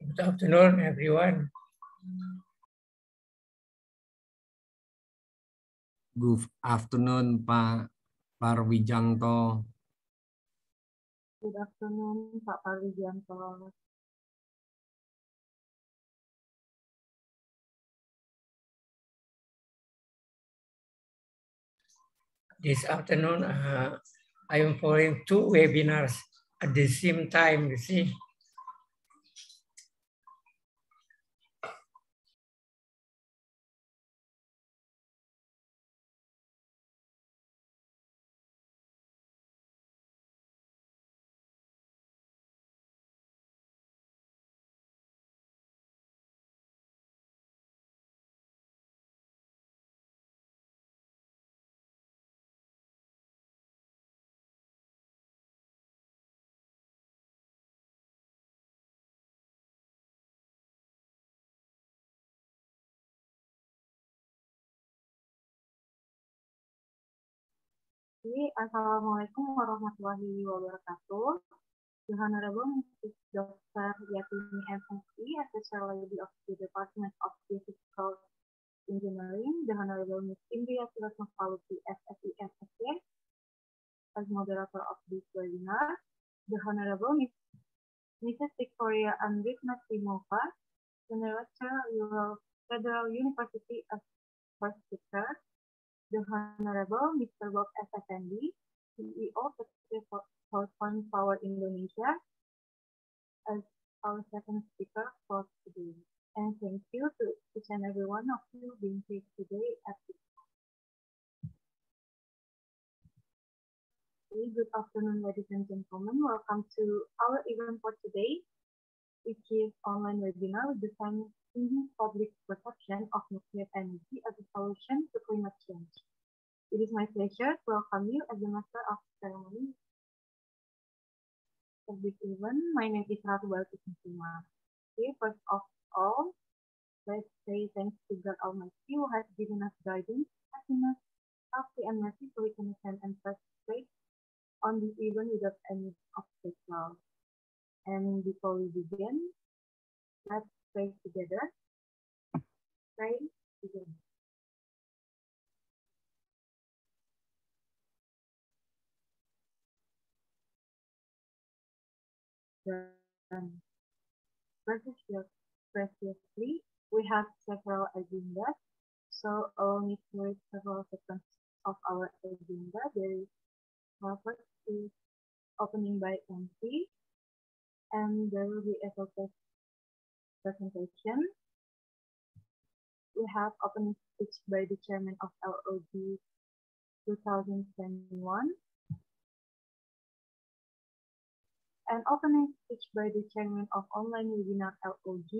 Good afternoon, everyone. Good afternoon, Pak Parwijanto. Good afternoon, Pak Parwijanto. This afternoon, uh, I am following two webinars at the same time, you see. kasih. Assalamualaikum warahmatullahi wabarakatuh. The Honorable Dr. Yatini MSc, Assistant Lady of the Department of Physical Engineering, The Honorable Miss Indria Tirasmapaluti, SSI, SSE, as moderator of this webinar, The Honorable Miss, Mrs. Victoria Andritna Simova, General Federal University of First the Honorable Mr. Bob F. Effendi, CEO of Fortune Power Indonesia, as our second speaker for today. And thank you to each and every one of you being here today at this time. Good afternoon, ladies and gentlemen. Welcome to our event for today, which is online webinar designed stringent public protection of nuclear energy as a solution to climate change. It is my pleasure to welcome you as the master of ceremony of this event. My name is Ratu Kusuma. Here, first of all, let's say thanks to God Almighty who has given us guidance, happiness, healthy and mercy so we can attend and participate on this event without any obstacles. And before we begin, let's right together. Right together. Um, previously, we have several agendas, so I'll need to read several sections of our agenda. There is uh, first is opening by MP, and there will be a focus presentation. We have opening speech by the chairman of LOB 2021. An opening speech by the chairman of online webinar LOG.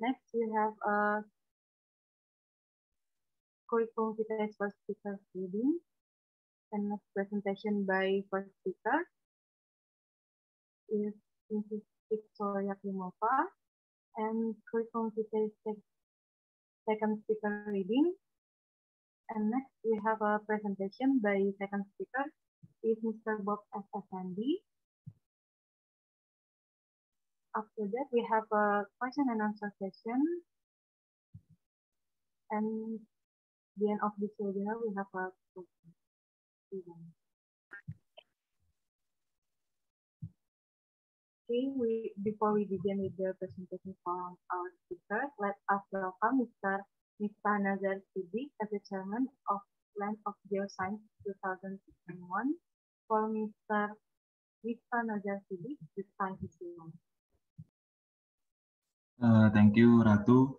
Next, we have a curriculum vitae for speaker reading and next presentation by first speaker is Mrs. Victoria Klimova, and curriculum vitae second speaker reading. And next we have a presentation by second speaker, is Mr. Bob S. Sandy. After that, we have a question and answer session. And the end of this webinar, we have a question. everything, we, before we begin with the presentation from our speakers, let us welcome Mr. Mr. Nazar Sidi as the Chairman of Land of Geoscience 2021. For Mr. Mr. Nazar Sidi, this time is yours. Uh, thank you, Ratu.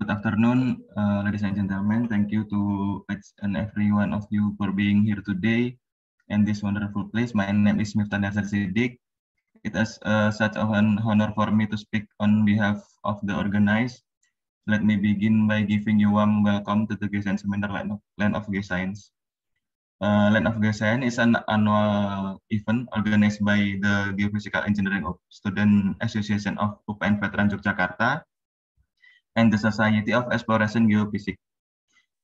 Good afternoon, uh, ladies and gentlemen. Thank you to each and every one of you for being here today in this wonderful place. My name is Mirtan Nazar Siddiq. Uh, It is uh, eh, such an honor for me to speak on behalf of the organized. Let me begin by giving you warm welcome to the Geoscience Seminar Land of, Land of Geoscience. Uh, Land of Geoscience is an annual event organized by the Geophysical Engineering of Student Association of UPN Veteran Yogyakarta and the Society of Exploration Geophysics.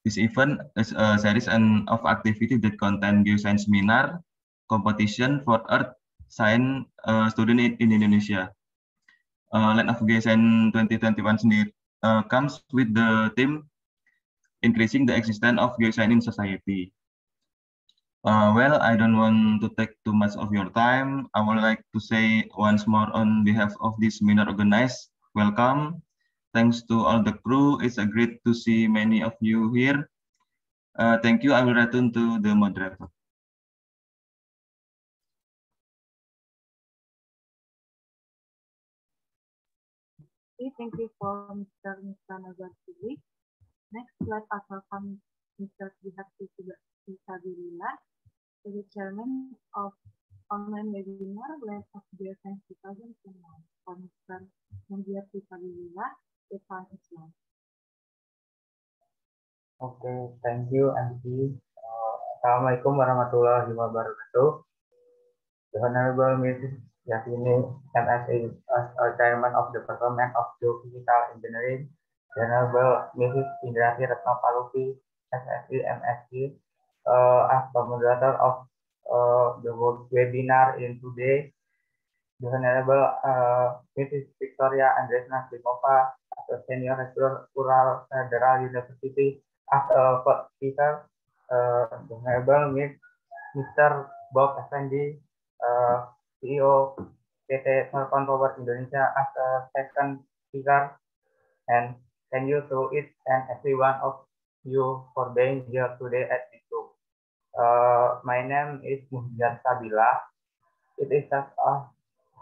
This event is a series of activities that contain geoscience seminar, competition for Earth sign uh, student in, in Indonesia. Uh, Land Navigation 2021 sendiri uh, comes with the theme increasing the existence of geoscience in society. Uh, well, I don't want to take too much of your time. I would like to say once more on behalf of this seminar organized, welcome. Thanks to all the crew. It's a great to see many of you here. Uh, thank you. I will return to the moderator. Okay, thank you for Mr. Mr. Nazar Nizanazarcilik. Next let us welcome Mr. Srihati Sisabirila, the chairman of online webinar Lab of Geoscience 2021 for Mr. Nizanazarcilik Sisabirila, the time is now. Okay, thank you, Andy. Uh, Assalamualaikum warahmatullahi wabarakatuh. The Honorable Mrs. Yakini MS as a chairman of the Department of Geophysical Engineering, General Mrs. Indrati Retno Palupi, SSI, MSc, uh, eh, as the moderator of uh, the webinar in today, the Honorable uh, eh, Mrs. Victoria Andresna Klimova, as a senior lecturer Rural Federal University, as a speaker, uh, the Honorable Mr. Bob Effendi, uh, CEO PT Smartphone Power Indonesia as a second speaker and thank you to it and every one of you for being here today at Bitu. Uh, my name is Muhyiddin Sabila. It is such a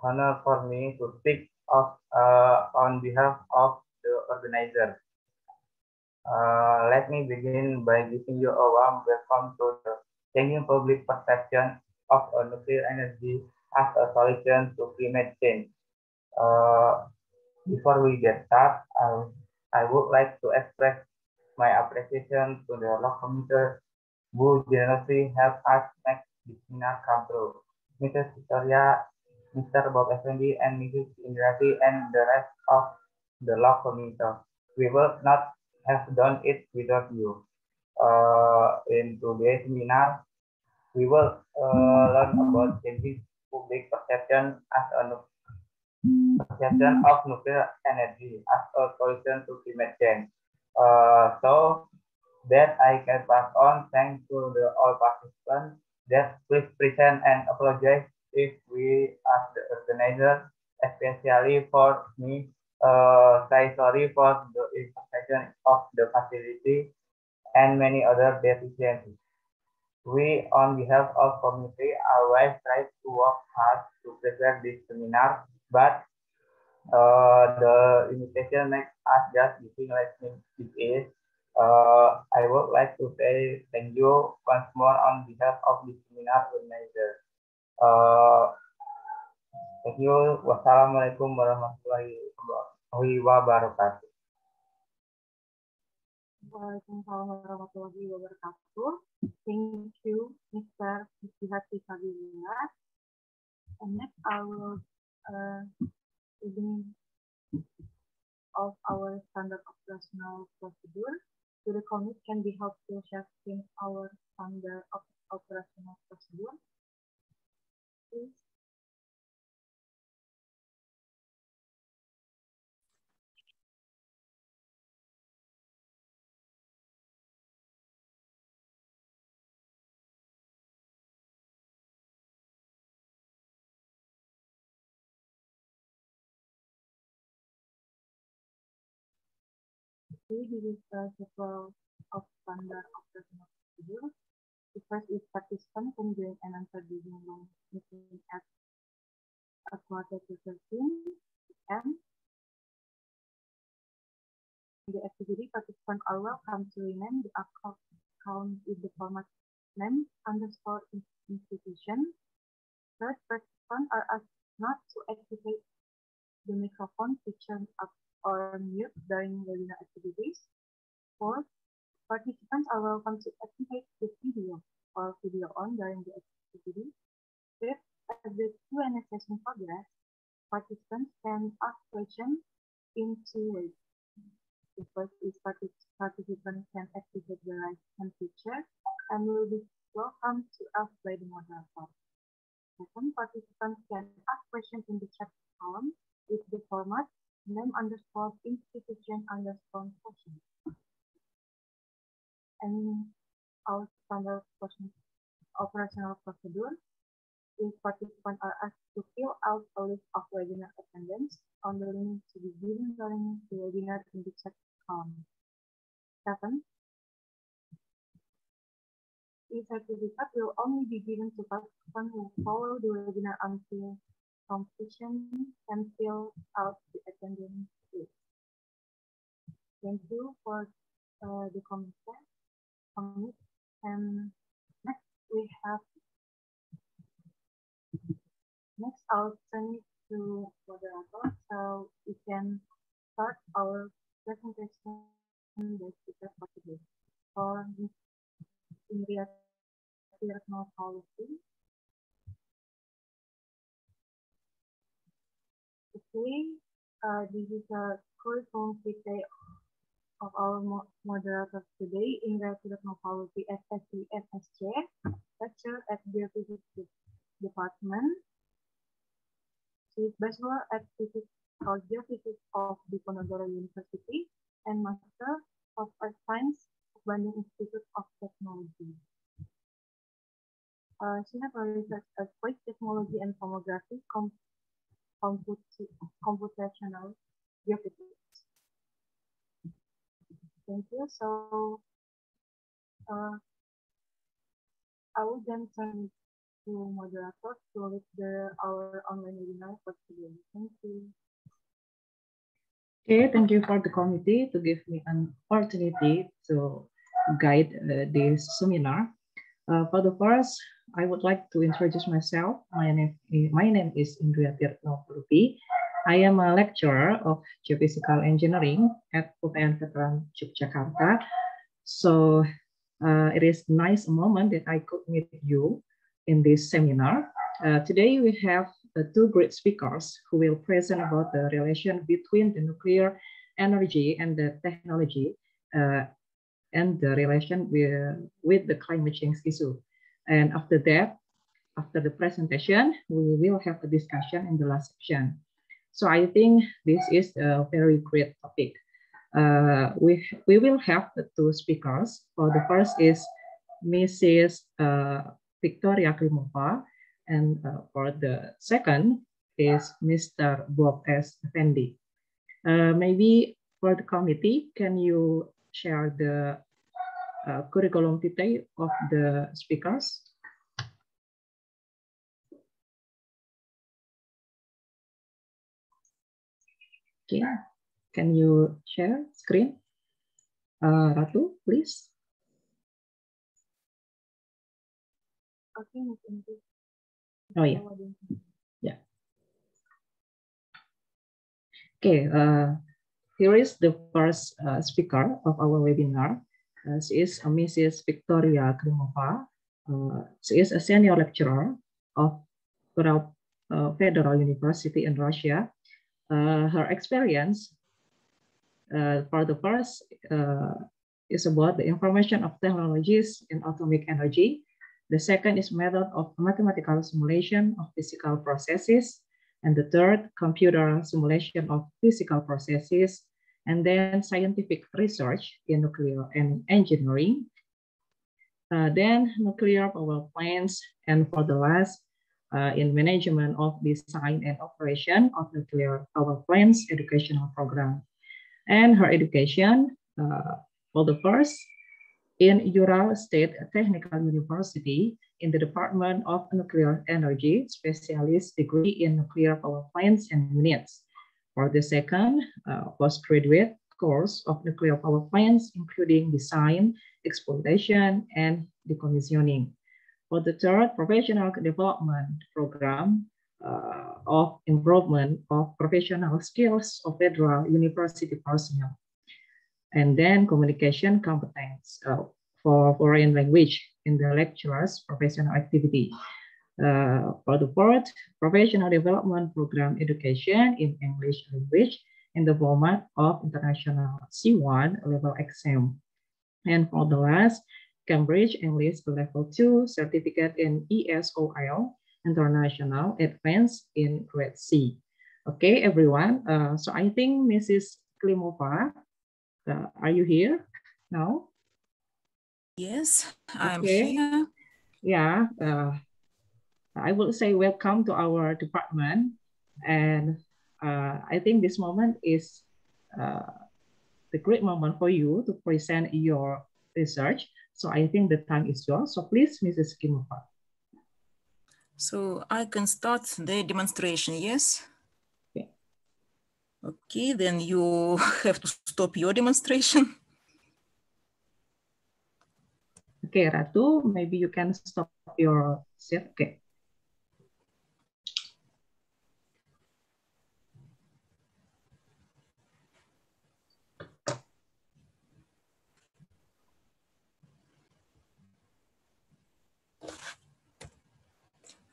honor for me to speak of, uh, on behalf of the organizer. Uh, let me begin by giving you a warm welcome to the changing public perception of a nuclear energy as a solution to climate change. Uh, before we get start, um, I would like to express my appreciation to the local committee who generously helped us make this seminar come true. Mrs. Victoria, Mr. Bob Effendi, and Mrs. Indrati, and the rest of the law committee. We will not have done it without you. Uh, in today's seminar, we will uh, learn about changes public perception as a perception of nuclear energy as a solution to climate change. Uh, so that I can pass on thanks to the all participants that please present and apologize if we as the organizer, especially for me, uh, say sorry for the imperfection of the facility and many other deficiencies. We, on behalf of committee, always try to work hard to prepare this seminar, but uh, the invitation makes us just giving like name it is. Uh, I would like to say thank you once more on behalf of this seminar organizer. Uh, thank you. Wassalamualaikum warahmatullahi wabarakatuh. Waalaikumsalam warahmatullahi wabarakatuh. Thank you, Mr. Hati Kabila. And next, I will uh, begin of our standard operational procedure. To the commit can be helpful shifting our standard of operational procedure. Please He is a disciple of founder of the studio. The first is participant can join an answer during long meeting at a quarter to 13 p.m. The activity participants are welcome to rename the account in the format name underscore institution. Third, participants are asked not to activate the microphone feature up or mute during webinar activities. Fourth, participants are welcome to activate the video or video on during the activity. Fifth, as the Q&A session progress, participants can ask questions in two ways. The first is participants can activate the right hand feature and will be welcome to ask by the moderator. Second, participants can ask questions in the chat column if the format name underscore institution underscore question. And our standard question operational procedure is participants are asked to fill out a list of webinar attendance on the link to be given during the webinar in the chat column. Seven, e-certificate will only be given to participants who follow the webinar until completion and fill out the attendance list. Thank you for uh, the comments. And next we have next I'll turn it to moderator so we can start our presentation with the possible for India Policy Okay, uh, this is a short form of our moderator today in resident morphology at SEFSJ, lecturer at Physics Department. She is Bachelor at Physics or Geophysics of Diponegoro University and Master of Earth Science of Bandung Institute of Technology. Uh, she has a research at Quake Technology and Tomography, computational geophysics. Thank you. So uh, I will then turn to moderator to the, our online webinar for today. Thank you. Okay, thank you for the committee to give me an opportunity to guide uh, this seminar. Uh, for the first I would like to introduce myself. My name, my name is Indria Tirto I am a lecturer of geophysical engineering at UPN Veteran Yogyakarta. So uh, it is nice moment that I could meet you in this seminar. Uh, today we have uh, two great speakers who will present about the relation between the nuclear energy and the technology uh, and the relation with, with the climate change issue. And after that, after the presentation, we will have a discussion in the last section. So I think this is a very great topic. Uh, we, we will have two speakers. For the first is Mrs. Uh, Victoria Krimova, and uh, for the second is Mr. Bob S. Fendi. Uh, maybe for the committee, can you share the uh, curriculum vitae of the speakers. Okay, can you share screen? Uh, Ratu, please. Okay, Oh yeah, yeah. Okay, uh, here is the first uh, speaker of our webinar. Uh, she is Mrs. Victoria Grimova. Uh, she is a senior lecturer of uh, Federal University in Russia. Uh, her experience uh, for the first is about the information of technologies in atomic energy. The second is method of mathematical simulation of physical processes. And the third, computer simulation of physical processes and then scientific research in nuclear and engineering, uh, then nuclear power plants, and for the last, uh, in management of design and operation of nuclear power plants educational program. And her education uh, for the first in Ural State Technical University in the Department of Nuclear Energy, specialist degree in nuclear power plants and units for the second uh, postgraduate course of nuclear power plants, including design, exploitation, and decommissioning. For the third professional development program uh, of improvement of professional skills of federal university personnel. And then communication competence uh, for foreign language in the lecturer's professional activity uh, for the fourth professional development program education in English language in the format of international C1 level exam. And for the last, Cambridge English Level 2 certificate in ESOL, International Advanced in Red C. Okay, everyone. Uh, so I think Mrs. Klimova, uh, are you here now? Yes, I'm okay. here. Yeah, uh, I would say welcome to our department. And uh, I think this moment is uh, the great moment for you to present your research. So I think the time is yours. So please, Mrs. Kimova. So I can start the demonstration, yes? Okay, okay then you have to stop your demonstration. Okay, Ratu, maybe you can stop your share. Okay.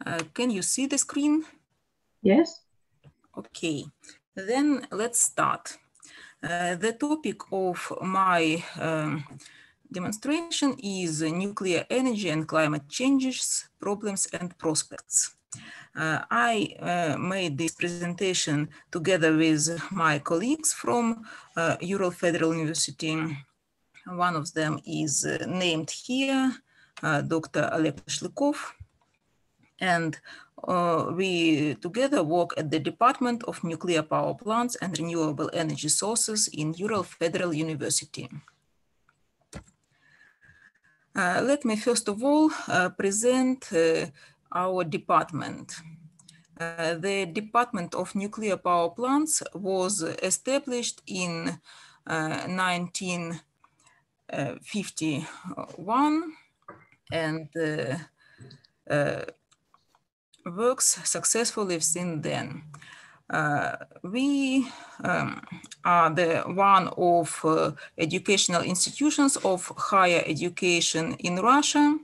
Uh, can you see the screen? Yes. Okay, then let's start. Uh, the topic of my um, demonstration is nuclear energy and climate changes, problems and prospects. Uh, I uh, made this presentation together with my colleagues from uh, Ural Federal University. One of them is uh, named here, uh, Dr. Alek Shlikov and uh, we together work at the Department of Nuclear Power Plants and Renewable Energy Sources in Ural Federal University. Uh, let me first of all uh, present uh, our department. Uh, the Department of Nuclear Power Plants was established in 1951 uh, and works successfully since then. Uh, we um, are the one of uh, educational institutions of higher education in Russia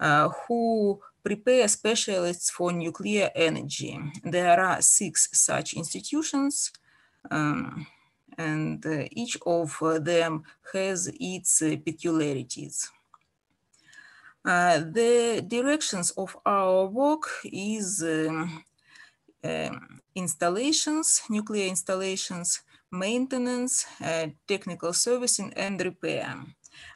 uh, who prepare specialists for nuclear energy. There are six such institutions um, and uh, each of uh, them has its peculiarities. Uh, the directions of our work is uh, installations, nuclear installations, maintenance, uh, technical servicing and repair.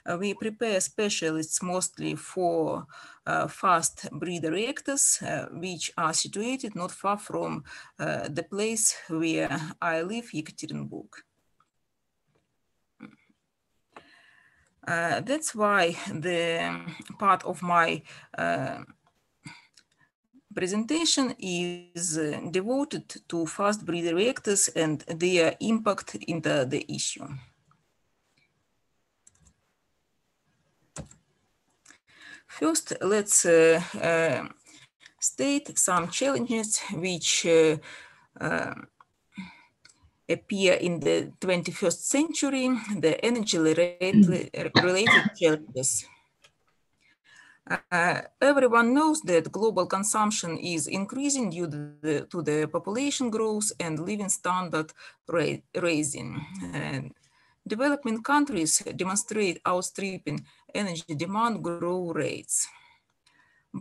Uh, we prepare specialists mostly for uh, fast breeder reactors, uh, which are situated not far from the place where I live, Yekaterinburg. Uh, that's why the um, part of my uh, presentation is uh, devoted to fast breeder reactors and their impact in the, the issue. First, let's uh, uh state some challenges which um, appear in the 21st century, the energy mm. related challenges. Uh, everyone knows that global consumption is increasing due to the, to the population growth and living standard ra raising. And developing countries demonstrate outstripping energy demand growth rates.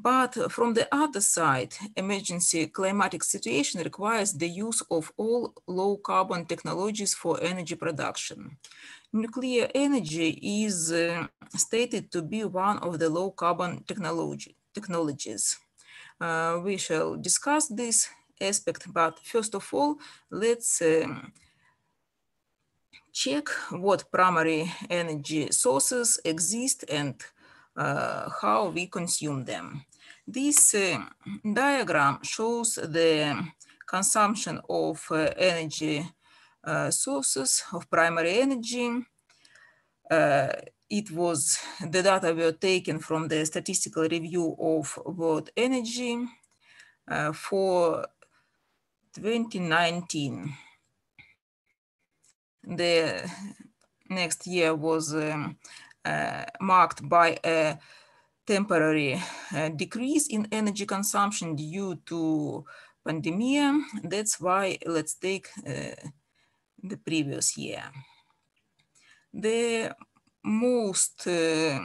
But from the other side, emergency climatic situation requires the use of all low carbon technologies for energy production. Nuclear energy is uh, stated to be one of the low carbon technology, technologies. Uh, we shall discuss this aspect, but first of all, let's um, check what primary energy sources exist and uh, how we consume them. This uh, diagram shows the consumption of uh, energy sources of primary energy it was the data were taken from the statistical review of world energy uh, for 2019. The next year was um, uh, marked by a temporary uh, decrease in energy consumption due to pandemic. That's why let's take uh, the previous year. The most uh,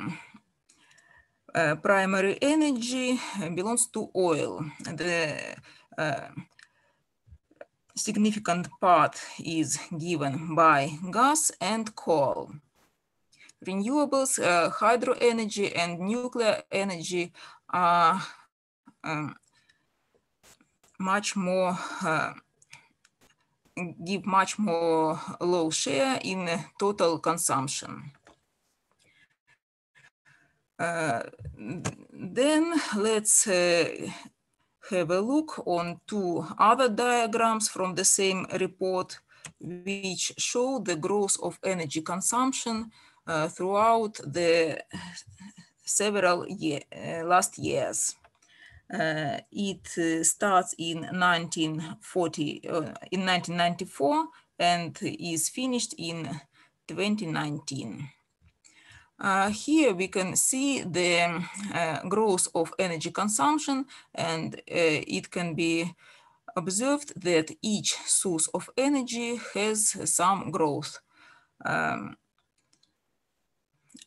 uh, primary energy belongs to oil. The uh, significant part is given by gas and coal renewables, uh, hydro energy and nuclear energy are um, much more, uh, give much more low share in total consumption. Uh, then let's uh, have a look on two other diagrams from the same report, which show the growth of energy consumption uh, throughout the several year, uh, last years. Uh, it uh, starts in 1940 uh, in 1994 and is finished in 2019. here we can see the growth of energy consumption and it can be observed that each source of energy has some growth. Um,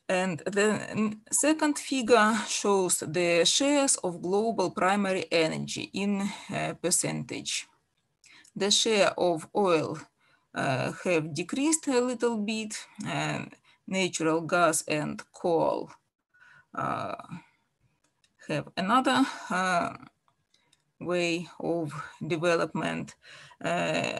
and the second figure shows the shares of global primary energy in uh, percentage. The share of oil uh, have decreased a little bit, and natural gas and coal uh, have another uh, way of development uh,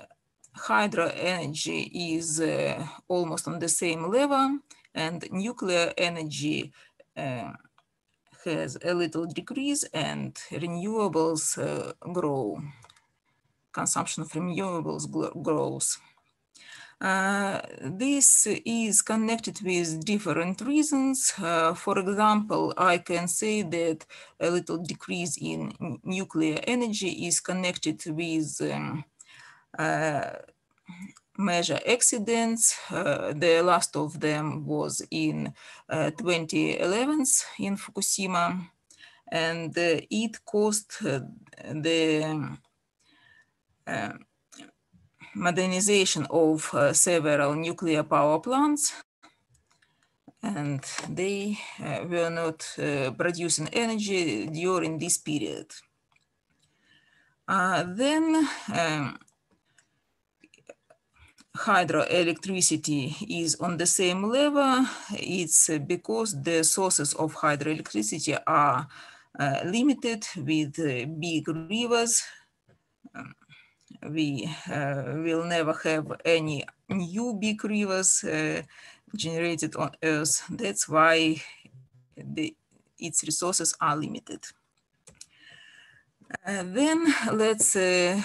hydro energy is uh, almost on the same level and nuclear energy uh, has a little decrease and renewables uh, grow. Consumption of renewables grows. Uh, this is connected with different reasons. Uh, for example, I can say that a little decrease in nuclear energy is connected with um, uh, measure accidents. Uh, the last of them was in uh, 2011 in Fukushima, and uh, it caused uh, the um, modernization of uh, several nuclear power plants. And they uh, were not producing energy during this period. then um, hydroelectricity is on the same level, it's because the sources of hydroelectricity are uh, limited with uh, big rivers. Um, we uh, will never have any new big rivers uh, generated on Earth. That's why the, its resources are limited. Uh, then let's uh,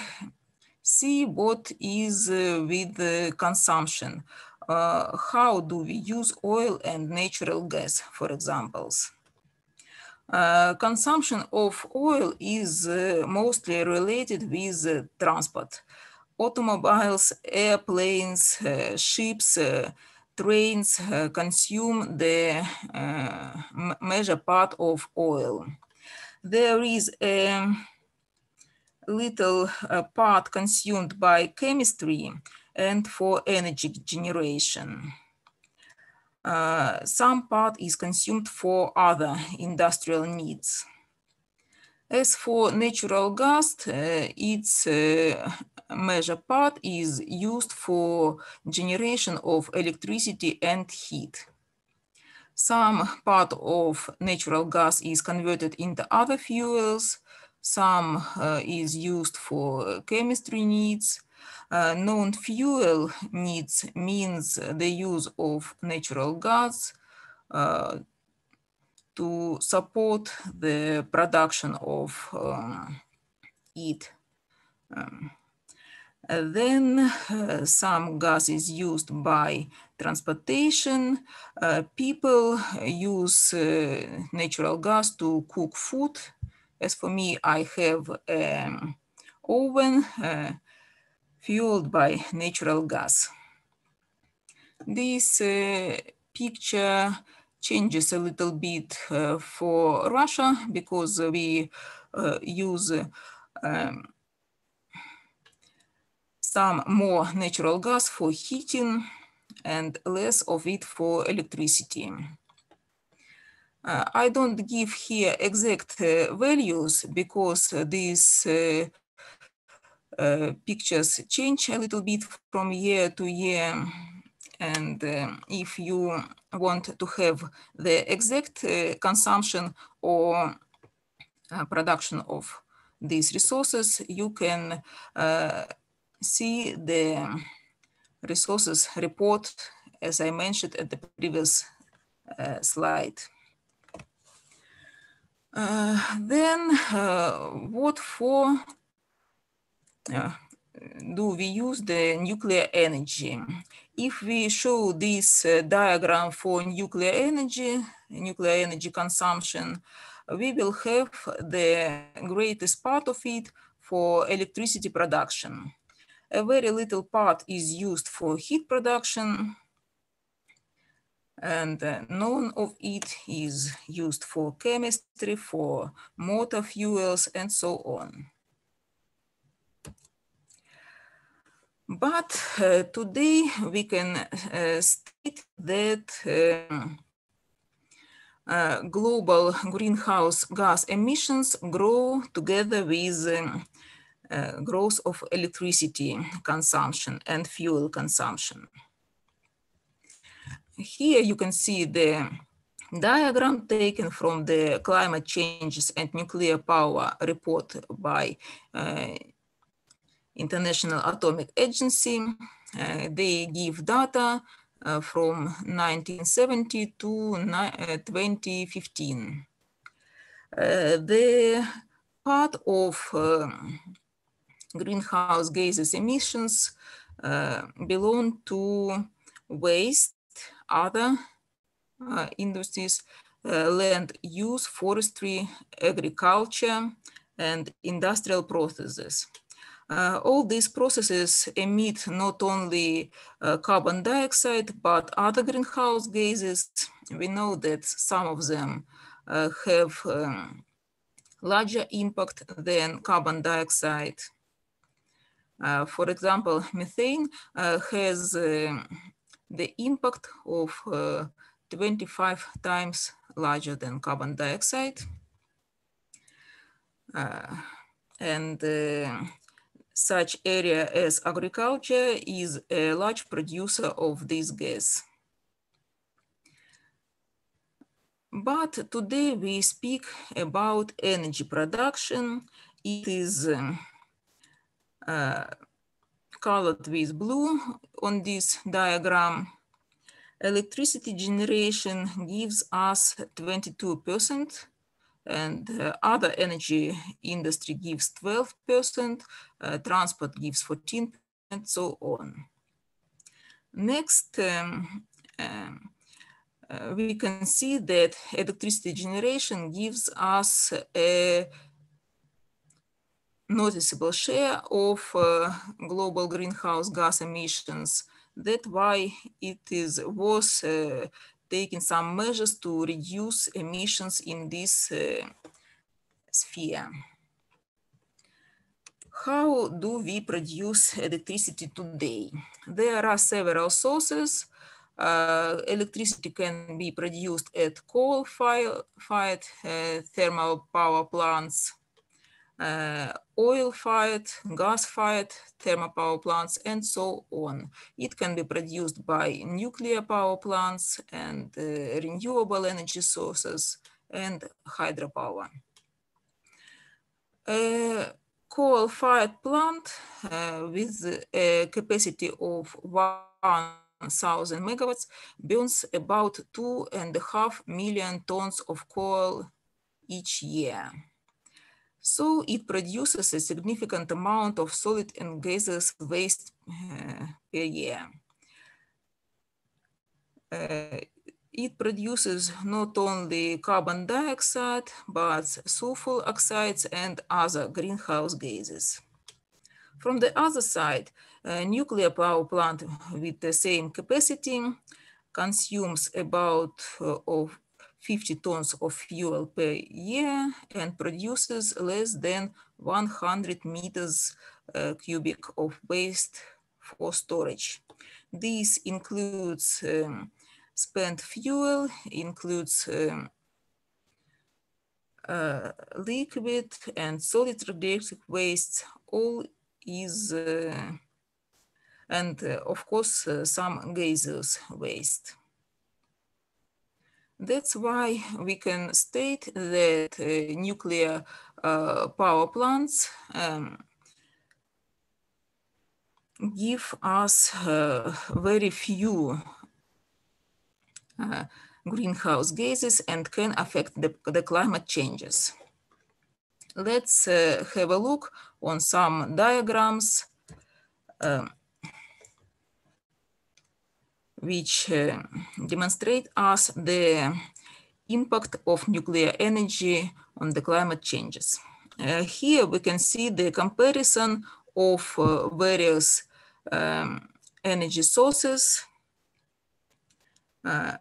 see what is uh, with the consumption. Uh, how do we use oil and natural gas, for examples? Uh, consumption of oil is uh, mostly related with uh, transport. Automobiles, airplanes, uh, ships, trains consume the major part of oil. There is a little uh, part consumed by chemistry and for energy generation. Uh, some part is consumed for other industrial needs. As for natural gas, uh, its uh, major part is used for generation of electricity and heat. Some part of natural gas is converted into other fuels, some uh, is used for chemistry needs. Uh, Non-fuel needs means the use of natural gas uh, to support the production of um, it. Um, then uh, some gas is used by transportation. Uh, people use uh, natural gas to cook food as for me, I have an um, oven uh, fueled by natural gas. This uh, picture changes a little bit uh, for Russia because we uh, use um, some more natural gas for heating and less of it for electricity. Uh, I don't give here exact uh, values because uh, these uh, uh, pictures change a little bit from year to year. And um, if you want to have the exact uh, consumption or production of these resources, you can see the resources report, as I mentioned at the previous slide then uh, what for uh, do we use the nuclear energy? If we show this uh, diagram for nuclear energy, nuclear energy consumption, we will have the greatest part of it for electricity production. A very little part is used for heat production, and uh, none of it is used for chemistry, for motor fuels, and so on. But uh, today we can uh, state that um, uh, global greenhouse gas emissions grow together with um, uh, growth of electricity consumption and fuel consumption. Here you can see the diagram taken from the climate changes and nuclear power report by uh, International Atomic Agency. Uh, they give data uh, from 1970 to uh, 2015. Uh, the part of um, greenhouse gases emissions uh, belong to waste other uh, industries, uh, land use, forestry, agriculture, and industrial processes. Uh, all these processes emit not only uh, carbon dioxide, but other greenhouse gases. We know that some of them uh, have um, larger impact than carbon dioxide. Uh, for example, methane has um, the impact of uh, 25 times larger than carbon dioxide. Uh, and uh, such area as agriculture is a large producer of this gas. But today we speak about energy production. It is uh, colored with blue on this diagram. Electricity generation gives us 22% and uh, other energy industry gives 12%, uh, transport gives 14 and so on. Next, um, um, uh, we can see that electricity generation gives us a noticeable share of uh, global greenhouse gas emissions. That's why it is worth uh, taking some measures to reduce emissions in this uh, sphere. How do we produce electricity today? There are several sources. Uh, electricity can be produced at coal-fired uh, thermal power plants, uh, oil-fired, gas-fired thermal power plants, and so on. It can be produced by nuclear power plants and uh, renewable energy sources and hydropower. A coal-fired plant uh, with a capacity of 1,000 megawatts burns about two and a half million tons of coal each year. So it produces a significant amount of solid and gaseous waste uh, per year. Uh, it produces not only carbon dioxide, but sulfur oxides and other greenhouse gases. From the other side, a nuclear power plant with the same capacity consumes about uh, of 50 tons of fuel per year and produces less than 100 meters uh, cubic of waste for storage. This includes um, spent fuel, includes um, uh, liquid and solid radioactive waste, all is, uh, and uh, of course, uh, some gaseous waste. That's why we can state that uh, nuclear uh, power plants um, give us uh, very few greenhouse gases and can affect the, the climate changes. Let's uh, have a look on some diagrams um, which uh, demonstrate us the impact of nuclear energy on the climate changes. Uh, here we can see the comparison of uh, various um, energy sources uh,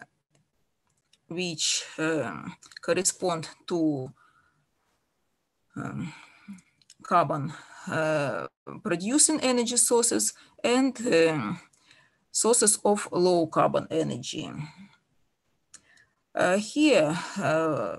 which um, correspond to um, carbon uh, producing energy sources and um, sources of low carbon energy. Uh, here, uh,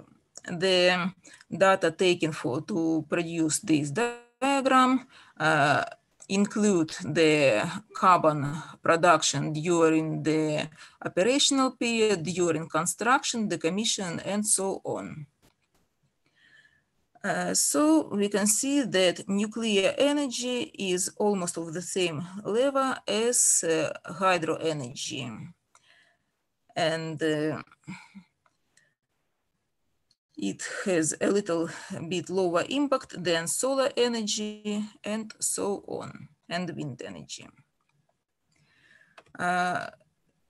the data taken for to produce this diagram uh, include the carbon production during the operational period, during construction, commission, and so on. Uh, so we can see that nuclear energy is almost of the same level as uh, hydro energy. And uh, it has a little bit lower impact than solar energy and so on, and wind energy. Uh,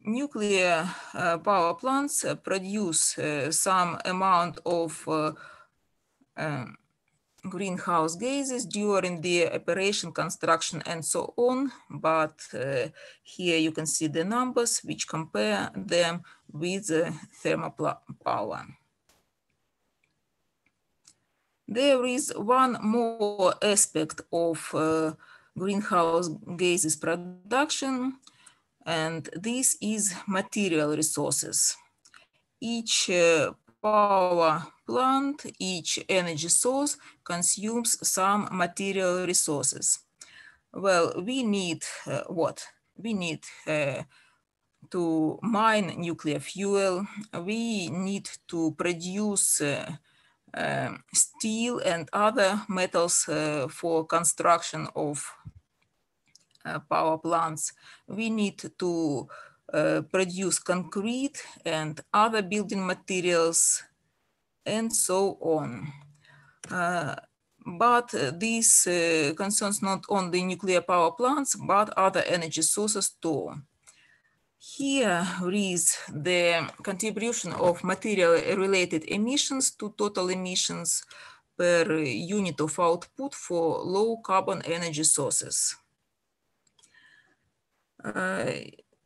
nuclear uh, power plants produce uh, some amount of um, greenhouse gases during the operation, construction, and so on. But uh, here you can see the numbers which compare them with the thermal power. There is one more aspect of uh, greenhouse gases production, and this is material resources. Each uh, power plant, each energy source consumes some material resources. Well, we need uh, what? We need uh, to mine nuclear fuel. We need to produce uh, um, steel and other metals uh, for construction of uh, power plants. We need to uh, produce concrete and other building materials and so on. Uh, but this uh, concerns not only nuclear power plants, but other energy sources too. Here is the contribution of material-related emissions to total emissions per unit of output for low carbon energy sources. Uh,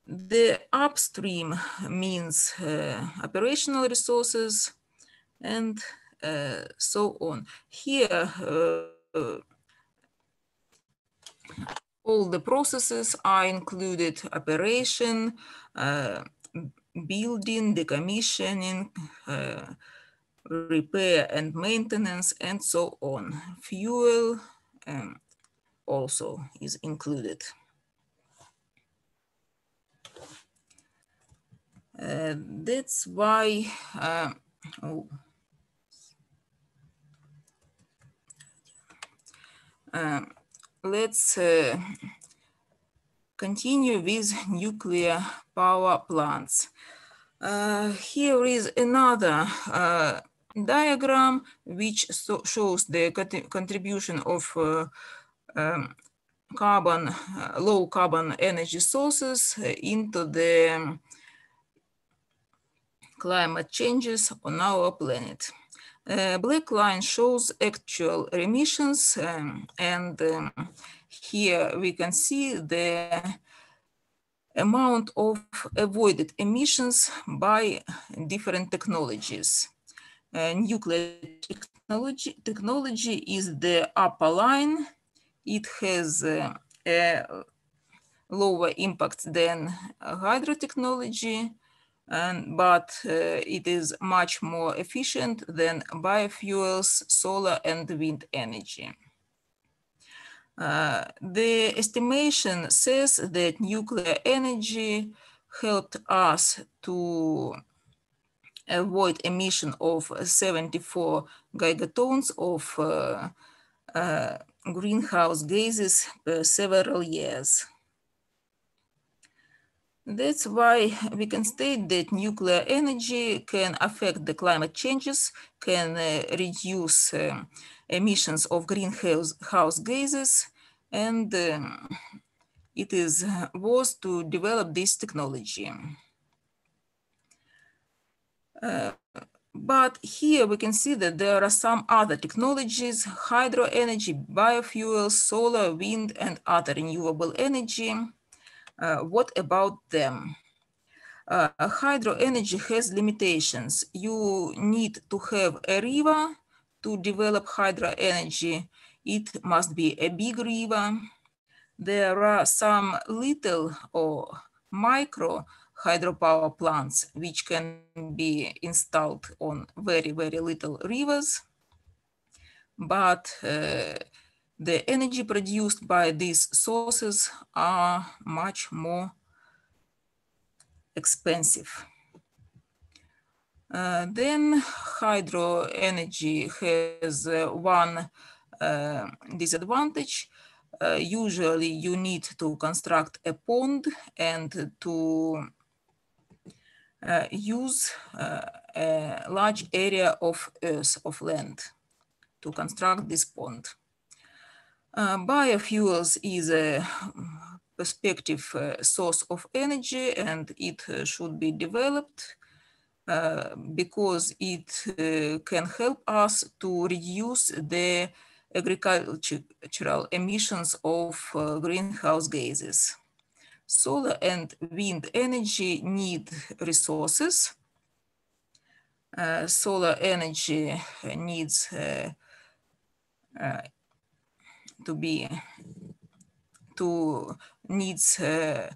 the upstream means uh, operational resources and uh, so on. Here, uh, all the processes are included, operation, uh, building, decommissioning, uh, repair and maintenance, and so on. Fuel um, also is included. Uh, that's why, uh, oh. Uh, let's uh, continue with nuclear power plants. Uh, here is another uh, diagram which so shows the contribution of uh, um, carbon, uh, low carbon energy sources into the um, climate changes on our planet. Uh, black line shows actual emissions um, and um, here we can see the amount of avoided emissions by different technologies. Uh, nuclear technology, technology is the upper line. It has uh, a lower impact than hydro technology and, but uh, it is much more efficient than biofuels, solar and wind energy. Uh, the estimation says that nuclear energy helped us to avoid emission of 74 gigatons of uh, uh, greenhouse gases per several years. That's why we can state that nuclear energy can affect the climate changes, can uh, reduce um, emissions of greenhouse gases, and um, it is uh, worth to develop this technology. Uh, but here we can see that there are some other technologies, hydro energy, biofuels, solar, wind, and other renewable energy. Uh, what about them? Uh, hydro energy has limitations. You need to have a river to develop hydro energy. It must be a big river. There are some little or micro hydropower plants which can be installed on very, very little rivers. But uh, the energy produced by these sources are much more expensive. Uh, then hydro energy has uh, one uh, disadvantage. Uh, usually you need to construct a pond and to uh, use uh, a large area of earth, of land to construct this pond. Uh, biofuels is a perspective uh, source of energy and it uh, should be developed uh, because it uh, can help us to reduce the agricultural emissions of greenhouse gases. Solar and wind energy need resources. solar energy needs to be to needs uh,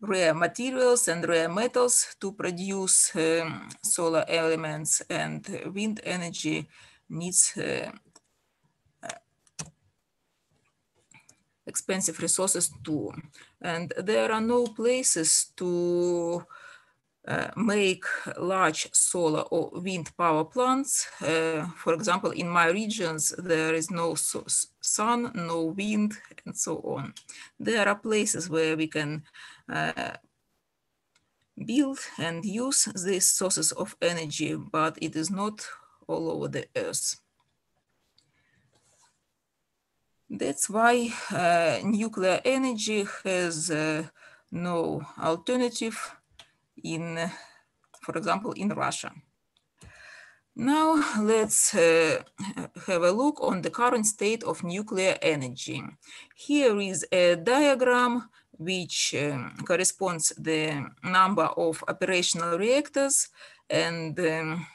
rare materials and rare metals to produce um, solar elements and wind energy needs uh, uh expensive resources too. And there are no places to make large solar or wind power plants. Uh, for example, in my regions, there is no sun, no wind, and so on. There are places where we can uh, build and use these sources of energy, but it is not all over the earth. That's why uh, nuclear energy has uh, no alternative in, for example, in Russia. Now let's uh, have a look on the current state of nuclear energy. Here is a diagram which um, corresponds the number of operational reactors and um,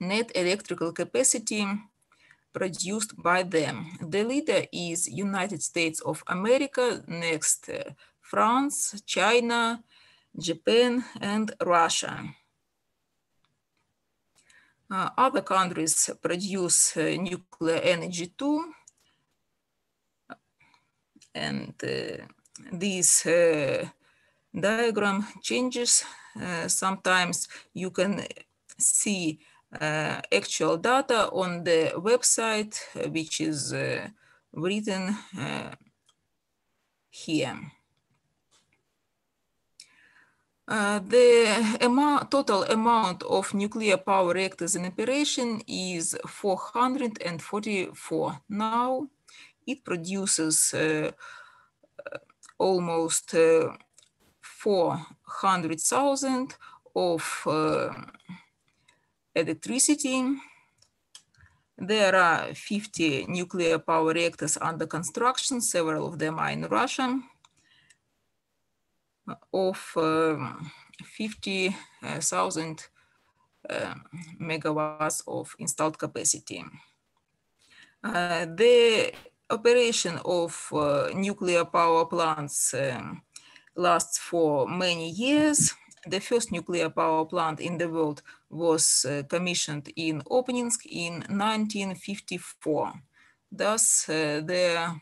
net electrical capacity produced by them. The leader is United States of America, next uh, France, China, Japan, and Russia. Uh, other countries produce uh, nuclear energy too. And uh, this uh, diagram changes. Uh, sometimes you can see uh, actual data on the website, which is written here the amount, total amount of nuclear power reactors in operation is 444 now. It produces uh, almost uh, 400,000 of uh, electricity. There are 50 nuclear power reactors under construction. Several of them are in Russia of um, 50,000 uh, uh, megawatts of installed capacity. Uh, the operation of uh, nuclear power plants um, lasts for many years. The first nuclear power plant in the world was uh, commissioned in Openinsk in 1954. Thus, uh, the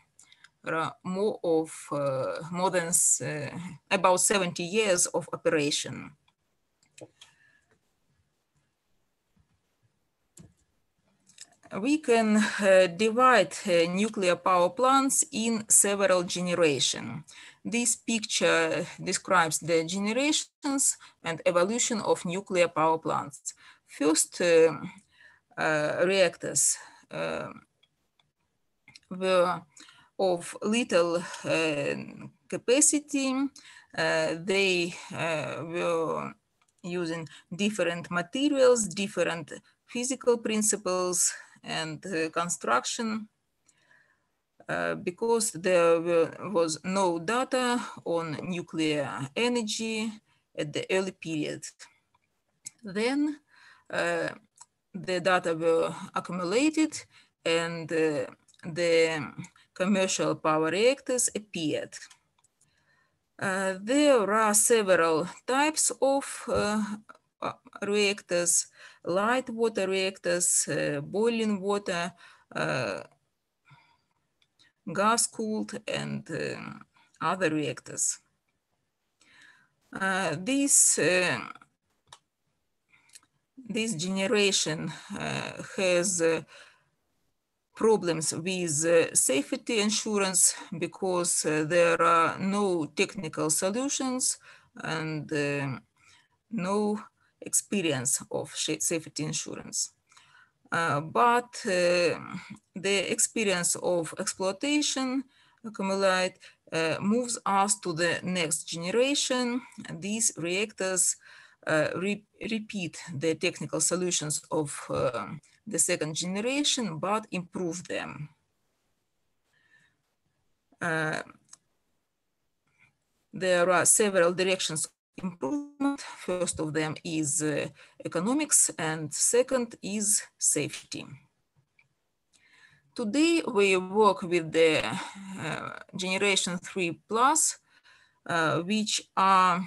uh, more of uh, more than uh, about 70 years of operation. we can uh, divide uh, nuclear power plants in several generations. This picture describes the generations and evolution of nuclear power plants. First uh, reactors were of little uh, capacity. Uh, they uh, were using different materials, different physical principles and construction. Uh, because there were, was no data on nuclear energy at the early period. Then uh, the data were accumulated and uh, the commercial power reactors appeared. Uh, there are several types of uh, uh reactors, light water reactors, uh, boiling water, uh, gas cooled and uh, other reactors. this, this generation has problems with uh, safety insurance because uh, there are no technical solutions and uh, no experience of safety insurance. Uh, but um, the experience of exploitation accumulate uh, moves us to the next generation. These reactors uh, re repeat the technical solutions of um, the second generation, but improve them. Uh, there are several directions improvement. First of them is uh, economics and second is safety. Today we work with the uh, generation 3 plus, uh, which are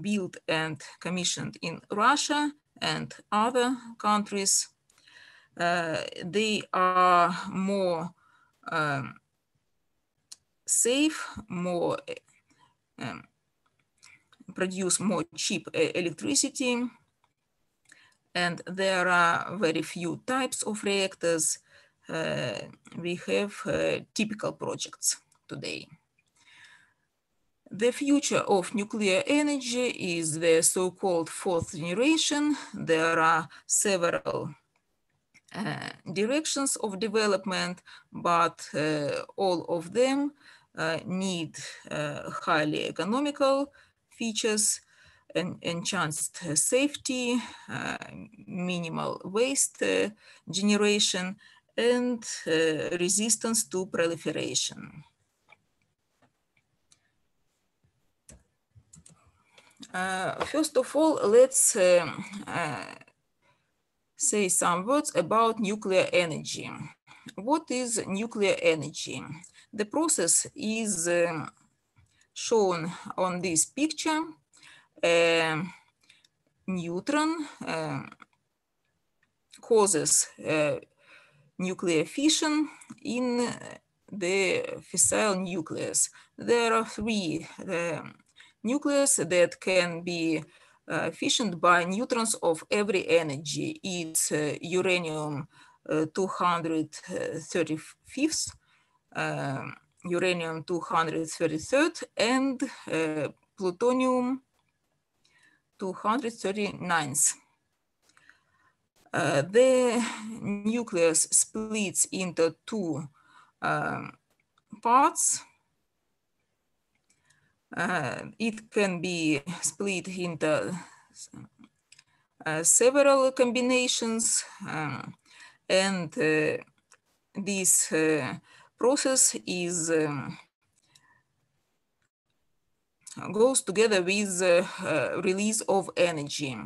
built and commissioned in Russia and other countries. Uh, they are more um, safe, more um, produce more cheap electricity. And there are very few types of reactors. Uh, we have uh, typical projects today. The future of nuclear energy is the so-called fourth generation. There are several uh, directions of development, but uh, all of them uh, need uh, highly economical features, and enhanced safety, uh, minimal waste uh, generation, and resistance to proliferation. Uh, first of all, let's uh, uh, say some words about nuclear energy. What is nuclear energy? The process is um, shown on this picture. Um, neutron um, causes nuclear fission in the fissile nucleus. There are three um, nucleus that can be uh, fissioned by neutrons of every energy. It's uh, uranium uh, 235th, um, uranium 233rd, and uh, plutonium 239th. Uh, the nucleus splits into two um, parts uh, it can be split into uh, several combinations um, and this process is um, goes together with the uh, release of energy.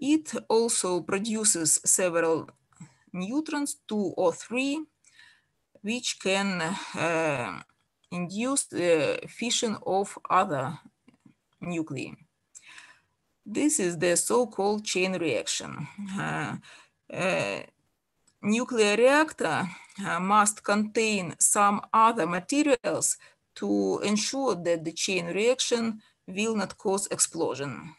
It also produces several neutrons, two or three, which can uh, induce the fission of other nuclei. This is the so-called chain reaction. Uh, uh, nuclear reactor uh, must contain some other materials to ensure that the chain reaction will not cause explosion.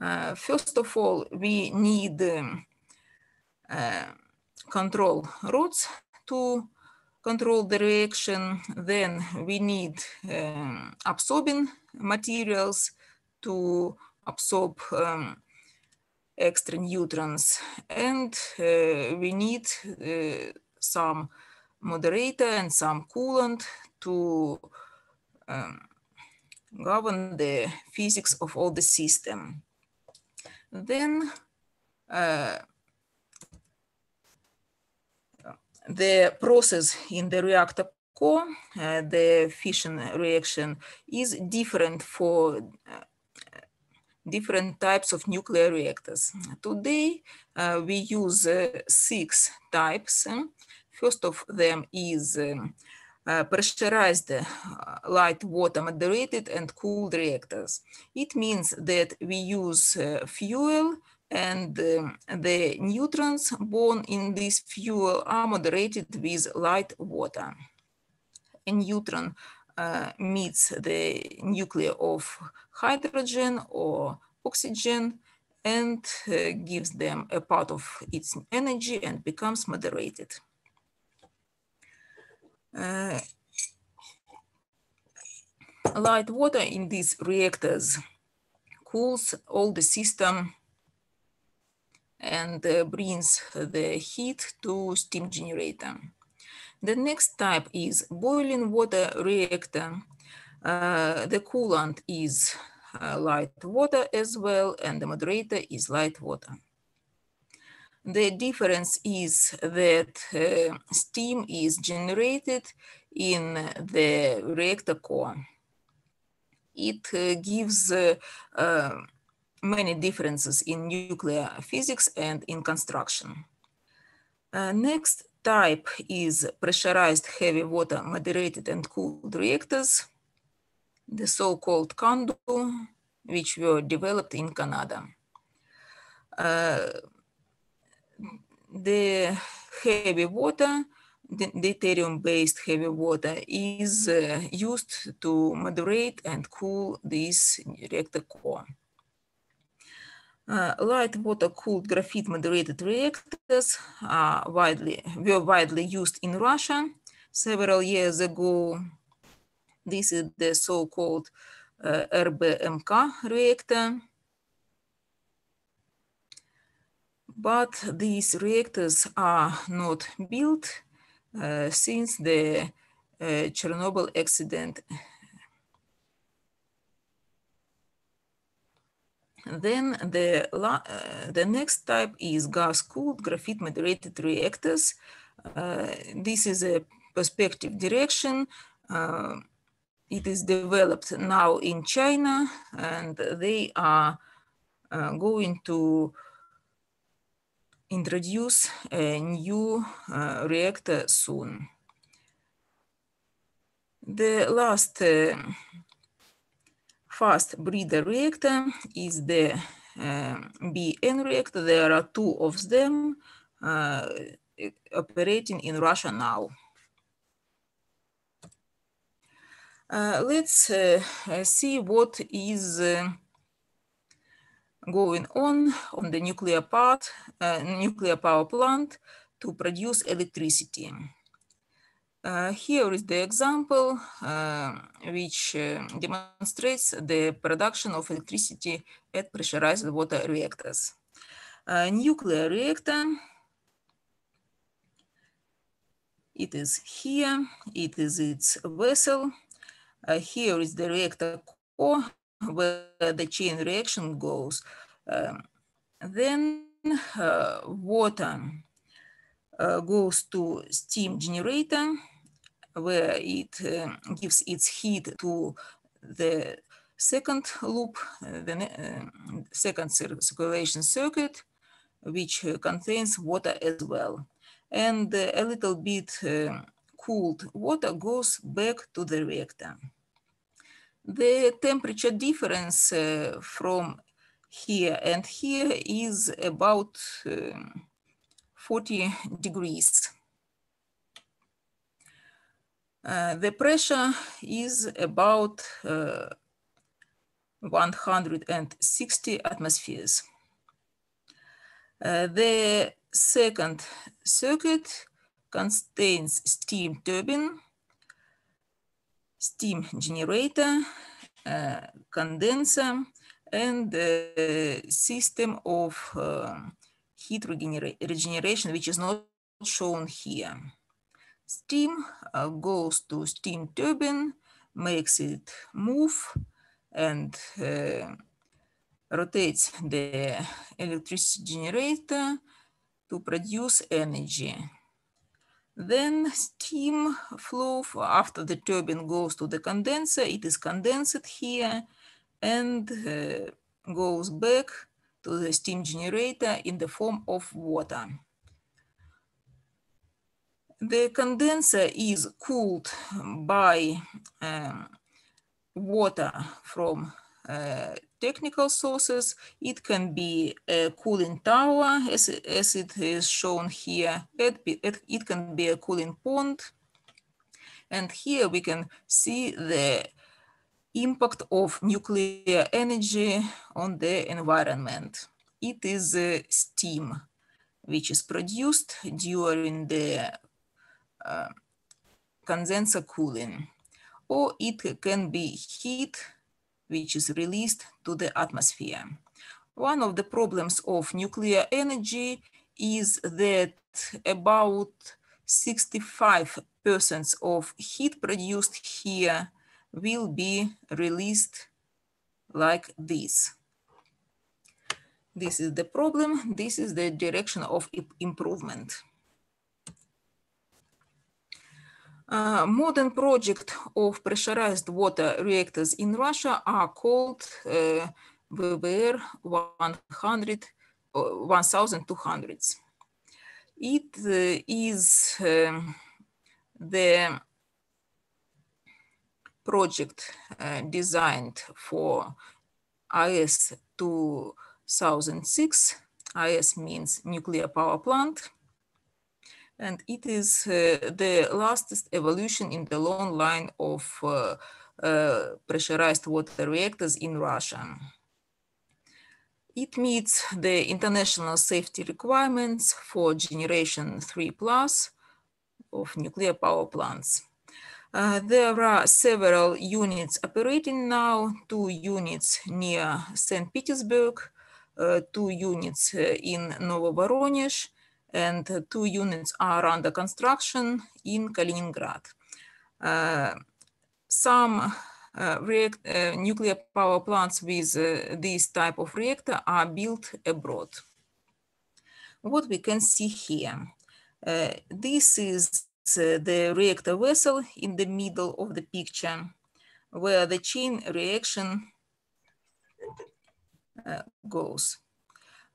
Uh, first of all, we need um, uh, control rods to control the reaction. then we need um, absorbing materials to absorb um, extra neutrons. And uh, we need uh, some moderator and some coolant to um, govern the physics of all the system. Then uh, The process in the reactor core, uh, the fission reaction is different for uh, different types of nuclear reactors. Today, uh, we use uh, six types. First of them is um, uh, pressurized light water moderated and cooled reactors. It means that we use uh, fuel and um, the neutrons born in this fuel are moderated with light water. A neutron uh, meets the nucleus of hydrogen or oxygen and uh, gives them a part of its energy and becomes moderated. Uh, light water in these reactors cools all the system and brings the heat to steam generator. The next type is boiling water reactor. Uh, the coolant is uh, light water as well, and the moderator is light water. The difference is that uh, steam is generated in the reactor core. It uh, gives uh, uh, many differences in nuclear physics and in construction. Uh, next type is pressurized heavy water moderated and cooled reactors, the so-called CANDU, which were developed in Canada. Uh, the heavy water, the deuterium-based heavy water is uh, used to moderate and cool this reactor core. Uh, light water cooled graphite moderated reactors are widely, were widely used in Russia several years ago. This is the so-called uh, RBMK reactor. But these reactors are not built uh, since the uh, Chernobyl accident then the, uh, the next type is gas-cooled graphite-moderated reactors. Uh, this is a perspective direction. Uh, it is developed now in China and they are uh, going to introduce a new uh, reactor soon. The last uh, First breeder reactor is the uh, um, BN reactor. There are two of them uh, operating in Russia now. Uh, let's uh, see what is uh, going on on the nuclear part, uh, nuclear power plant to produce electricity. Uh, here is the example uh, which uh, demonstrates the production of electricity at pressurized water reactors. A nuclear reactor, it is here, it is its vessel. Uh, here is the reactor core where the chain reaction goes. Um, then uh, water uh, goes to steam generator where it um, gives its heat to the second loop, uh, the um, second circulation circuit, which uh, contains water as well. And a little bit um, cooled water goes back to the reactor. The temperature difference uh, from here and here is about 40 degrees. Uh, the pressure is about uh, 160 atmospheres. Uh, the second circuit contains steam turbine, steam generator, uh, condenser, and the system of uh, heat regener regeneration, which is not shown here steam uh, goes to steam turbine, makes it move and uh, rotates the electricity generator to produce energy. Then steam flow after the turbine goes to the condenser, it is condensed here and uh, goes back to the steam generator in the form of water. The condenser is cooled by um, water from uh, technical sources. It can be a cooling tower, as, as it is shown here. It, it, it can be a cooling pond. And here we can see the impact of nuclear energy on the environment. It is steam, which is produced during the condenser cooling, or it can be heat which is released to the atmosphere. One of the problems of nuclear energy is that about 65% of heat produced here will be released like this. This is the problem. This is the direction of improvement. Uh, modern project of pressurized water reactors in Russia are called uh, VVR 100, uh, 1200. It uh, is um, the project uh, designed for IS 2006. IS means nuclear power plant and it is uh, the lastest evolution in the long line of uh, uh, pressurized water reactors in Russia. It meets the international safety requirements for generation 3 plus of nuclear power plants. Uh, there are several units operating now, two units near St. Petersburg, uh, two units uh, in Novovoronezh, and two units are under construction in Kaliningrad. Uh, some uh, react, uh, nuclear power plants with this type of reactor are built abroad. What we can see here, this is the reactor vessel in the middle of the picture where the chain reaction uh, goes.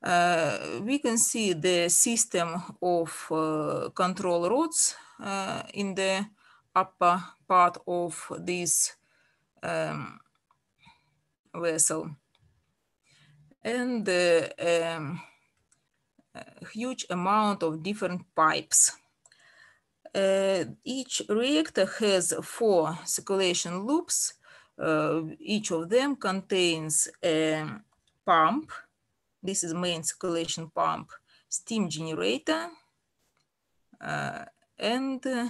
Uh, we can see the system of uh, control rods uh, in the upper part of this um, vessel. And uh, um, a huge amount of different pipes. Uh, each reactor has four circulation loops. Uh, each of them contains a pump this is main circulation pump, steam generator, uh, and uh,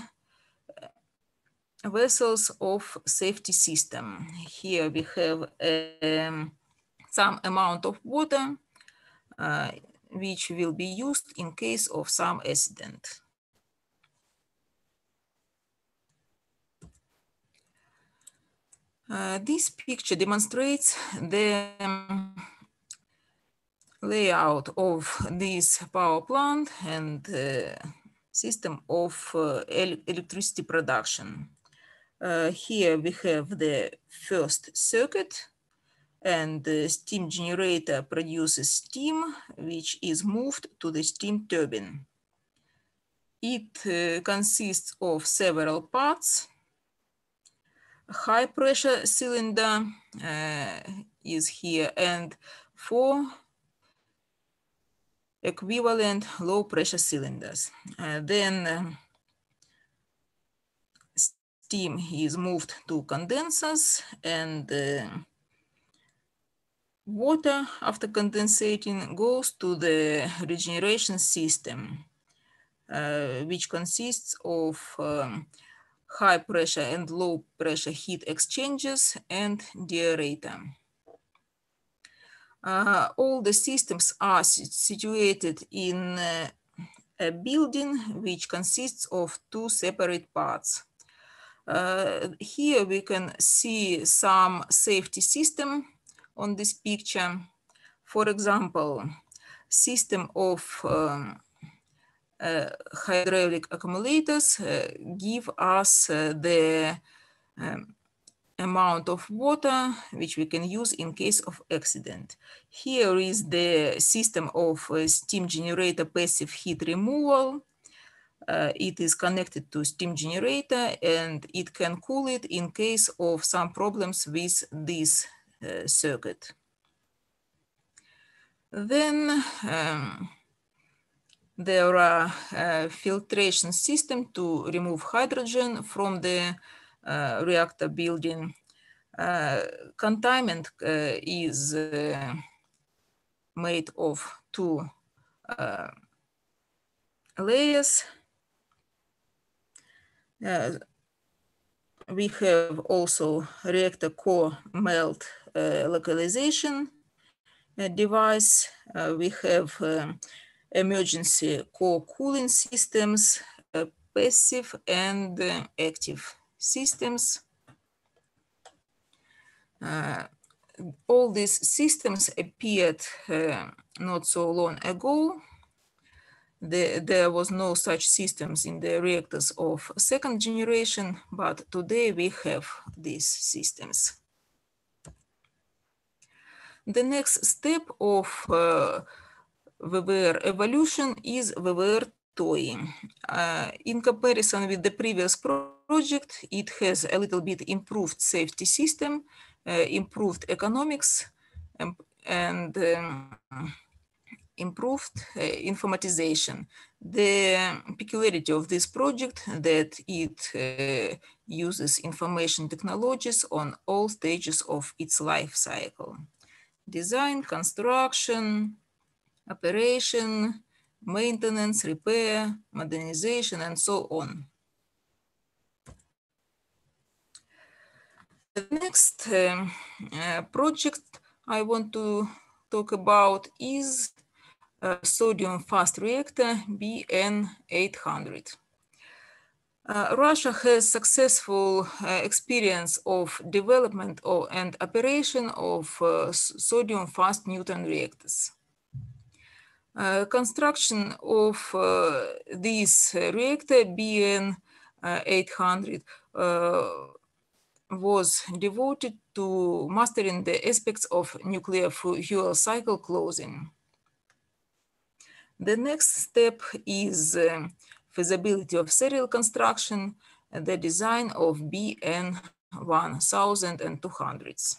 vessels of safety system. Here we have um, some amount of water uh, which will be used in case of some accident. Uh, this picture demonstrates the um, layout of this power plant and uh, system of uh, el electricity production. Uh, here we have the first circuit and the steam generator produces steam, which is moved to the steam turbine. It uh, consists of several parts. High pressure cylinder uh, is here and four equivalent low pressure cylinders. Uh, then um, steam is moved to condensers and uh, water after condensating goes to the regeneration system, uh, which consists of um, high pressure and low pressure heat exchangers and deaerator uh, all the systems are situated in uh, a building which consists of two separate parts. Uh, here we can see some safety system on this picture. For example, system of um, uh, hydraulic accumulators uh, give us uh, the um, amount of water which we can use in case of accident. Here is the system of uh, steam generator passive heat removal. Uh, it is connected to steam generator and it can cool it in case of some problems with this uh, circuit. Then um, there are uh, filtration system to remove hydrogen from the Э, reactor building. Э, containment is э, made of two layers. Uh, we have also reactor core melt uh, localization uh, device. we have emergency core cooling systems, passive and active systems. Uh, all these systems appeared uh, not so long ago. The, there was no such systems in the reactors of second generation, but today we have these systems. The next step of uh, VVR evolution is VVR toy. Uh, in comparison with the previous pro project. It has a little bit improved safety system, uh, improved economics, um, and um, improved uh, informatization. The peculiarity of this project that it uh, uses information technologies on all stages of its life cycle. Design, construction, operation, maintenance, repair, modernization, and so on. The next um, uh, project I want to talk about is a uh, sodium fast reactor BN800. Uh, Russia has successful uh, experience of development of, and operation of uh, sodium fast neutron reactors. construction of this reactor BN800 was devoted to mastering the aspects of nuclear fuel cycle closing. The next step is uh, feasibility of serial construction, and the design of BN 1200s.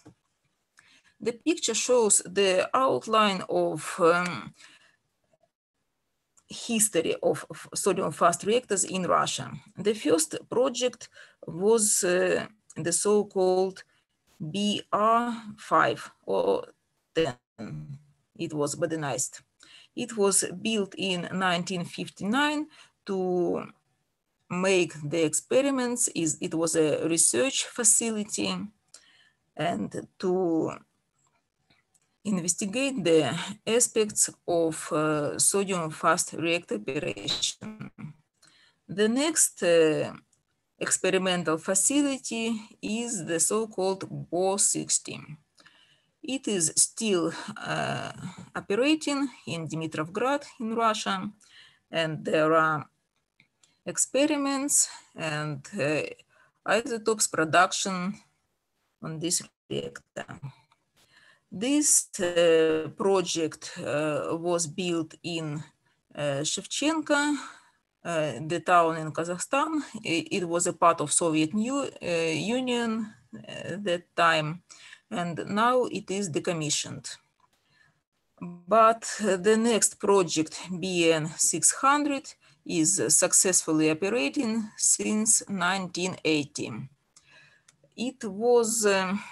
The picture shows the outline of um, history of sodium fast reactors in Russia. The first project was uh, the so-called BR5 or 10. It was modernized. It was built in 1959 to make the experiments. It was a research facility and to investigate the aspects of uh, sodium fast reactor operation. The next uh, experimental facility is the so-called Bo 16. It is still uh, operating in Dmitrovgrad in Russia, and there are experiments and uh, isotopes production on this reactor. This uh, project uh, was built in uh, Shevchenko Э, the town in Kazakhstan. It, was a part of Soviet new, э, Union at э, that time, and now it is decommissioned. But the next project, BN 600, is successfully operating since 1980. It was um,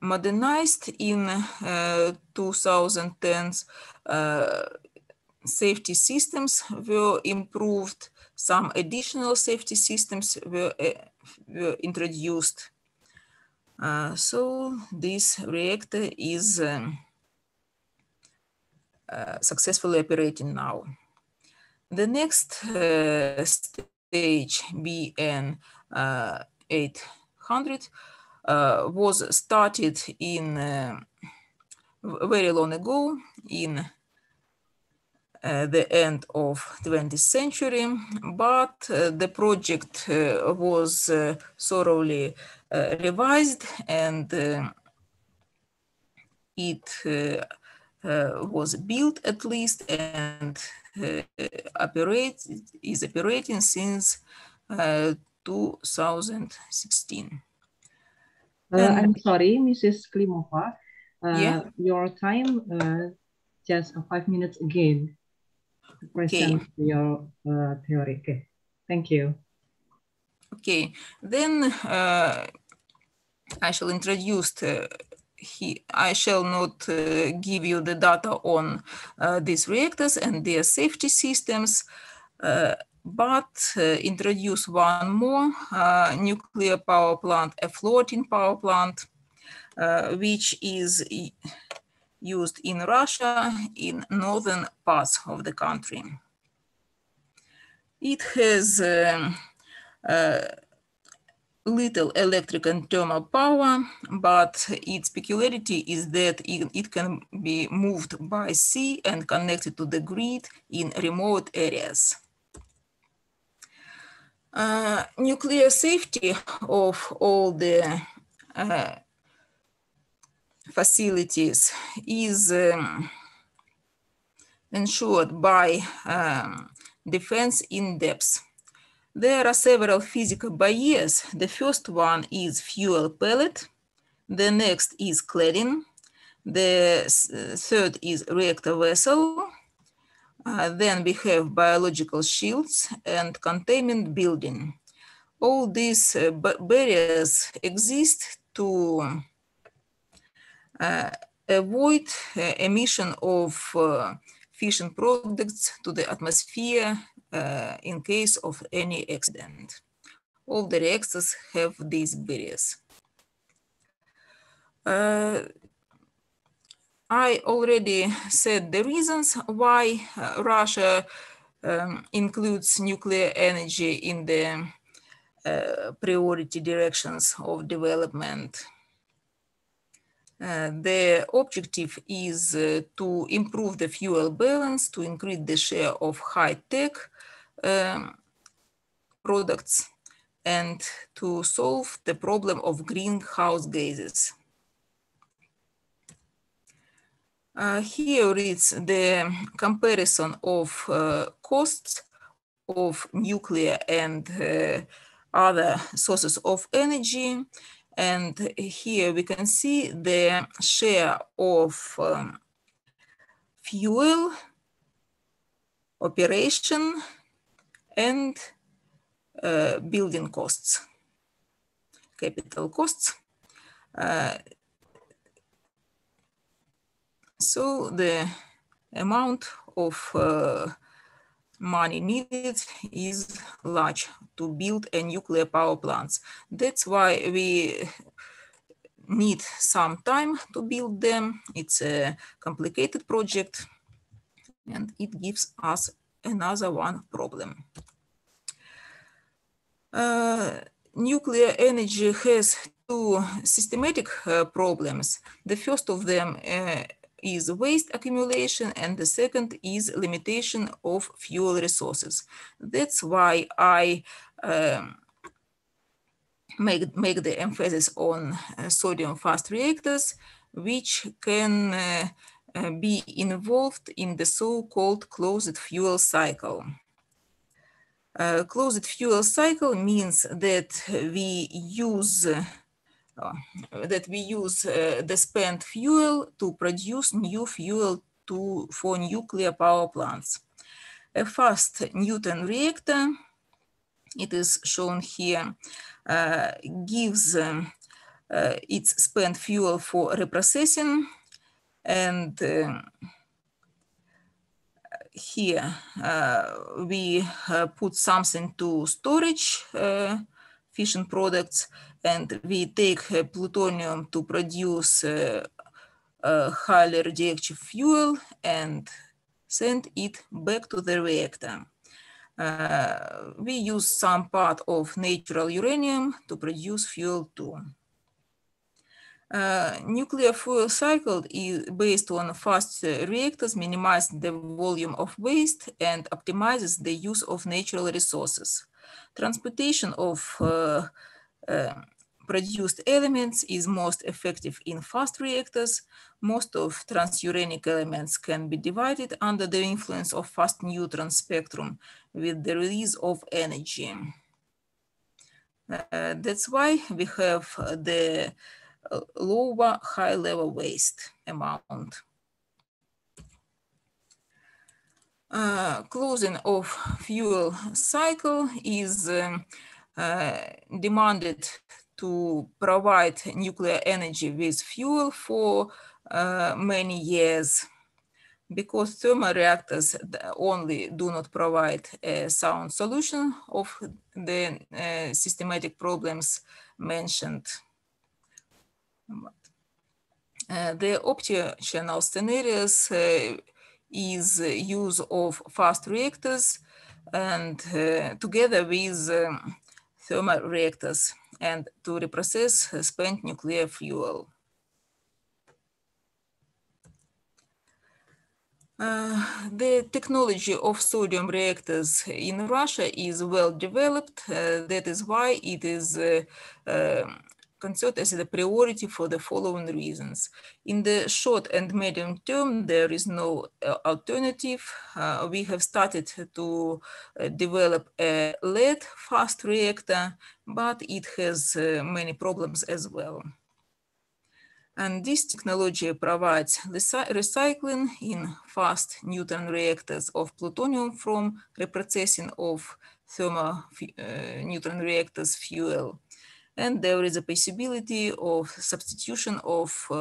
modernized in uh, 2010s uh, safety systems were improved, some additional safety systems were, uh, were introduced. Uh, so this reactor is um, uh, successfully operating now. The next uh, stage, BN800, uh, uh, was started in um, very long ago in uh, the end of 20th century, but uh, the project uh, was uh, thoroughly uh, revised and uh, it was built at least and operate, is operating since 2016. I'm sorry, Mrs. Klimova. Yeah. Your time just five minutes again question okay. your uh, theory. Okay. Thank you. Okay, then uh, I shall introduce. Uh, he, I shall not uh, give you the data on uh, these reactors and their safety systems, uh, but introduce one more nuclear power plant, a floating power plant, which is used in Russia in northern parts of the country. It has uh, uh, little electric and thermal power, but its peculiarity is that it, it can be moved by sea and connected to the grid in remote areas. Uh, nuclear safety of all the uh, facilities is um, ensured by um, defense in depth. There are several physical barriers. The first one is fuel pellet. The next is cladding. The third is reactor vessel. Uh, then we have biological shields and containment building. All these uh, barriers exist to avoid emission of uh, fission products to the atmosphere uh, in case of any accident. All the reactors have these barriers. Uh, I already said the reasons why Russia um, includes nuclear energy in the uh, priority directions of development. Uh, the objective is uh, to improve the fuel balance, to increase the share of high-tech um, products, and to solve the problem of greenhouse gases. Uh, here is the comparison of uh, costs of nuclear and uh, other sources of energy. And here we can see the share of um, fuel operation and uh, building costs, capital costs. Uh, so the amount of uh, money needed is large to build a nuclear power plants. That's why we need some time to build them. It's a complicated project and it gives us another one problem. Uh, nuclear energy has two systematic uh, problems. The first of them uh, is waste accumulation and the second is limitation of fuel resources. That's why I um, make, make the emphasis on uh, sodium fast reactors, which can uh, uh, be involved in the so-called closed fuel cycle. Uh, closed fuel cycle means that we use that we use uh, the spent fuel to produce new fuel to, for nuclear power plants. A fast Newton reactor, it is shown here, uh, gives um, uh, its spent fuel for reprocessing and um, here uh, we uh, put something to storage uh, fission products, and we take uh, plutonium to produce highly uh, uh, radioactive fuel and send it back to the reactor. Uh, we use some part of natural uranium to produce fuel too. Uh, nuclear fuel cycle is based on fast reactors, minimizes the volume of waste and optimizes the use of natural resources. Transportation of uh, uh, produced elements is most effective in fast reactors. Most of transuranic elements can be divided under the influence of fast neutron spectrum with the release of energy. Uh, that's why we have the lower high level waste amount. uh, closing of fuel cycle is um, uh, demanded to provide nuclear energy with fuel for uh, many years because thermal reactors only do not provide a sound solution of the uh, systematic problems mentioned. Uh, the operational scenarios uh, is uh, use of fast reactors and uh, together with um, thermal reactors and to reprocess uh, spent nuclear fuel. Uh, the technology of sodium reactors in Russia is well developed. Uh, that is why it is uh, um, considered as a priority for the following reasons. In the short and medium term, there is no uh, alternative. Uh, we have started to uh, develop a lead fast reactor, but it has uh, many problems as well. And this technology provides recycling in fast neutron reactors of plutonium from reprocessing of thermal uh, neutron reactors fuel and there is a possibility of substitution of uh,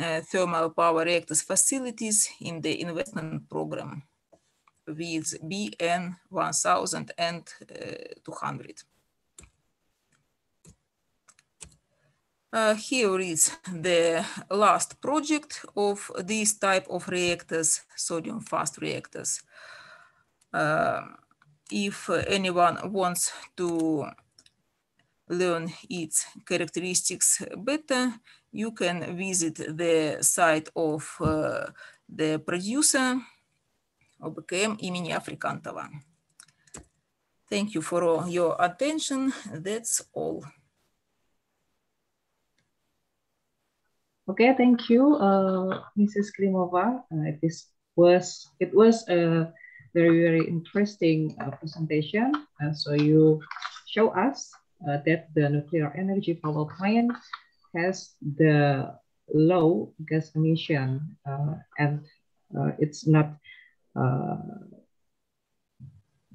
uh, thermal power reactors facilities in the investment program with BN 1000 and uh, 200. Uh, here is the last project of this type of reactors, sodium fast reactors. Uh, if anyone wants to learn its characteristics better, you can visit the site of uh, the producer OBKM имени Африкантова. Thank you for your attention. That's all. Okay, thank you, uh, Mrs. Klimova. Uh, this was it was a very very interesting uh, presentation. Uh, so you show us uh, that the nuclear energy power plant has the low gas emission uh, and uh, it's not uh,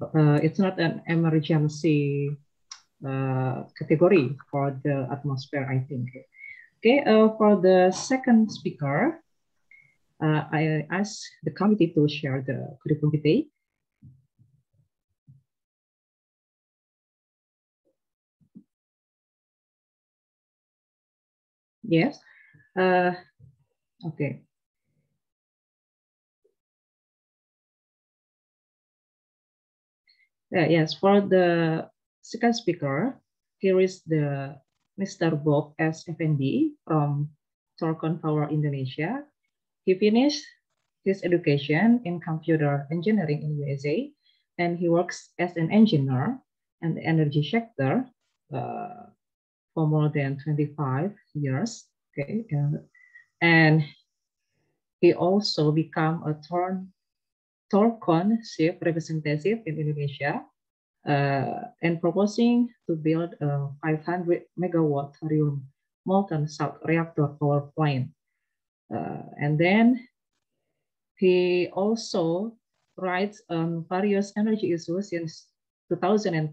uh, it's not an emergency uh, category for the atmosphere, I think. Okay, for the second speaker, I ask the committee to share the curriculum vitae Yes. Uh, eh, okay. Ya, uh, yes, for the second speaker, here is the Mr. Bob S. Effendi from Torcon Power Indonesia. He finished his education in computer engineering in USA, and he works as an engineer in the energy sector uh, for more than 25 years. Okay, and, uh, and he also become a torn Torcon chief representative in Indonesia uh, and proposing to build a 500 megawatt Rium molten salt reactor power plant. Uh, and then he also writes on various energy issues since 2012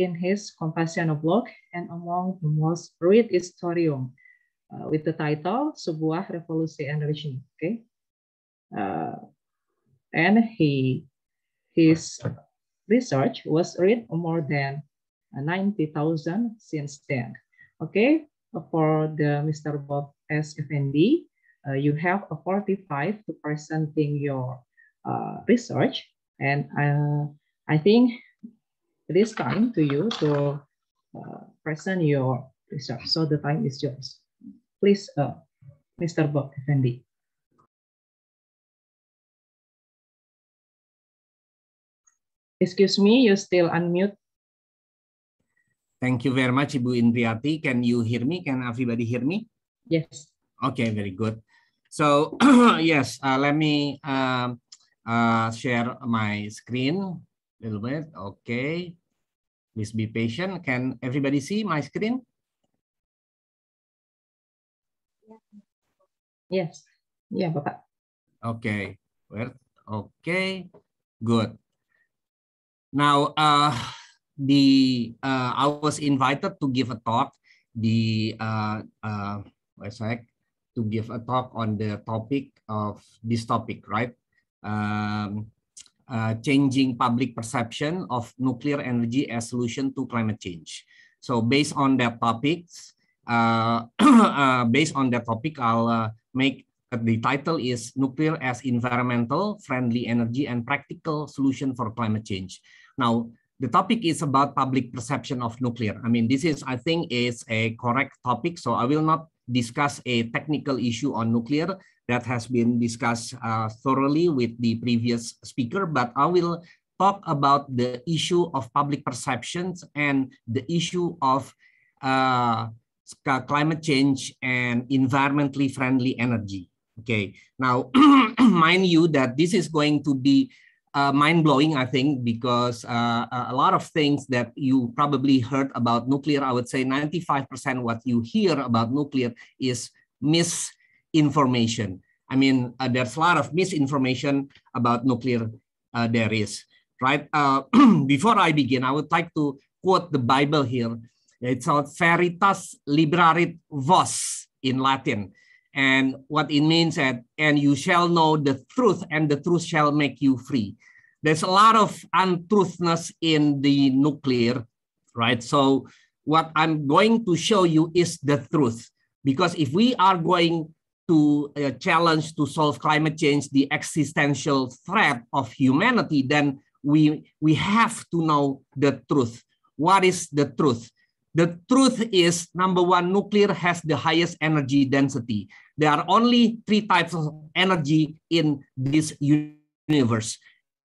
in his Compassion blog and among the most read is uh, with the title Sebuah Revolusi Energi. Okay. Uh, and he his research was read more than 90,000 since then. Okay, for the Mr. Bob S. Fnd, uh, you have a 45 to presenting your uh, research. And uh, I think it is time to you to uh, present your research. So the time is yours. Please, uh, Mr. Bob Effendi. Excuse me, you still unmute. Thank you very much, Ibu Indriati. Can you hear me? Can everybody hear me? Yes. Okay, very good. So yes, uh, let me uh, uh, share my screen a little bit. Okay. Please be patient. Can everybody see my screen? Yes. Yeah, Papa. Okay. Where? Okay. Good. Now, uh, the uh, I was invited to give a talk. The uh, uh, sec to give a talk on the topic of this topic, right? Um, uh, changing public perception of nuclear energy as solution to climate change. So based on that topics, uh, uh, based on that topic, I'll uh, make uh, the title is Nuclear as Environmental, Friendly Energy and Practical Solution for Climate Change. Now, the topic is about public perception of nuclear. I mean, this is, I think, is a correct topic. So I will not discuss a technical issue on nuclear, that has been discussed uh, thoroughly with the previous speaker, but I will talk about the issue of public perceptions and the issue of uh, climate change and environmentally friendly energy. Okay, now mind you that this is going to be uh, mind-blowing, I think, because uh, a lot of things that you probably heard about nuclear, I would say 95% what you hear about nuclear is miss information. I mean, uh, there's a lot of misinformation about nuclear uh, there is, right? Uh, before I begin, I would like to quote the Bible here. It's called veritas librarit vos in Latin. And what it means that, and you shall know the truth, and the truth shall make you free. There's a lot of untruthness in the nuclear, right? So what I'm going to show you is the truth. Because if we are going to uh, challenge to solve climate change, the existential threat of humanity, then we, we have to know the truth. What is the truth? The truth is number one, nuclear has the highest energy density. There are only three types of energy in this universe.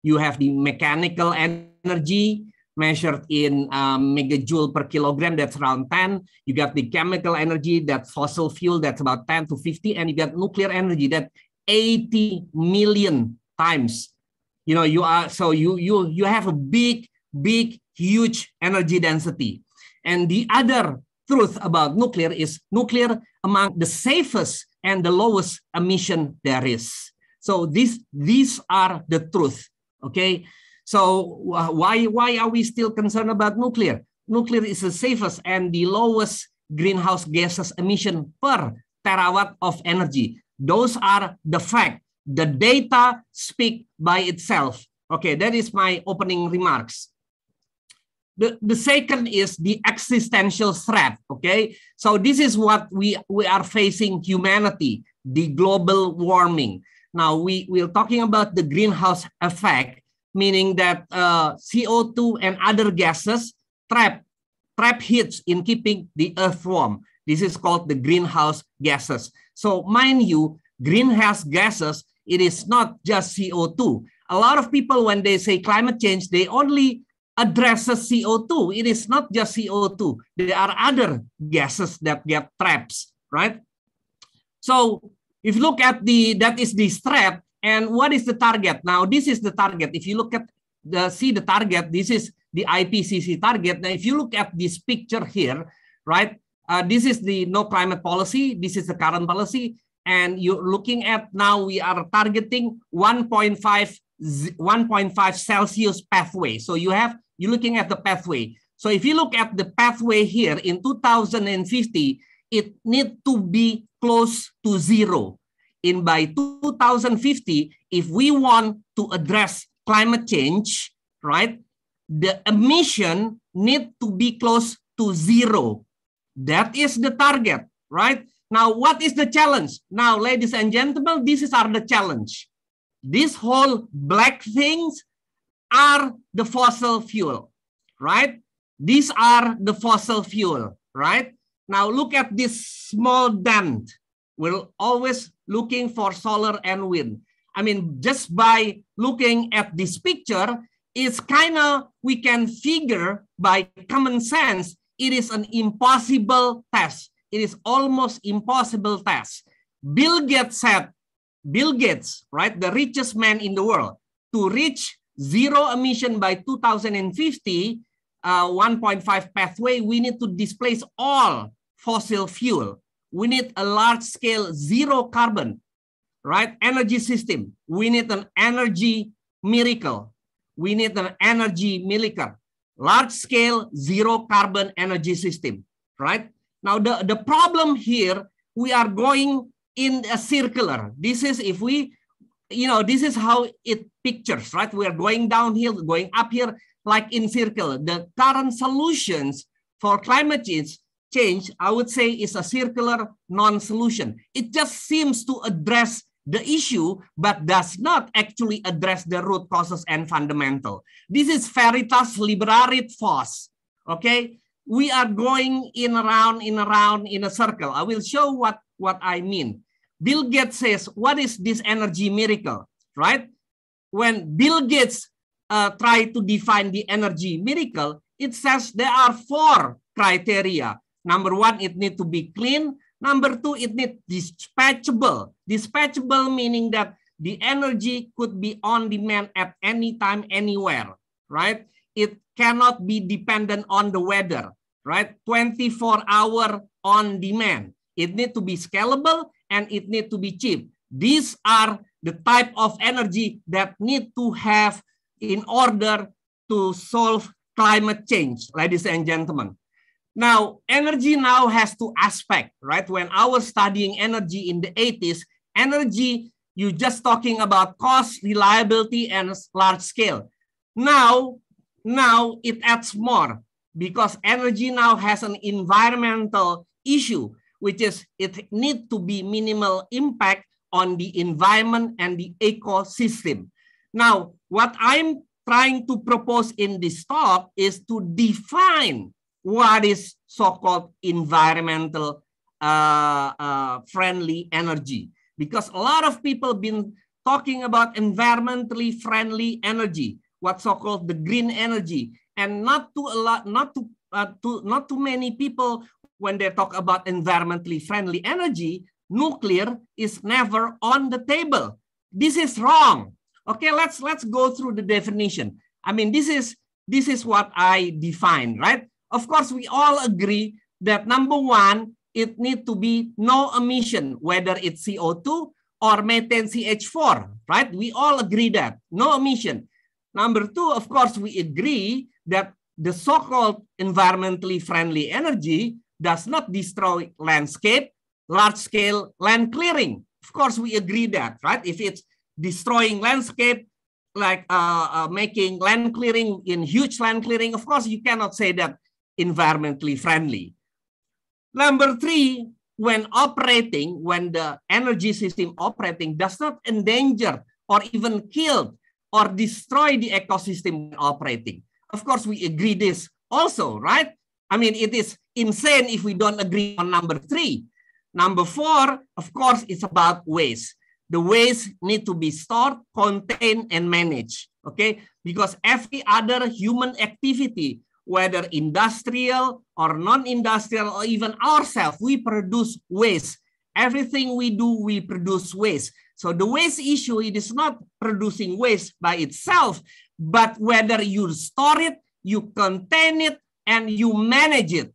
You have the mechanical energy, measured in um, megajoule per kilogram, that's around 10. You got the chemical energy, that fossil fuel, that's about 10 to 50. And you got nuclear energy, that 80 million times. You know, you are, so you, you, you have a big, big, huge energy density. And the other truth about nuclear is nuclear among the safest and the lowest emission there is. So these, these are the truth, okay? So why, why are we still concerned about nuclear? Nuclear is the safest and the lowest greenhouse gases emission per terawatt of energy. Those are the fact. The data speak by itself. Okay, that is my opening remarks. The, the second is the existential threat. Okay, so this is what we, we are facing humanity, the global warming. Now we, we're talking about the greenhouse effect, meaning that uh, CO2 and other gases trap, trap heat in keeping the earth warm. This is called the greenhouse gases. So mind you, greenhouse gases, it is not just CO2. A lot of people, when they say climate change, they only addresses CO2. It is not just CO2. There are other gases that get traps, right? So if you look at the, that is the trap, and what is the target? Now, this is the target. If you look at the see the target, this is the IPCC target. Now, if you look at this picture here, right? Uh, this is the no climate policy. This is the current policy. And you're looking at now we are targeting 1.5 1.5 Celsius pathway. So you have you're looking at the pathway. So if you look at the pathway here in 2050, it need to be close to zero in by 2050, if we want to address climate change, right, the emission need to be close to zero. That is the target, right? Now, what is the challenge? Now, ladies and gentlemen, this is are the challenge. These whole black things are the fossil fuel, right? These are the fossil fuel, right? Now look at this small dent will always looking for solar and wind. I mean, just by looking at this picture, it's kind of, we can figure by common sense, it is an impossible task. It is almost impossible task. Bill Gates said, Bill Gates, right, the richest man in the world, to reach zero emission by 2050, uh, 1.5 pathway, we need to displace all fossil fuel we need a large scale zero carbon, right? Energy system. We need an energy miracle. We need an energy miracle, large scale zero carbon energy system, right? Now the, the problem here, we are going in a circular. This is if we, you know, this is how it pictures, right? We are going downhill, going up here, like in circle. The current solutions for climate change change, I would say, is a circular non-solution. It just seems to address the issue, but does not actually address the root causes and fundamental. This is veritas liberarit fos. Okay, we are going in around, in around, in a circle. I will show what what I mean. Bill Gates says, "What is this energy miracle?" Right? When Bill Gates uh, tried to define the energy miracle, it says there are four criteria Number one, it need to be clean. Number two, it need dispatchable. Dispatchable meaning that the energy could be on demand at any time, anywhere, right? It cannot be dependent on the weather, right? 24 hour on demand. It need to be scalable and it need to be cheap. These are the type of energy that need to have in order to solve climate change, ladies and gentlemen. Now, energy now has two aspects, right? When I was studying energy in the 80s, energy, you just talking about cost, reliability, and large scale. Now, now it adds more because energy now has an environmental issue, which is it need to be minimal impact on the environment and the ecosystem. Now, what I'm trying to propose in this talk is to define what is so-called environmental uh, uh, friendly energy because a lot of people been talking about environmentally friendly energy what so-called the green energy and not too a lot not too uh, not too many people when they talk about environmentally friendly energy nuclear is never on the table this is wrong okay let's let's go through the definition i mean this is this is what i define right of course, we all agree that number one, it need to be no emission, whether it's CO2 or methane CH4, right? We all agree that, no emission. Number two, of course, we agree that the so-called environmentally friendly energy does not destroy landscape, large-scale land clearing. Of course, we agree that, right? If it's destroying landscape, like uh, uh, making land clearing in huge land clearing, of course, you cannot say that environmentally friendly. Number three, when operating, when the energy system operating does not endanger or even kill or destroy the ecosystem operating. Of course, we agree this also, right? I mean, it is insane if we don't agree on number three. Number four, of course, it's about waste. The waste need to be stored, contained, and managed, okay? Because every other human activity whether industrial or non-industrial or even ourselves, we produce waste. Everything we do, we produce waste. So the waste issue, it is not producing waste by itself, but whether you store it, you contain it, and you manage it.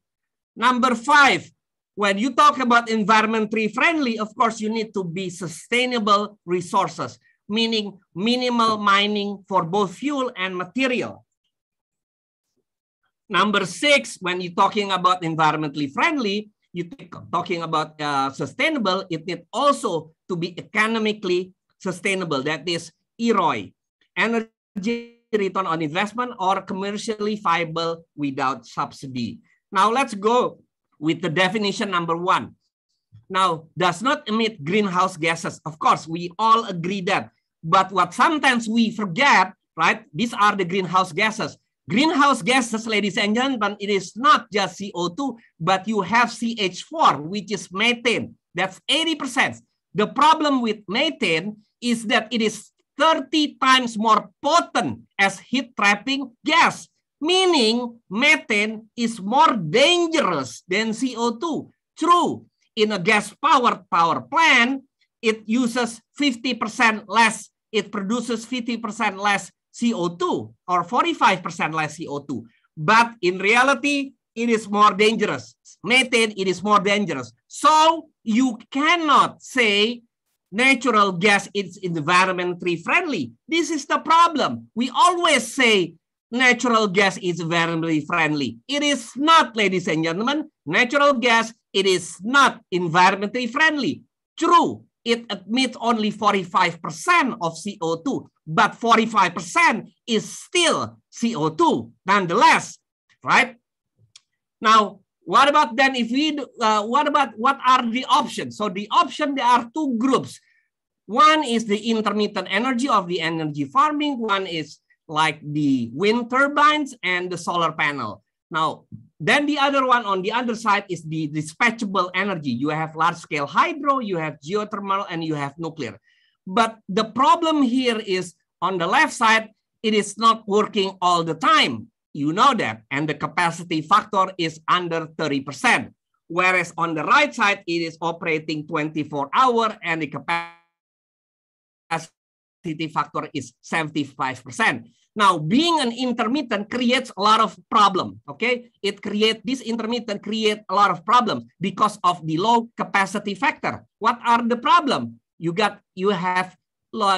Number five, when you talk about environmentally friendly, of course, you need to be sustainable resources, meaning minimal mining for both fuel and material. Number six, when you're talking about environmentally friendly, you talking about uh, sustainable, it need also to be economically sustainable. That is EROI, energy return on investment or commercially viable without subsidy. Now let's go with the definition number one. Now, does not emit greenhouse gases. Of course, we all agree that. But what sometimes we forget, right? These are the greenhouse gases greenhouse gases, ladies and gentlemen, it is not just CO2, but you have CH4, which is methane. That's 80%. The problem with methane is that it is 30 times more potent as heat trapping gas, meaning methane is more dangerous than CO2. True, in a gas powered power plant, it uses 50% less, it produces 50% less CO2 or 45% less CO2. But in reality, it is more dangerous. Methane, it is more dangerous. So you cannot say natural gas is environmentally friendly. This is the problem. We always say natural gas is environmentally friendly. It is not, ladies and gentlemen. Natural gas, it is not environmentally friendly. True, it emits only 45% of CO2, but 45% is still CO2 nonetheless, right? Now, what about then if we, uh, what about, what are the options? So the option, there are two groups. One is the intermittent energy of the energy farming. One is like the wind turbines and the solar panel. Now, then the other one on the other side is the dispatchable energy. You have large scale hydro, you have geothermal, and you have nuclear. But the problem here is on the left side, it is not working all the time. You know that. And the capacity factor is under 30%. Whereas on the right side, it is operating 24 hour and the capacity factor is 75%. Now, being an intermittent creates a lot of problem. Okay, it create this intermittent create a lot of problems because of the low capacity factor. What are the problem? You got you have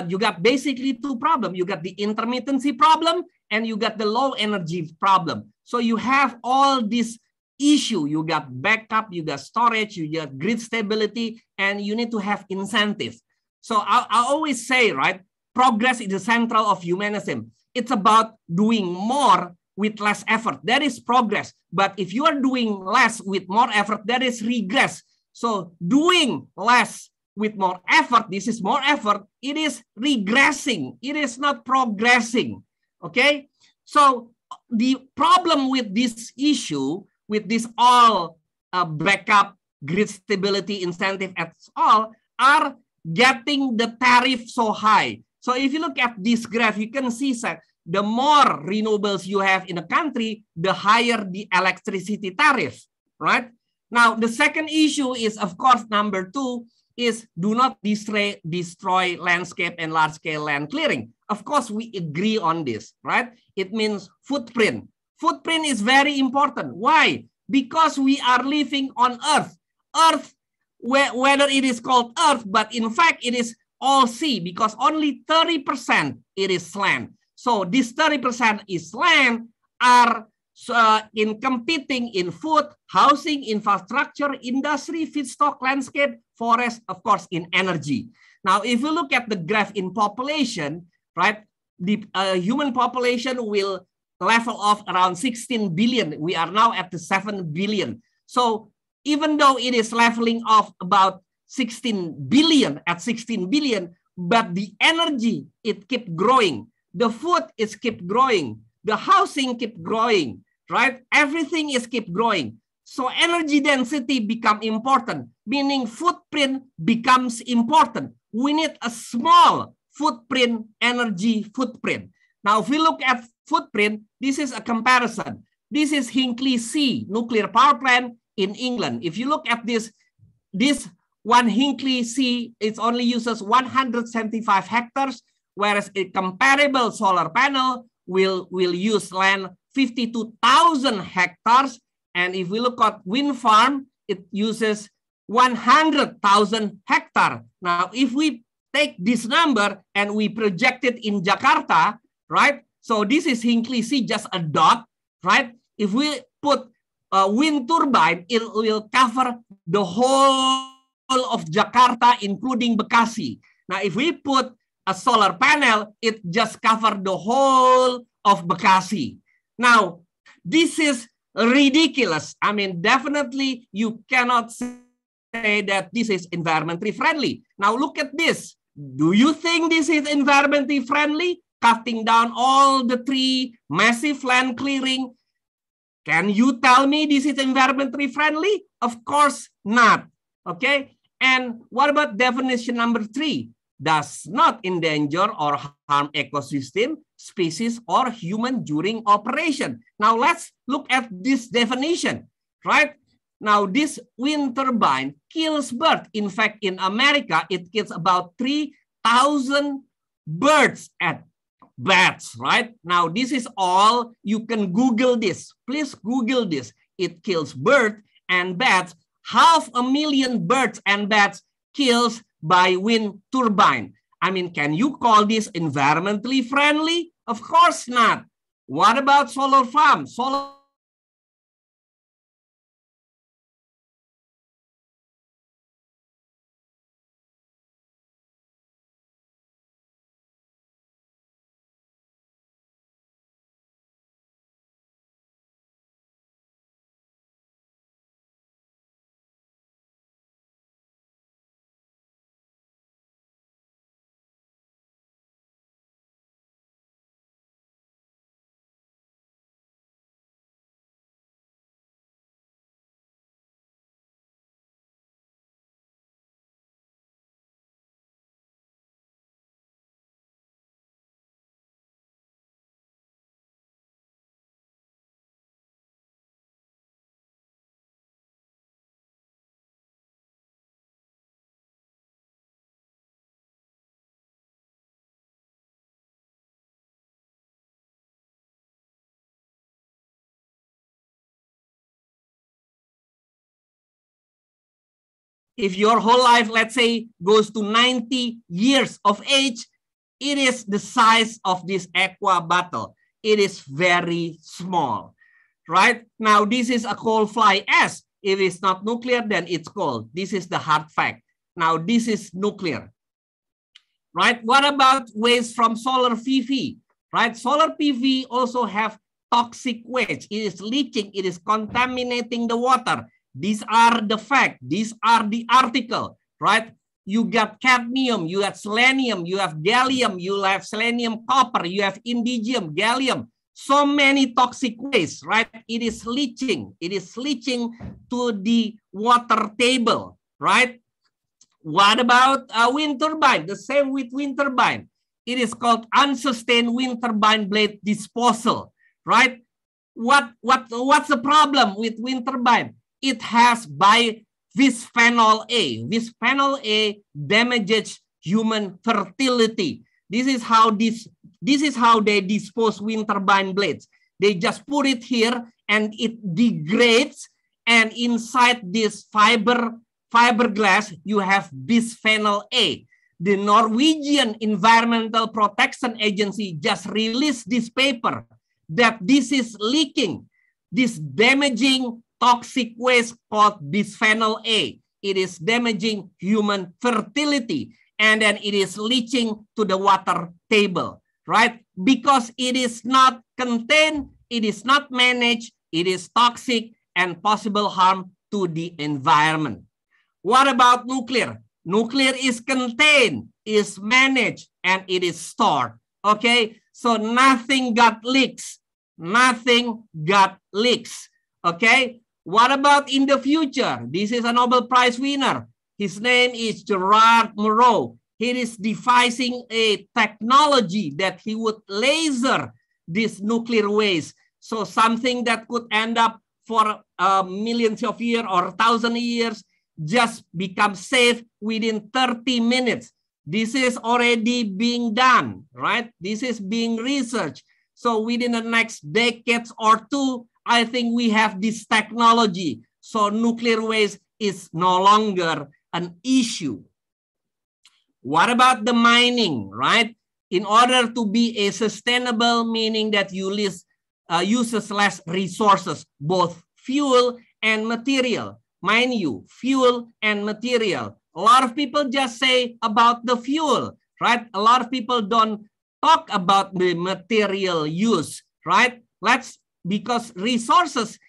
you got basically two problem. You got the intermittency problem and you got the low energy problem. So you have all this issue. You got backup, you got storage, you got grid stability, and you need to have incentives. So I, I always say, right, progress is the central of humanism it's about doing more with less effort. That is progress. But if you are doing less with more effort, that is regress. So doing less with more effort, this is more effort, it is regressing. It is not progressing. Okay? So the problem with this issue, with this all uh, backup grid stability incentive at all, are getting the tariff so high. So if you look at this graph, you can see that the more renewables you have in a country, the higher the electricity tariff, right? Now, the second issue is, of course, number two, is do not destroy, destroy landscape and large-scale land clearing. Of course, we agree on this, right? It means footprint. Footprint is very important. Why? Because we are living on Earth. Earth, whether it is called Earth, but in fact, it is all sea because only 30% it is land. So this 30% is land are uh, in competing in food, housing, infrastructure, industry, feedstock, landscape, forest, of course, in energy. Now, if you look at the graph in population, right, the uh, human population will level off around 16 billion. We are now at the 7 billion. So even though it is leveling off about 16 billion at 16 billion, but the energy, it keep growing. The food is keep growing. The housing keep growing, right? Everything is keep growing. So energy density become important, meaning footprint becomes important. We need a small footprint, energy footprint. Now, if we look at footprint, this is a comparison. This is Hinkley C nuclear power plant in England. If you look at this, this one Hinkley C it only uses 175 hectares, whereas a comparable solar panel will, will use land 52,000 hectares. And if we look at wind farm, it uses 100,000 hectares. Now, if we take this number and we project it in Jakarta, right? So this is Hinkley C, just a dot, right? If we put a wind turbine, it will cover the whole of Jakarta, including Bekasi. Now, if we put a solar panel, it just covered the whole of Bekasi. Now, this is ridiculous. I mean, definitely you cannot say that this is environmentally friendly. Now, look at this. Do you think this is environmentally friendly? Cutting down all the tree, massive land clearing. Can you tell me this is environmentally friendly? Of course not. Okay, and what about definition number three? Does not endanger or harm ecosystem, species, or human during operation. Now let's look at this definition, right? Now this wind turbine kills birds. In fact, in America, it kills about 3,000 birds at bats, right? Now this is all, you can Google this. Please Google this. It kills birds and bats half a million birds and bats killed by wind turbine. I mean, can you call this environmentally friendly? Of course not. What about solar farms? Solar if your whole life, let's say, goes to 90 years of age, it is the size of this aqua bottle. It is very small, right? Now, this is a coal fly S. If it's not nuclear, then it's coal. This is the hard fact. Now, this is nuclear, right? What about waste from solar PV, right? Solar PV also have toxic waste. It is leaching. it is contaminating the water. These are the fact. These are the article, right? You got cadmium, you have selenium, you have gallium, you have selenium copper, you have indigium, gallium. So many toxic waste, right? It is leaching. It is leaching to the water table, right? What about a wind turbine? The same with wind turbine. It is called unsustained wind turbine blade disposal, right? What what what's the problem with wind turbine? it has by bisphenol A. Bisphenol A damages human fertility. This is how this this is how they dispose wind turbine blades. They just put it here and it degrades and inside this fiber fiberglass you have bisphenol A. The Norwegian Environmental Protection Agency just released this paper that this is leaking, this damaging toxic waste called bisphenol A. It is damaging human fertility and then it is leaching to the water table, right? Because it is not contained, it is not managed, it is toxic and possible harm to the environment. What about nuclear? Nuclear is contained, is managed, and it is stored. Okay, so nothing got leaks. Nothing got leaks. Okay, what about in the future? This is a Nobel Prize winner. His name is Gerard Moreau. He is devising a technology that he would laser this nuclear waste. So something that could end up for uh, millions of years or thousand years just become safe within 30 minutes. This is already being done, right? This is being researched. So within the next decades or two, I think we have this technology. So nuclear waste is no longer an issue. What about the mining, right? In order to be a sustainable, meaning that you list, uh, uses less resources, both fuel and material. Mind you, fuel and material. A lot of people just say about the fuel, right? A lot of people don't talk about the material use, right? Let's because resources,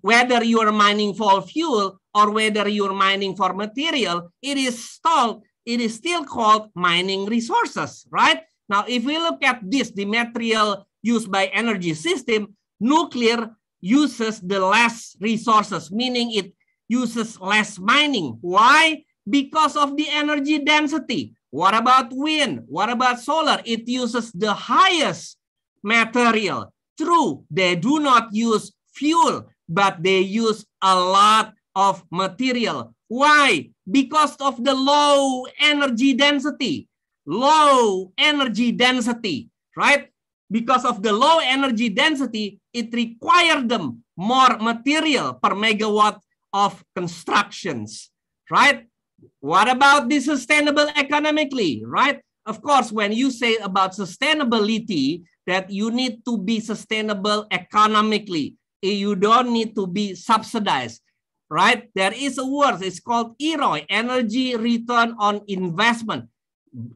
whether you are mining for fuel or whether you're mining for material, it is still, it is still called mining resources, right? Now, if we look at this, the material used by energy system, nuclear uses the less resources, meaning it uses less mining. Why? Because of the energy density. What about wind? What about solar? It uses the highest material. True, they do not use fuel, but they use a lot of material. Why? Because of the low energy density. Low energy density, right? Because of the low energy density, it required them more material per megawatt of constructions, right? What about the sustainable economically, right? Of course, when you say about sustainability, that you need to be sustainable economically. Eh, you don't need to be subsidized, right? There is a word, it's called EROI, Energy Return on Investment.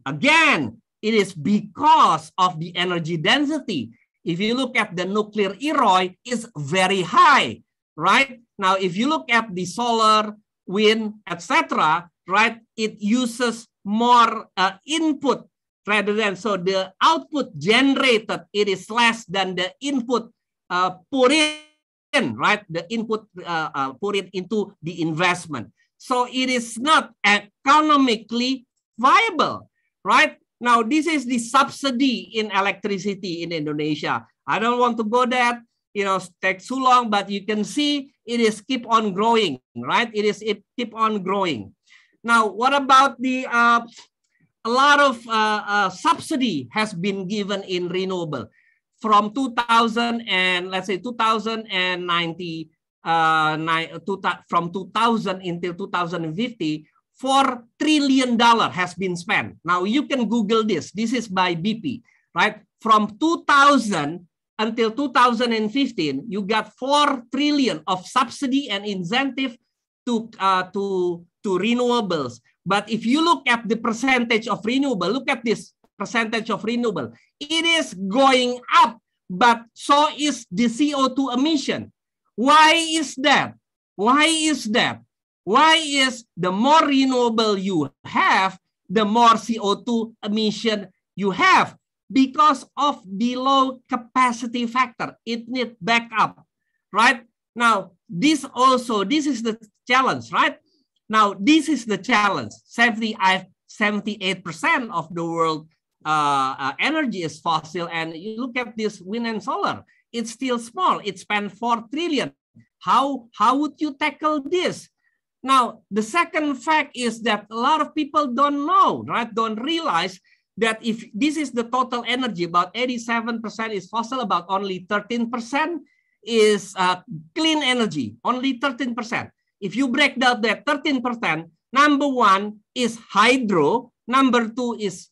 Again, it is because of the energy density. If you look at the nuclear EROI, it's very high, right? Now, if you look at the solar, wind, etc., right, it uses more uh, input rather than so the output generated it is less than the input uh, put in right the input uh, uh, put it into the investment so it is not economically viable right now this is the subsidy in electricity in indonesia i don't want to go that you know take too long but you can see it is keep on growing right it is it keep on growing now what about the uh, a lot of uh, uh, subsidy has been given in renewable from 2000 and let's say 2090 uh, uh from 2000 until 2050 four trillion dollar has been spent now you can google this this is by bp right from 2000 until 2015 you got four trillion of subsidy and incentive to uh, to to renewables but if you look at the percentage of renewable, look at this percentage of renewable. It is going up, but so is the CO2 emission. Why is that? Why is that? Why is the more renewable you have, the more CO2 emission you have? Because of the low capacity factor. It needs backup, right? Now, this also, this is the challenge, right? Now, this is the challenge. 78% of the world uh, uh, energy is fossil. And you look at this wind and solar, it's still small. It spent 4 trillion. How, how would you tackle this? Now, the second fact is that a lot of people don't know, right? Don't realize that if this is the total energy, about 87% is fossil, about only 13% is uh, clean energy, only 13%. If you break down that 13%, number one is hydro, number two is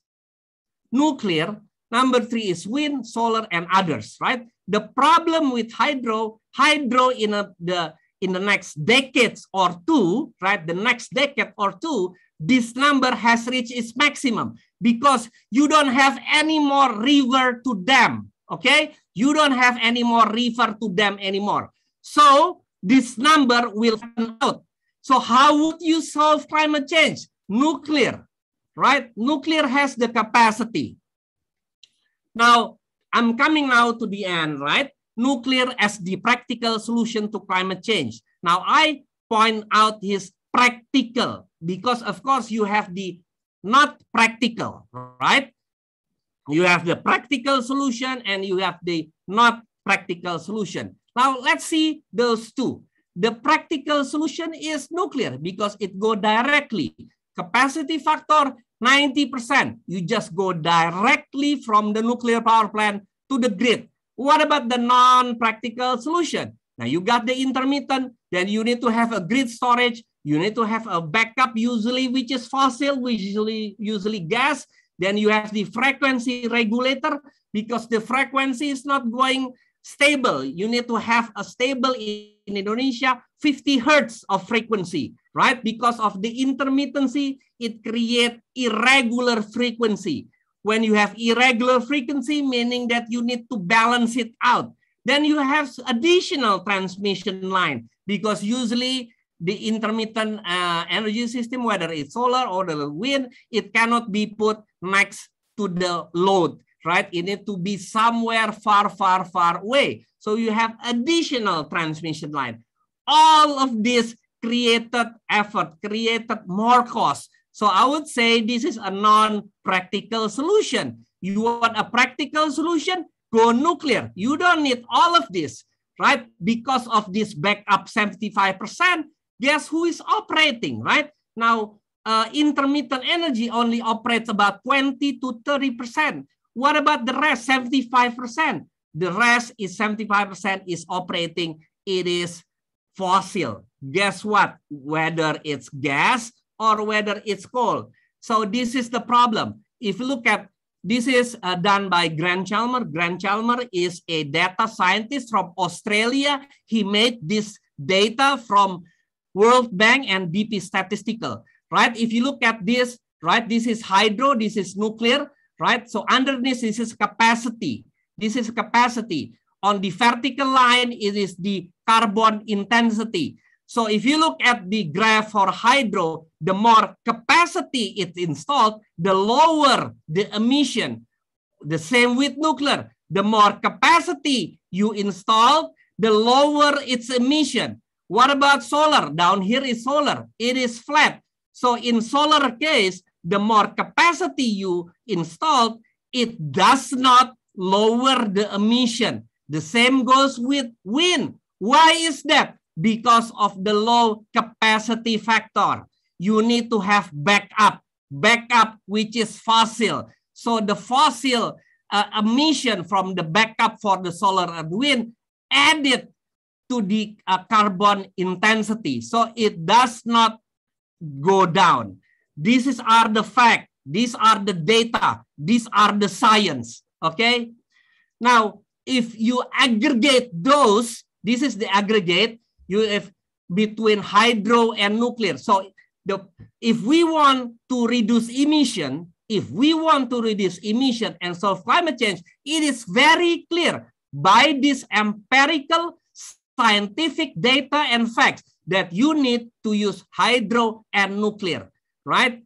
nuclear, number three is wind, solar, and others, right? The problem with hydro, hydro in a, the in the next decades or two, right? The next decade or two, this number has reached its maximum because you don't have any more river to dam. Okay, you don't have any more river to dam anymore. So this number will come out. So how would you solve climate change? Nuclear, right? Nuclear has the capacity. Now, I'm coming now to the end, right? Nuclear as the practical solution to climate change. Now, I point out his practical because, of course, you have the not practical, right? You have the practical solution and you have the not practical solution. Now let's see those two. The practical solution is nuclear because it go directly. Capacity factor 90%. You just go directly from the nuclear power plant to the grid. What about the non-practical solution? Now you got the intermittent, then you need to have a grid storage. You need to have a backup usually, which is fossil, which usually, usually gas. Then you have the frequency regulator because the frequency is not going stable. You need to have a stable in Indonesia 50 hertz of frequency, right? Because of the intermittency, it create irregular frequency. When you have irregular frequency, meaning that you need to balance it out. Then you have additional transmission line because usually the intermittent uh, energy system, whether it's solar or the wind, it cannot be put next to the load right? It need to be somewhere far, far, far away. So you have additional transmission line. All of this created effort, created more cost. So I would say this is a non-practical solution. You want a practical solution? Go nuclear. You don't need all of this, right? Because of this backup 75%, guess who is operating, right? Now, uh, intermittent energy only operates about 20 to 30 percent. What about the rest, 75%? The rest is 75% is operating. It is fossil. Guess what? Whether it's gas or whether it's coal. So this is the problem. If you look at this is uh, done by Grant Chalmer. Grant Chalmer is a data scientist from Australia. He made this data from World Bank and BP Statistical, right? If you look at this, right, this is hydro, this is nuclear right? So underneath this is capacity. This is capacity. On the vertical line, it is the carbon intensity. So if you look at the graph for hydro, the more capacity it installed, the lower the emission. The same with nuclear. The more capacity you install, the lower its emission. What about solar? Down here is solar. It is flat. So in solar case, the more capacity you install, it does not lower the emission. The same goes with wind. Why is that? Because of the low capacity factor. You need to have backup, backup which is fossil. So the fossil uh, emission from the backup for the solar and wind added to the uh, carbon intensity. So it does not go down. These are the fact. These are the data. These are the science. Okay. Now, if you aggregate those, this is the aggregate you have between hydro and nuclear. So the, if we want to reduce emission, if we want to reduce emission and solve climate change, it is very clear by this empirical scientific data and facts that you need to use hydro and nuclear right?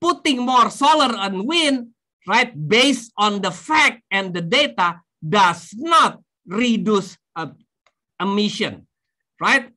Putting more solar and wind, right, based on the fact and the data does not reduce uh, emission, right?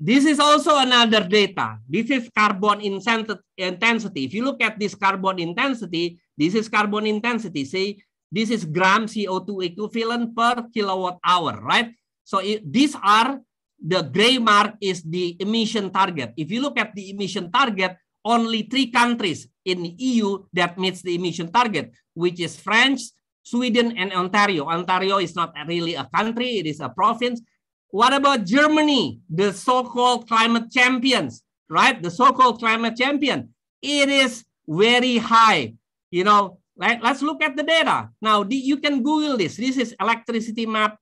This is also another data. This is carbon intensity. If you look at this carbon intensity, this is carbon intensity. See, this is gram CO2 equivalent per kilowatt hour, right? So it, these are the gray mark is the emission target. If you look at the emission target, only three countries in the EU that meets the emission target, which is France, Sweden, and Ontario. Ontario is not really a country, it is a province. What about Germany, the so-called climate champions, right? The so-called climate champion. It is very high. You know, right? let's look at the data. Now, the, you can Google this. This is electricitymap.org.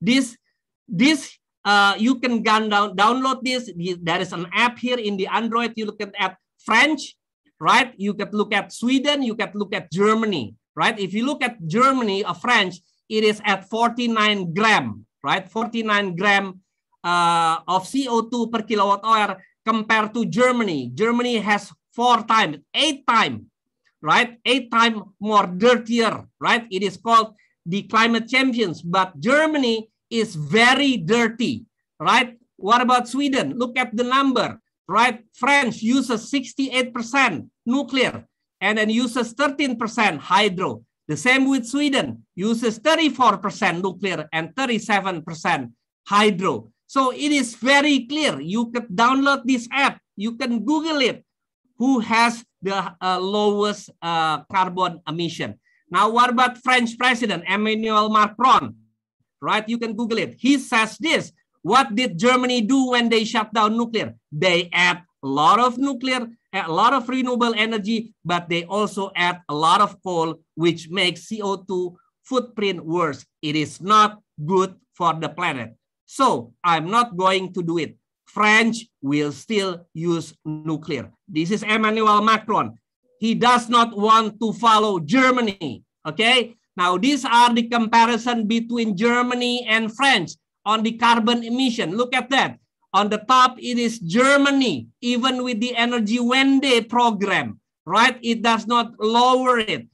This this uh, you can down, download this. There is an app here in the Android. You look at, at French, right? You can look at Sweden. You can look at Germany, right? If you look at Germany, a French, it is at 49 gram, right? 49 gram uh, of CO2 per kilowatt hour compared to Germany. Germany has four times, eight times, right? Eight times more dirtier, right? It is called the climate champions. But Germany is very dirty, right? What about Sweden? Look at the number, right? France uses 68% nuclear and then uses 13% hydro. The same with Sweden, uses 34% nuclear and 37% hydro. So it is very clear. You can download this app. You can Google it. Who has the uh, lowest uh, carbon emission? Now, what about French President Emmanuel Macron? right? You can Google it. He says this. What did Germany do when they shut down nuclear? They add a lot of nuclear, a lot of renewable energy, but they also add a lot of coal, which makes CO2 footprint worse. It is not good for the planet. So I'm not going to do it. French will still use nuclear. This is Emmanuel Macron. He does not want to follow Germany. Okay, now, these are the comparison between Germany and France on the carbon emission. Look at that. On the top, it is Germany, even with the Energy Wende program, right? It does not lower it.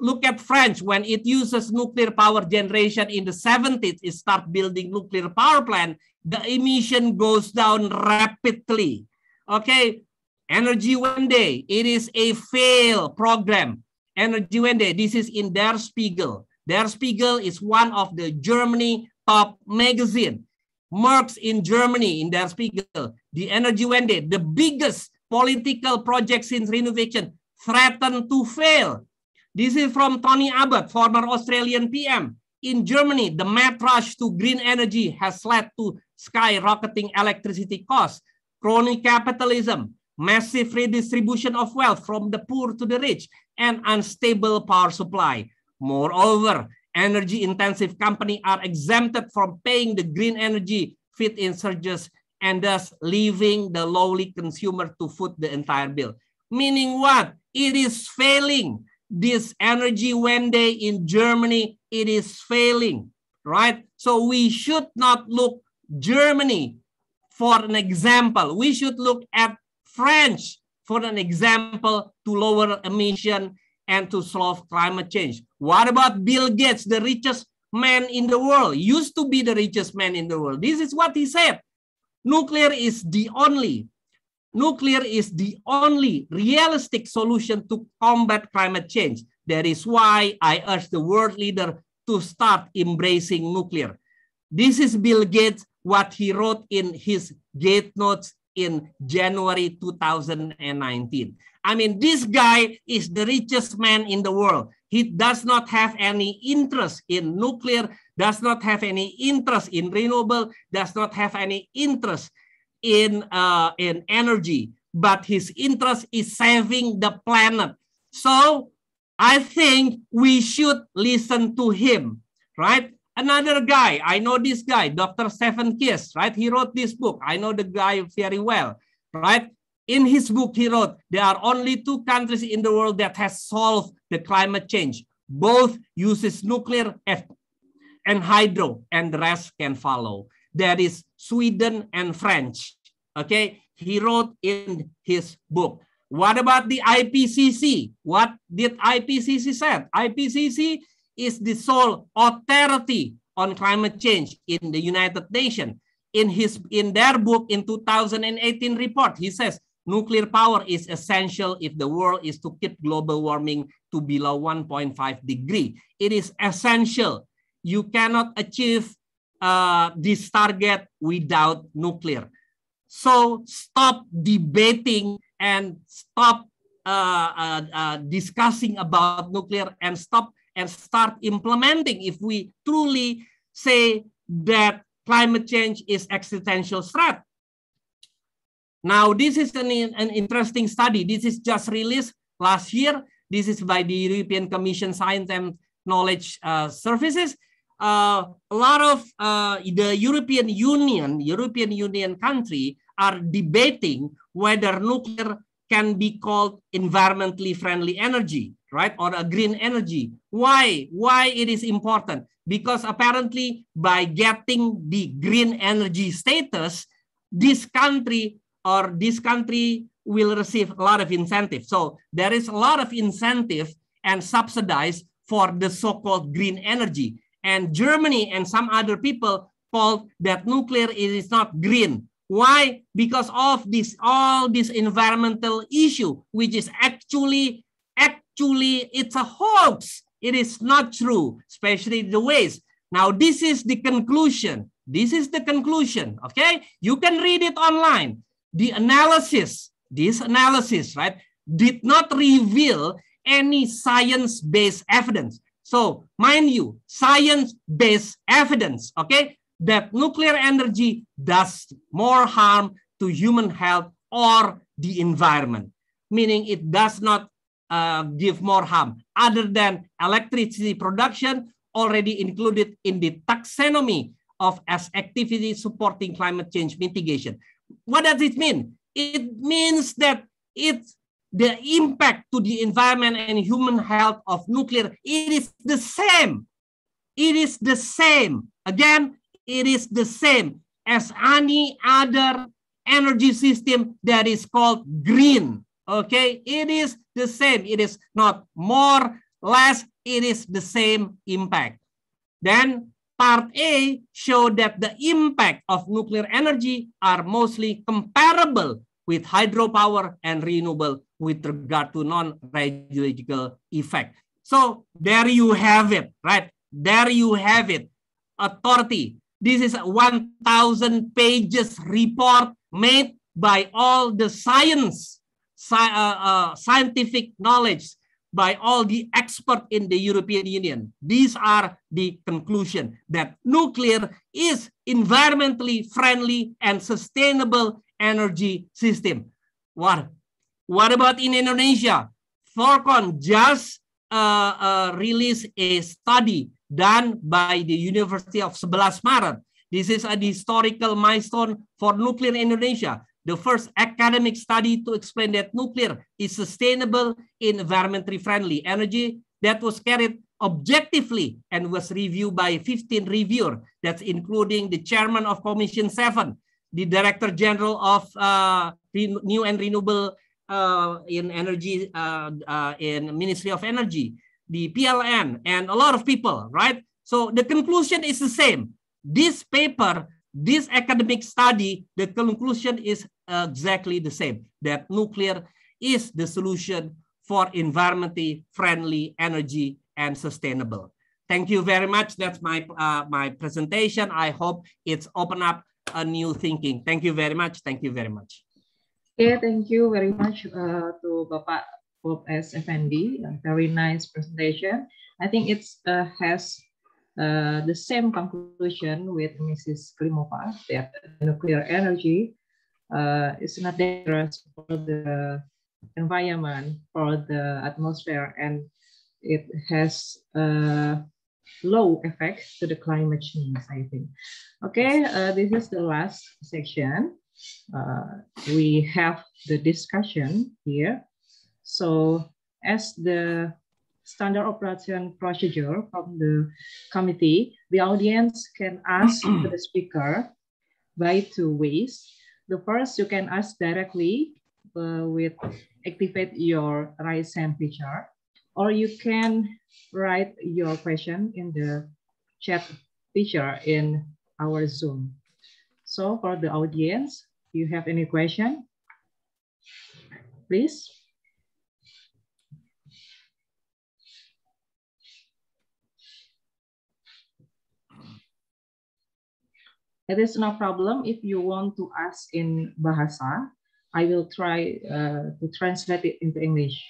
Look at France, when it uses nuclear power generation in the 70s, it start building nuclear power plant, the emission goes down rapidly. Okay, Energy Wende, it is a fail program Energiewende, this is in Der Spiegel. Der Spiegel is one of the Germany top magazine. Marks in Germany, in Der Spiegel, the Energiewende, the biggest political project since renovation, threatened to fail. This is from Tony Abbott, former Australian PM. In Germany, the mad rush to green energy has led to skyrocketing electricity costs, crony capitalism, massive redistribution of wealth from the poor to the rich, and unstable power supply. Moreover, energy-intensive companies are exempted from paying the green energy feed-in surges and thus leaving the lowly consumer to foot the entire bill. Meaning what? It is failing. This energy one day in Germany, it is failing, right? So we should not look Germany for an example. We should look at French for an example, to lower emission and to solve climate change. What about Bill Gates, the richest man in the world, used to be the richest man in the world. This is what he said. Nuclear is the only, nuclear is the only realistic solution to combat climate change. That is why I urge the world leader to start embracing nuclear. This is Bill Gates, what he wrote in his Gate Notes in January 2019. I mean, this guy is the richest man in the world. He does not have any interest in nuclear, does not have any interest in renewable, does not have any interest in, uh, in energy, but his interest is saving the planet. So I think we should listen to him, right? Another guy, I know this guy, Dr. Stephen Kiss, right? He wrote this book. I know the guy very well, right? In his book, he wrote, there are only two countries in the world that has solved the climate change. Both uses nuclear and hydro, and the rest can follow. That is Sweden and French. Okay, he wrote in his book. What about the IPCC? What did IPCC said? IPCC is the sole authority on climate change in the United Nations. In, his, in their book in 2018 report, he says nuclear power is essential if the world is to keep global warming to below 1.5 degree. It is essential. You cannot achieve uh, this target without nuclear. So stop debating and stop uh, uh, uh discussing about nuclear and stop and start implementing if we truly say that climate change is existential threat. Now, this is an, an interesting study. This is just released last year. This is by the European Commission Science and Knowledge uh, Services. Uh, a lot of uh, the European Union, European Union country are debating whether nuclear can be called environmentally friendly energy right? Or a green energy. Why? Why it is important? Because apparently by getting the green energy status, this country or this country will receive a lot of incentive. So there is a lot of incentive and subsidize for the so-called green energy. And Germany and some other people called that nuclear is not green. Why? Because of this all this environmental issue, which is actually actually it's a hoax. It is not true, especially the waste. Now, this is the conclusion. This is the conclusion, okay? You can read it online. The analysis, this analysis, right, did not reveal any science-based evidence. So mind you, science-based evidence, okay, that nuclear energy does more harm to human health or the environment, meaning it does not uh, give more harm other than electricity production already included in the taxonomy of as activity supporting climate change mitigation. What does it mean? It means that it's the impact to the environment and human health of nuclear, it is the same. It is the same. Again, it is the same as any other energy system that is called green. Okay, it is the same. It is not more, less. It is the same impact. Then part A show that the impact of nuclear energy are mostly comparable with hydropower and renewable with regard to non-radiological effect. So there you have it, right? There you have it. Authority. This is a 1,000 pages report made by all the science Uh, uh, scientific knowledge by all the experts in the European Union. These are the conclusion that nuclear is environmentally friendly and sustainable energy system. What, what about in Indonesia? Forcon just uh, uh, released a study done by the University of 11 Maret. This is a historical milestone for nuclear Indonesia. The first academic study to explain that nuclear is sustainable in environmentally friendly energy that was carried objectively and was reviewed by 15 reviewers, that's including the chairman of Commission 7, the director general of uh, new and renewable uh, in energy uh, uh in Ministry of Energy, the PLN, and a lot of people, right? So the conclusion is the same. This paper, this academic study, the conclusion is exactly the same, that nuclear is the solution for environmentally friendly energy and sustainable. Thank you very much. That's my, uh, my presentation. I hope it's open up a new thinking. Thank you very much. Thank you very much. Okay, thank you very much uh, to Bapak Bob S. Effendi. very nice presentation. I think it uh, has uh, the same conclusion with Mrs. Klimova that nuclear energy uh, it's not dangerous for the environment for the atmosphere and it has a low effect to the climate change, I think. Okay, uh, this is the last section. Uh, we have the discussion here. So as the standard operation procedure from the committee, the audience can ask the speaker by two ways. The first, you can ask directly uh, with activate your right hand feature, or you can write your question in the chat feature in our Zoom. So for the audience, you have any question? Please. It is no problem if you want to ask in Bahasa. I will try uh, to translate it into English.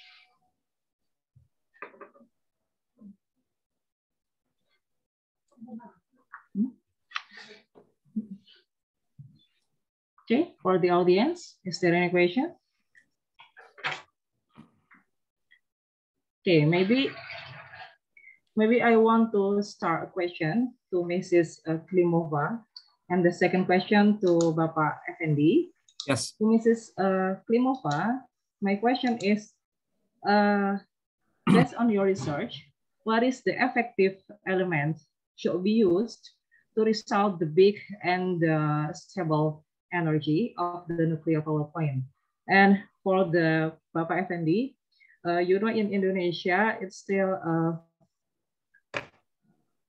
Okay, for the audience, is there any question? Okay, maybe maybe I want to start a question to Mrs. Uh, Klimova. And the second question to Bapa Effendi. Yes. To Mrs. Uh, Klimova, my question is, uh, based on your research, what is the effective element should be used to resolve the big and uh, stable energy of the nuclear power plant? And for the Bapa Effendi, uh, you know, in Indonesia, it's still uh,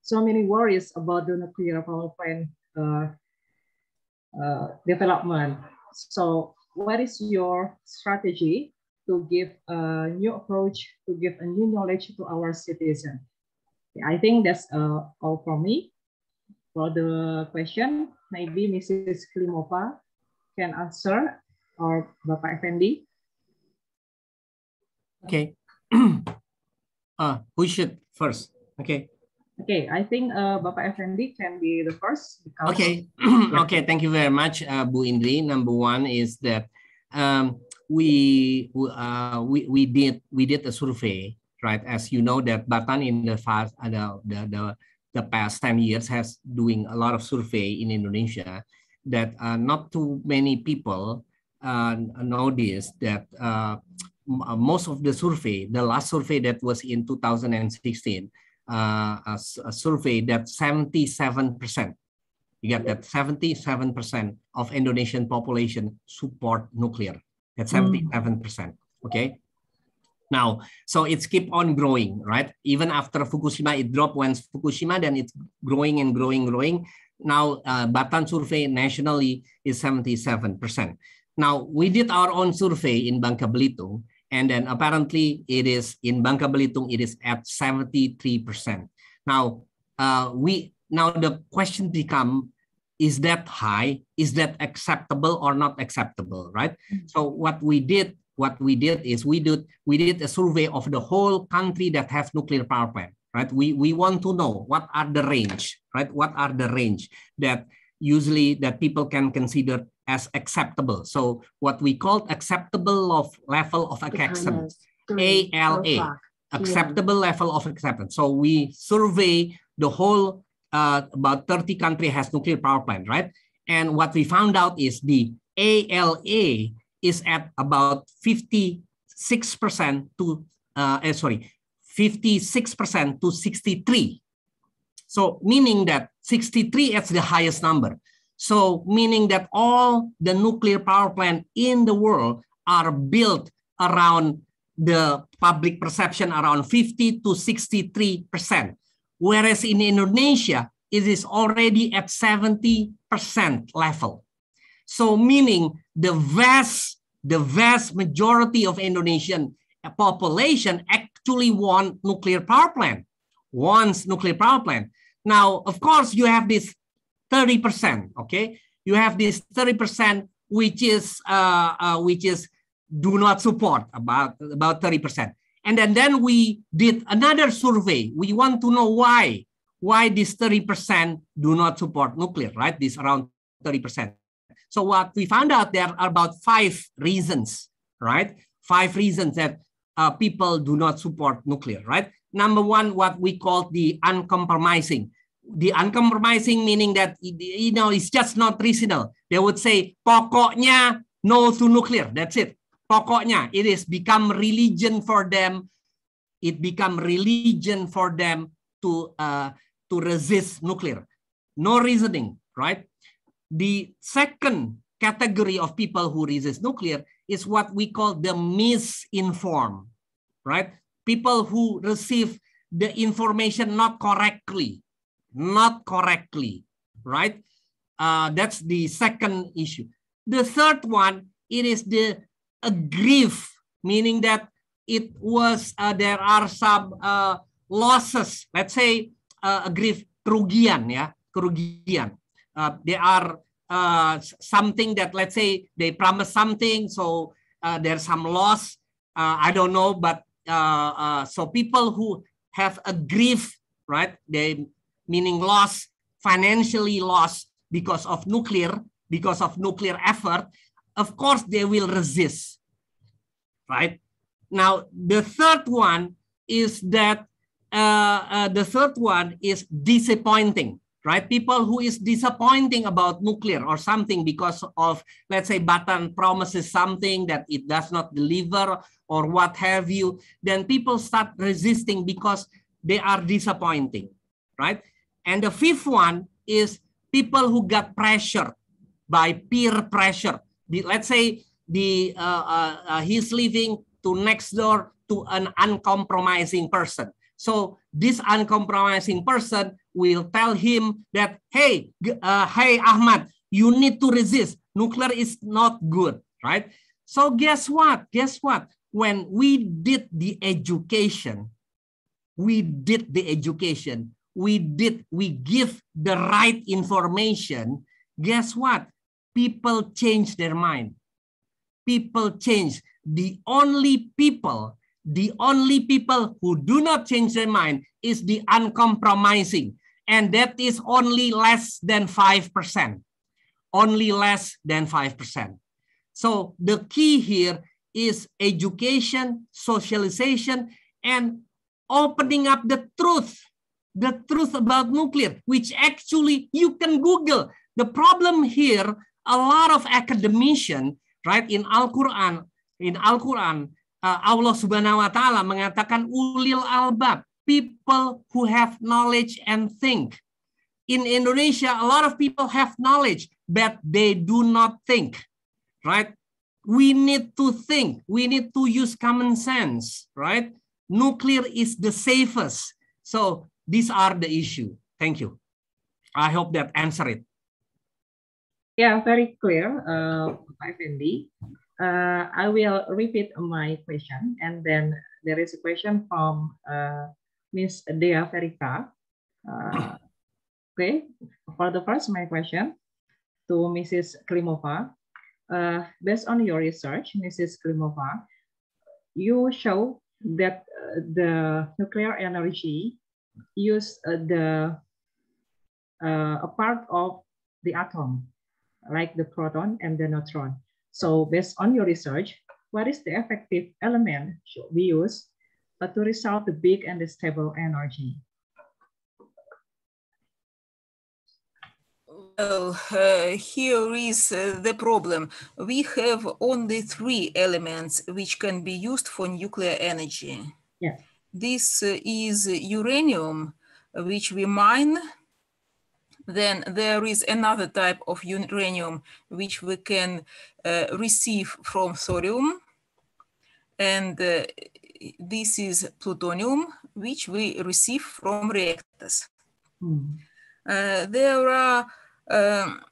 so many worries about the nuclear power plant uh, development. So what is your strategy to give a new approach, to give a new knowledge to our citizen? I think that's uh, all for me. For the question, maybe Mrs. Klimova can answer or Bapak Effendi. Okay. uh, who should first? Okay. Okay, I think uh, Bapak Effendi can be the first. Okay, okay, thank you very much, uh, Bu Indri. Number one is that um, we uh, we we did we did a survey, right? As you know, that Batan in the past uh, the, the the the past ten years has doing a lot of survey in Indonesia. That uh, not too many people uh, know this. That uh, uh, most of the survey, the last survey that was in 2016 uh, a, a survey that 77%, you get that 77% of Indonesian population support nuclear. That's 77%, mm. okay? now so it's keep on growing right even after fukushima it dropped once fukushima then it's growing and growing growing now uh, batan survey nationally is 77% now we did our own survey in bangka belitung and then apparently it is in Bangka Belitung, it is at 73%. Now, uh, we now the question become, is that high? Is that acceptable or not acceptable, right? Mm -hmm. So what we did, what we did is we did we did a survey of the whole country that have nuclear power plant, right? We we want to know what are the range, right? What are the range that usually that people can consider as acceptable. So what we called acceptable of level of acceptance, ALA, acceptable yeah. level of acceptance. So we survey the whole uh, about 30 country has nuclear power plant, right? And what we found out is the ALA is at about 56% to, uh, eh, sorry, 56% to 63. So meaning that 63 is the highest number. So meaning that all the nuclear power plant in the world are built around the public perception around 50 to 63 percent. Whereas in Indonesia, it is already at 70 percent level. So meaning the vast, the vast majority of Indonesian population actually want nuclear power plant, wants nuclear power plant. Now, of course, you have this 30%, okay? You have this 30% which is uh, uh, which is do not support about about 30%. And then, then we did another survey. We want to know why why this 30% do not support nuclear, right? This around 30%. So what we found out there are about five reasons, right? Five reasons that uh, people do not support nuclear, right? Number one, what we call the uncompromising the uncompromising meaning that you know it's just not reasonable. They would say pokoknya no to nuclear. That's it. Pokoknya it is become religion for them. It become religion for them to uh, to resist nuclear. No reasoning, right? The second category of people who resist nuclear is what we call the misinformed, right? People who receive the information not correctly not correctly, right? Uh, that's the second issue. The third one, it is the aggrieve, meaning that it was, uh, there are some uh, losses, let's say uh, aggrieve, kerugian yeah, kerugian. Uh, there are uh, something that let's say they promise something, so uh, there's some loss. Uh, I don't know, but uh, uh, so people who have a grief, right? They meaning loss, financially lost because of nuclear, because of nuclear effort, of course they will resist, right? Now, the third one is that uh, uh, the third one is disappointing, right? People who is disappointing about nuclear or something because of, let's say, Batan promises something that it does not deliver or what have you, then people start resisting because they are disappointing, right? And the fifth one is people who got pressure by peer pressure. The, let's say the uh, uh, uh, he's living to next door to an uncompromising person. So this uncompromising person will tell him that, hey, uh, hey, Ahmad, you need to resist. Nuclear is not good, right? So guess what? Guess what? When we did the education, we did the education we did we give the right information guess what people change their mind people change the only people the only people who do not change their mind is the uncompromising and that is only less than 5% only less than 5% so the key here is education socialization and opening up the truth the truth about nuclear, which actually you can Google. The problem here, a lot of academician, right, in Al-Quran, in Al-Quran, uh, Allah subhanahu wa ta'ala mengatakan ulil albab, people who have knowledge and think. In Indonesia, a lot of people have knowledge, but they do not think, right? We need to think. We need to use common sense, right? Nuclear is the safest. So these are the issue. Thank you. I hope that answer it. Yeah, very clear, uh, Effendi. Uh, I will repeat my question, and then there is a question from uh, Miss Dea Verika. Uh, okay, for the first, my question to Mrs. Klimova. Uh, based on your research, Mrs. Klimova, you show that uh, the nuclear energy use uh, the uh, a part of the atom, like the proton and the neutron. So based on your research, what is the effective element should we use uh, to result the big and the stable energy? Well, uh, here is uh, the problem. We have only three elements which can be used for nuclear energy. Yes this uh, is uranium, uh, which we mine. Then there is another type of uranium, which we can uh, receive from thorium. And uh, this is plutonium, which we receive from reactors. Mm. Uh, there are um,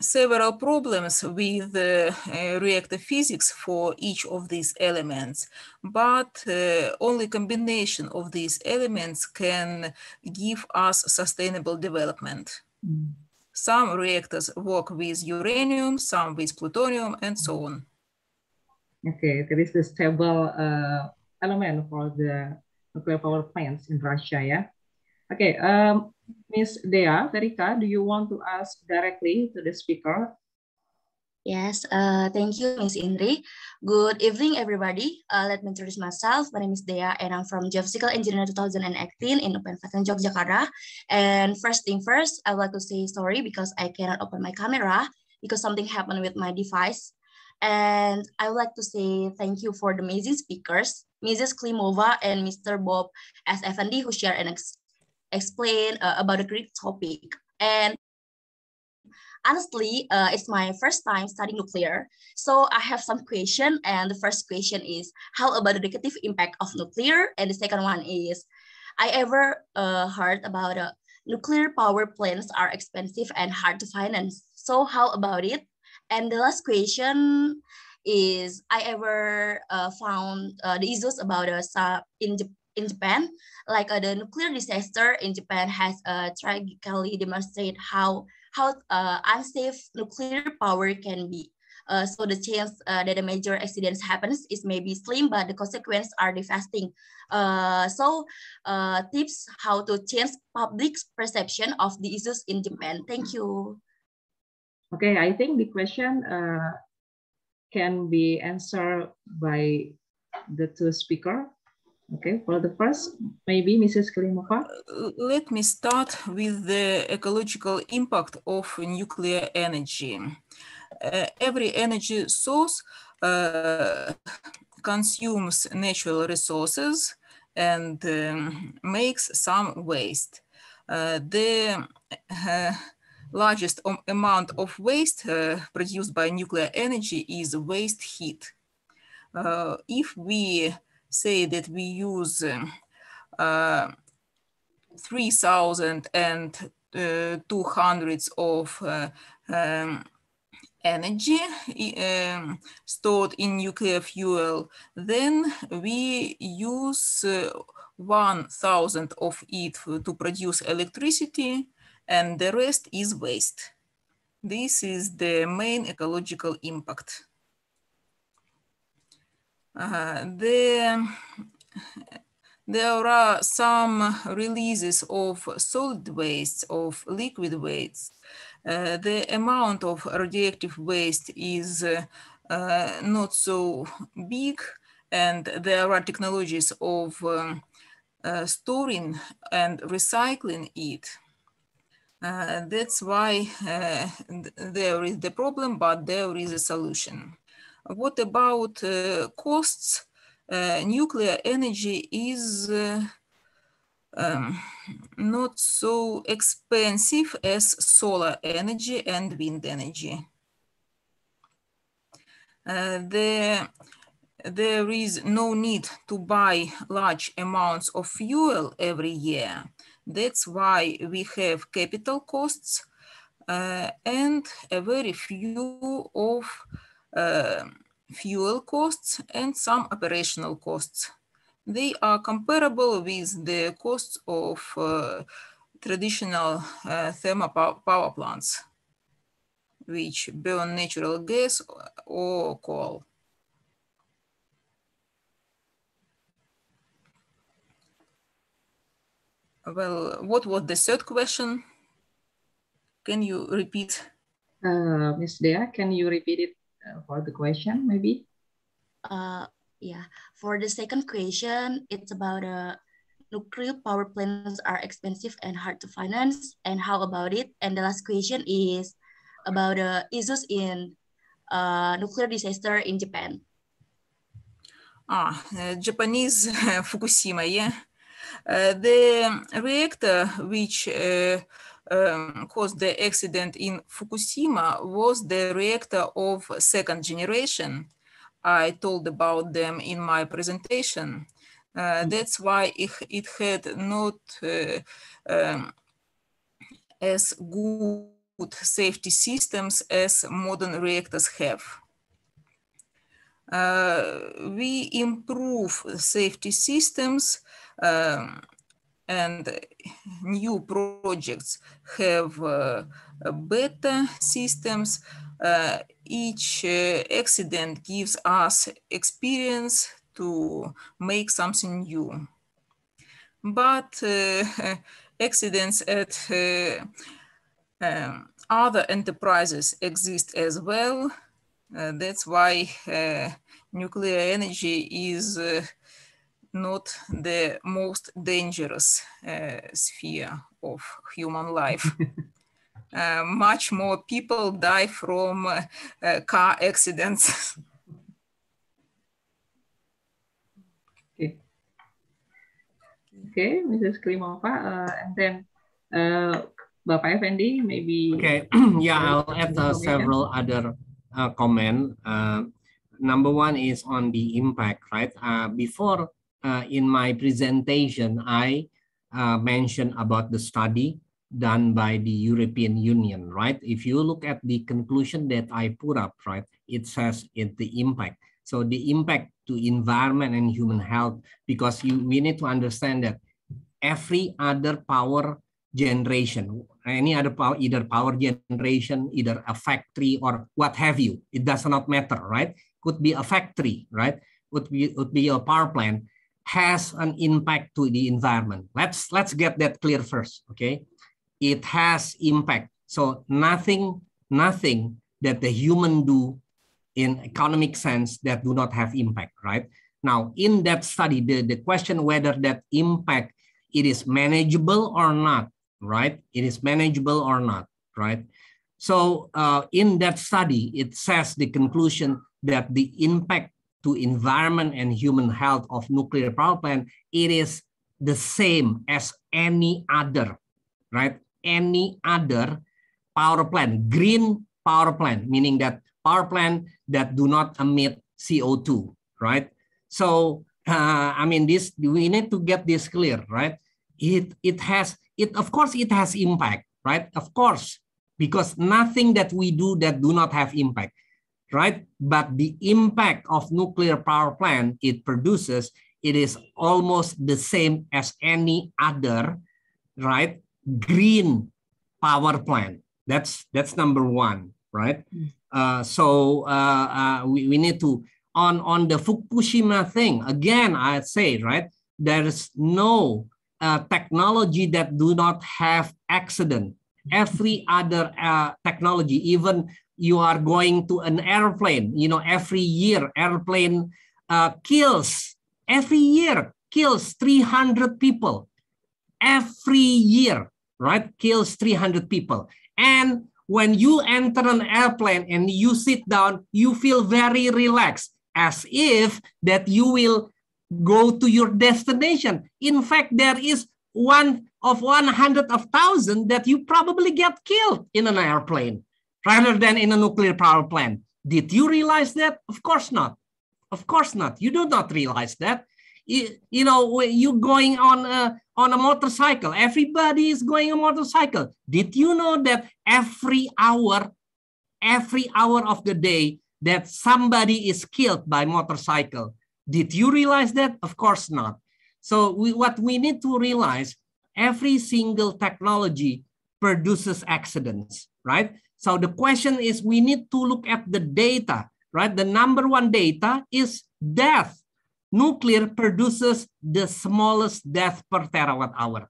several problems with uh, uh, reactor physics for each of these elements, but uh, only combination of these elements can give us sustainable development. Mm. Some reactors work with uranium, some with plutonium, and so on. Okay, there is a stable uh, element for the nuclear power plants in Russia, yeah? Okay, um, Miss Dea, Verika, do you want to ask directly to the speaker? Yes, uh, thank you, Miss Indri. Good evening, everybody. Uh, let me introduce myself. My name is Dea, and I'm from Geophysical Engineering 2018 in Upenfatan, Yogyakarta. And first thing first, I would like to say sorry because I cannot open my camera because something happened with my device. And I would like to say thank you for the amazing speakers, Mrs. Klimova and Mr. Bob S. Effendi, who shared an ex explain uh, about a Greek topic. And honestly, uh, it's my first time studying nuclear. So I have some question. And the first question is, how about the negative impact of nuclear? And the second one is, I ever uh, heard about uh, nuclear power plants are expensive and hard to finance. So how about it? And the last question is, I ever uh, found uh, the issues about uh, in in Japan, like uh, the nuclear disaster in Japan has uh, tragically demonstrated how how uh, unsafe nuclear power can be. Uh, so the chance uh, that a major accident happens is maybe slim, but the consequences are devastating. Uh, so uh, tips how to change public perception of the issues in Japan. Thank you. Okay, I think the question uh, can be answered by the two speaker. Okay, for the first, maybe Mrs. Klimova. Uh, let me start with the ecological impact of nuclear energy. Uh, every energy source uh, consumes natural resources and um, makes some waste. Uh, the uh, largest amount of waste uh, produced by nuclear energy is waste heat. if we say that we use uh, 3,000 and uh, of uh, um, energy um, stored in nuclear fuel, then we use uh, 1,000 of it to produce electricity and the rest is waste. This is the main ecological impact there, there are some releases of solid waste, of liquid waste. Uh, the amount of radioactive waste is uh, not so big, and there are technologies of um, uh, storing and recycling it. Uh, that's why uh, th there is the problem, but there is a solution. What about uh, costs? Uh, nuclear energy is uh, um, not so expensive as solar energy and wind energy. Uh, there, there is no need to buy large amounts of fuel every year. That's why we have capital costs uh, and a very few of uh, fuel costs and some operational costs. They are comparable with the costs of uh, traditional uh, thermal power plants, which burn natural gas or coal. Well, what was the third question? Can you repeat? Uh, Ms. Dea, can you repeat it, for the question, maybe? Uh, yeah, for the second question, it's about uh, nuclear power plants are expensive and hard to finance, and how about it? And the last question is about the uh, issues in uh, nuclear disaster in Japan. Ah, Japanese Fukushima, yeah. Uh, the reactor which uh, um, caused the accident in Fukushima was the reactor of second generation. I told about them in my presentation. Uh, hmm. that's why it, it had not uh, um, as good safety systems as modern reactors have. Uh, we improve safety systems um, and new projects have uh, better systems. Uh, each uh, accident gives us experience to make something new. But accidents at um, other enterprises exist as well. Uh, that's why uh, nuclear energy is uh, not the most dangerous uh, sphere of human life. Uh, much more people die from uh, car accidents. okay. Okay, Mrs. Klimova, and then Bapak Effendi, maybe. Okay, yeah, I'll add uh, several other uh, comment. Uh, number one is on the impact, right? Uh, before uh, in my presentation, I uh, mentioned about the study done by the European Union, right? If you look at the conclusion that I put up, right, it says it the impact. So the impact to environment and human health, because you, we need to understand that every other power generation, any other power, either power generation, either a factory or what have you, it does not matter, right? Could be a factory, right? Would be, would be a power plant has an impact to the environment. Let's let's get that clear first, okay? It has impact. So nothing nothing that the human do in economic sense that do not have impact, right? Now, in that study, the, the question whether that impact it is manageable or not, right? It is manageable or not, right? So uh, in that study, it says the conclusion that the impact to environment and human health of nuclear power plant, it is the same as any other, right? Any other power plant, green power plant, meaning that power plant that do not emit CO2, right? So uh, I mean, this we need to get this clear, right? It it has it of course it has impact, right? Of course, because nothing that we do that do not have impact right? But the impact of nuclear power plant it produces, it is almost the same as any other, right? Green power plant. That's that's number one, right? Mm. Uh, so uh, uh, we, we need to on on the Fukushima thing again. I say right, there is no uh, technology that do not have accident. Every other uh, technology, even you are going to an airplane you know every year airplane uh, kills every year kills 300 people every year right kills 300 people and when you enter an airplane and you sit down you feel very relaxed as if that you will go to your destination in fact there is one of 100 of 1000 that you probably get killed in an airplane rather than in a nuclear power plant. Did you realize that? Of course not. Of course not. You do not realize that. You, you know, you going on a, on a motorcycle. Everybody is going a motorcycle. Did you know that every hour, every hour of the day, that somebody is killed by motorcycle? Did you realize that? Of course not. So we, what we need to realize, every single technology produces accidents, right? So the question is we need to look at the data, right? The number one data is death. Nuclear produces the smallest death per terawatt hour.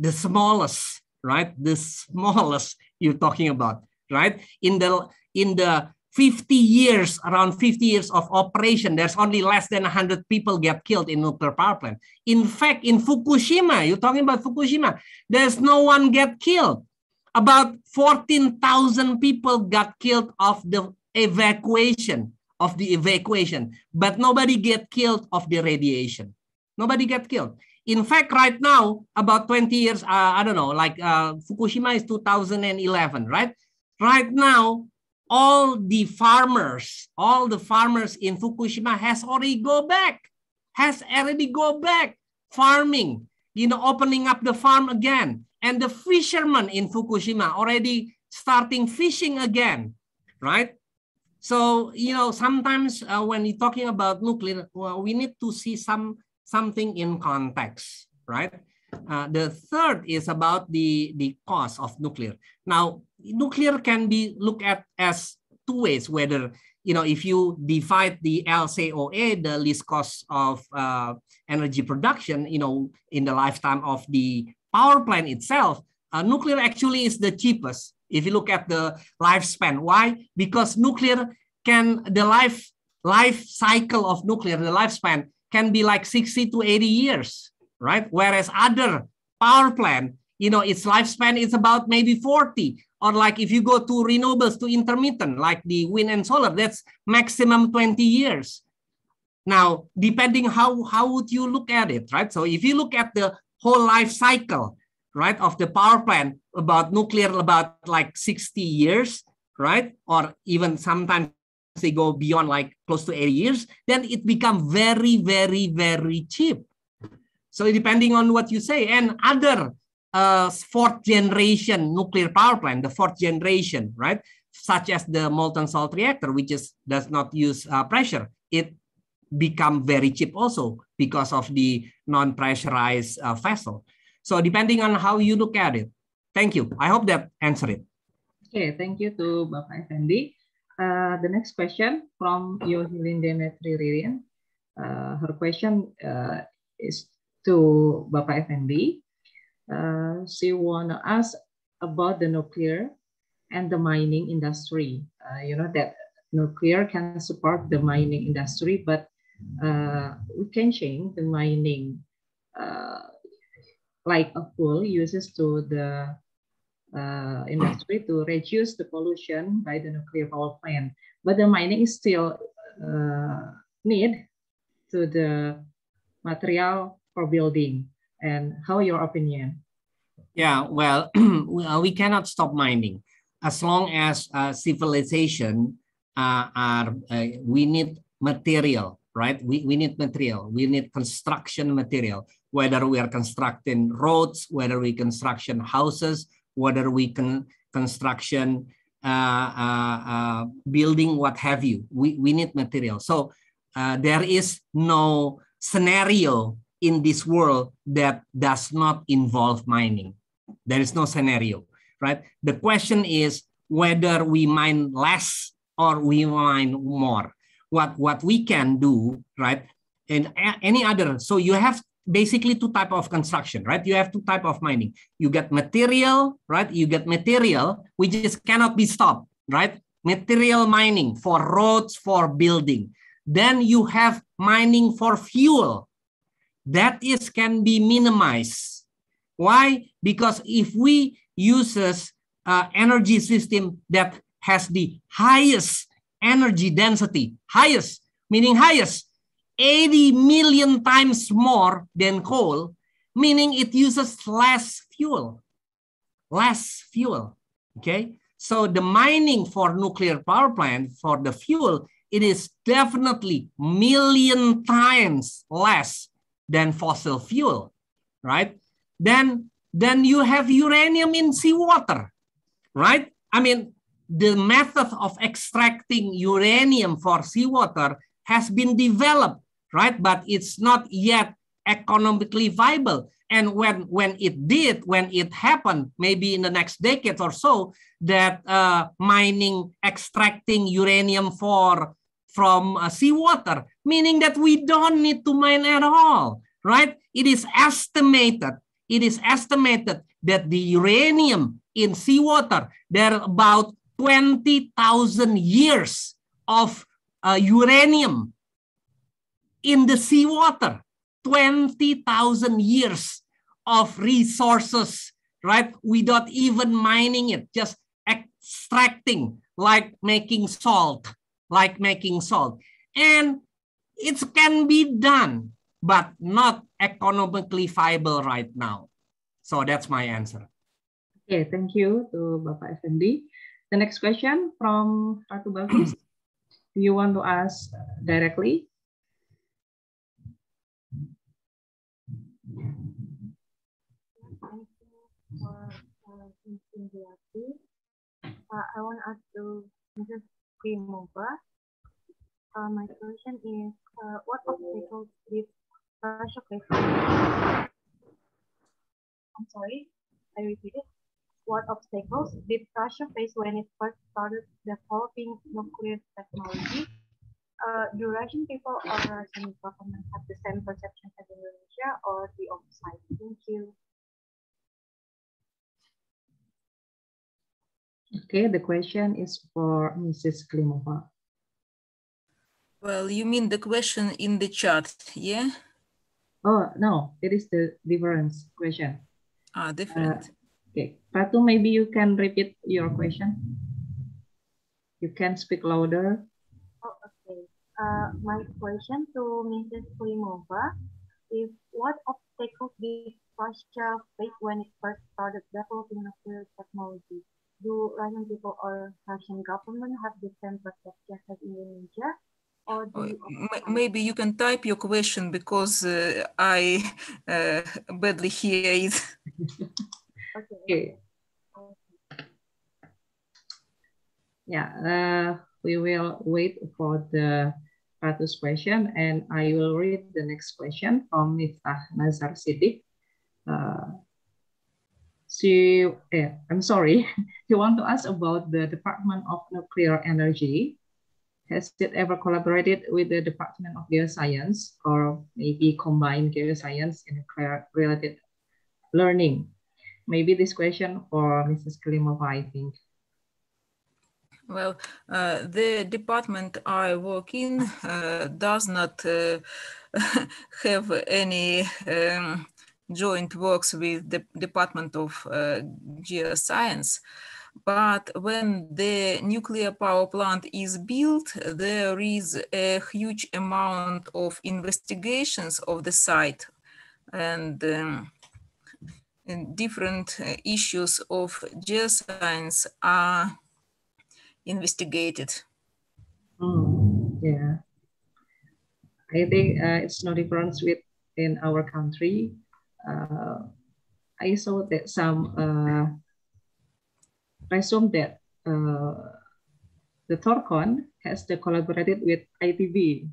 The smallest, right? The smallest you're talking about, right? In the in the 50 years, around 50 years of operation, there's only less than 100 people get killed in nuclear power plant. In fact, in Fukushima, you're talking about Fukushima, there's no one get killed. About 14,000 people got killed of the evacuation, of the evacuation, but nobody get killed of the radiation. Nobody get killed. In fact, right now, about 20 years, uh, I don't know, like uh, Fukushima is 2011, right? Right now, all the farmers, all the farmers in Fukushima has already go back, has already go back farming, you know, opening up the farm again. And the fishermen in Fukushima already starting fishing again, right? So, you know, sometimes uh, when you're talking about nuclear, well, we need to see some something in context, right? Uh, the third is about the, the cost of nuclear. Now, nuclear can be looked at as two ways, whether, you know, if you divide the LCOA, the least cost of uh, energy production, you know, in the lifetime of the power plant itself, uh, nuclear actually is the cheapest if you look at the lifespan. Why? Because nuclear can, the life, life cycle of nuclear, the lifespan can be like 60 to 80 years, right? Whereas other power plant, you know, its lifespan is about maybe 40. Or like if you go to renewables, to intermittent, like the wind and solar, that's maximum 20 years. Now, depending how, how would you look at it, right? So if you look at the whole life cycle, right, of the power plant about nuclear about like 60 years, right? Or even sometimes they go beyond like close to 80 years, then it become very, very, very cheap. So depending on what you say, and other uh, fourth generation nuclear power plant, the fourth generation, right? Such as the molten salt reactor, which is does not use uh, pressure, it become very cheap also because of the non-pressurized uh, vessel. So depending on how you look at it. Thank you. I hope that answered it. Okay, thank you to Bapak Effendi. Uh, the next question from Yohilin Demetri Ririn. Uh, her question uh, is to Bapak Effendi. Uh, she wanna ask about the nuclear and the mining industry. Uh, you know that nuclear can support the mining industry, but uh, change the mining uh, like a coal uses to the uh, industry to reduce the pollution by the nuclear power plant. But the mining is still uh, need to the material for building. And how your opinion? Yeah, well, uh, we cannot stop mining as long as uh, civilization are. we need material right? We, we need material. We need construction material, whether we are constructing roads, whether we construction houses, whether we can construction uh, uh, uh, building, what have you. We, we need material. So uh, there is no scenario in this world that does not involve mining. There is no scenario, right? The question is whether we mine less or we mine more what what we can do, right? And any other. So you have basically two type of construction, right? You have two type of mining. You get material, right? You get material which just cannot be stopped, right? Material mining for roads, for building. Then you have mining for fuel. That is can be minimized. Why? Because if we uses uh, energy system that has the highest energy density, highest, meaning highest, 80 million times more than coal, meaning it uses less fuel. Less fuel. Okay. So the mining for nuclear power plant for the fuel, it is definitely million times less than fossil fuel, right? Then, then you have uranium in seawater, right? I mean, the method of extracting uranium for seawater has been developed, right? But it's not yet economically viable. And when, when it did, when it happened, maybe in the next decade or so, that uh, mining, extracting uranium for, from uh, seawater, meaning that we don't need to mine at all, right? It is estimated, it is estimated that the uranium in seawater, there are about 20,000 years of uh, uranium in the seawater, 20,000 years of resources, right? Without even mining it, just extracting, like making salt, like making salt. And it can be done, but not economically viable right now. So that's my answer. Okay, thank you to Bapak Effendi. The next question from Ratu Bagus. Do you want to ask directly? Uh, I want to ask to Mrs. Krimova. Uh, my question is, uh, what obstacles did Russia face? I'm sorry, I repeat it. what obstacles did Russia face when it first started developing nuclear technology? Uh, do Russian people or Russian government have the same perception as Indonesia or the opposite? Thank you. Okay, the question is for Mrs. Klimova. Well, you mean the question in the chat, yeah? Oh, no, it is the difference question. Ah, different. Uh, Okay, Ratu, maybe you can repeat your question. You can speak louder. Oh, okay. Uh, my question to Mrs. Klimova is what obstacles did Russia face when it first started developing nuclear technology? Do Russian people or Russian government have the same perception as Indonesia? Or oh, Maybe you can type your question because uh, I uh, badly hear it. Okay. Yeah, uh, we will wait for the Ratu's question and I will read the next question from Miftah Nazar City. Uh, she, eh, I'm sorry, he want to ask about the Department of Nuclear Energy. Has it ever collaborated with the Department of Geoscience or maybe combined geoscience and nuclear related learning Maybe this question for Mrs. Klimova, I think. Well, uh, the department I work in uh, does not uh, have any um, joint works with the Department of uh, Geoscience. But when the nuclear power plant is built, there is a huge amount of investigations of the site and um, different uh, issues of geoscience are investigated. Mm, yeah. I think uh, it's no difference with in our country. Uh, I saw that some uh, resume that uh, the Torcon has the collaborated with ITB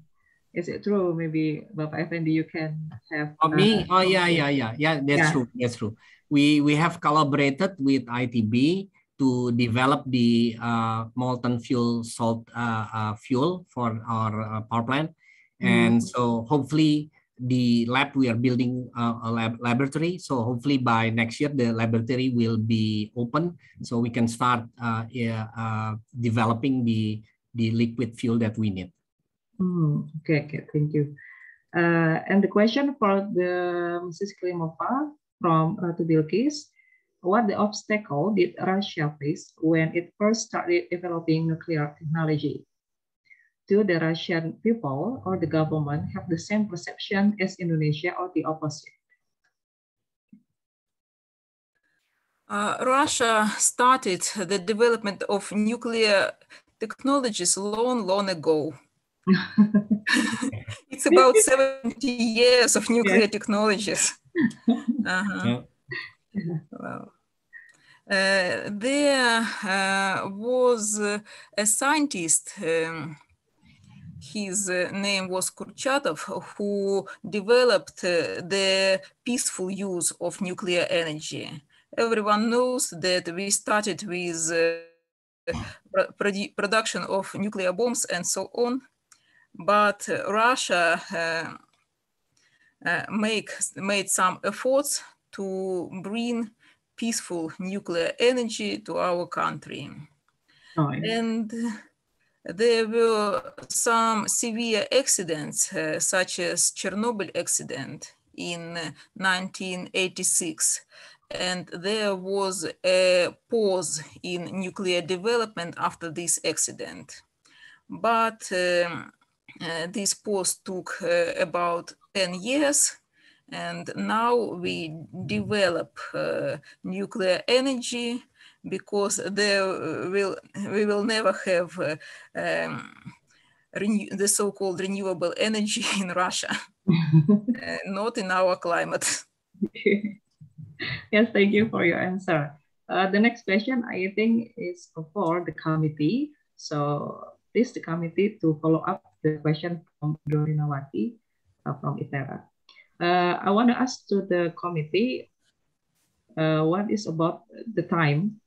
is it true? Maybe Bapak Effendi, you can have. Oh, uh, me? Oh yeah, yeah, yeah, yeah. That's yeah. true. That's true. We we have collaborated with ITB to develop the uh, molten fuel salt uh, uh fuel for our uh, power plant, mm. and so hopefully the lab we are building uh, a lab laboratory so hopefully by next year the laboratory will be open so we can start uh, uh, developing the the liquid fuel that we need Hmm, okay, okay, thank you. Uh, and the question for the Mrs. Um, Klimova from uh, to Bilkis, what the obstacle did Russia face when it first started developing nuclear technology? Do the Russian people or the government have the same perception as Indonesia or the opposite? Uh, Russia started the development of nuclear technologies long, long ago. it's about 70 years of nuclear yeah. technologies. Uh-huh. Yeah. Uh, there uh, was uh, a scientist, um, his uh, name was Kurchatov, who developed uh, the peaceful use of nuclear energy. Everyone knows that we started with uh, pr- production of nuclear bombs and so on but Russia uh, uh, make, made some efforts to bring peaceful nuclear energy to our country. Oh, and there were some severe accidents, uh, such as Chernobyl accident in 1986. And there was a pause in nuclear development after this accident. But um, uh, this post took uh, about 10 years and now we develop uh, nuclear energy because there will we will never have uh, um, the so-called renewable energy in Russia, uh, not in our climate. yes, thank you for your answer. Uh, the next question I think is for the committee. So please the committee to follow up the question from Dorinawati uh, from ITERA. Uh, I want to ask to the committee, uh, what is about the time?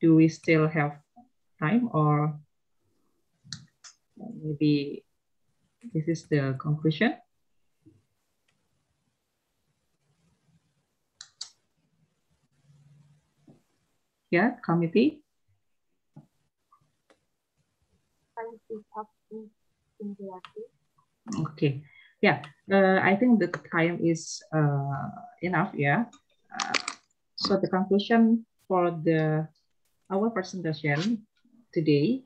Do we still have time or maybe this is the conclusion? Yeah, committee. Okay. Yeah, uh, I think the time is uh, enough. Yeah. Uh, so the conclusion for the our presentation today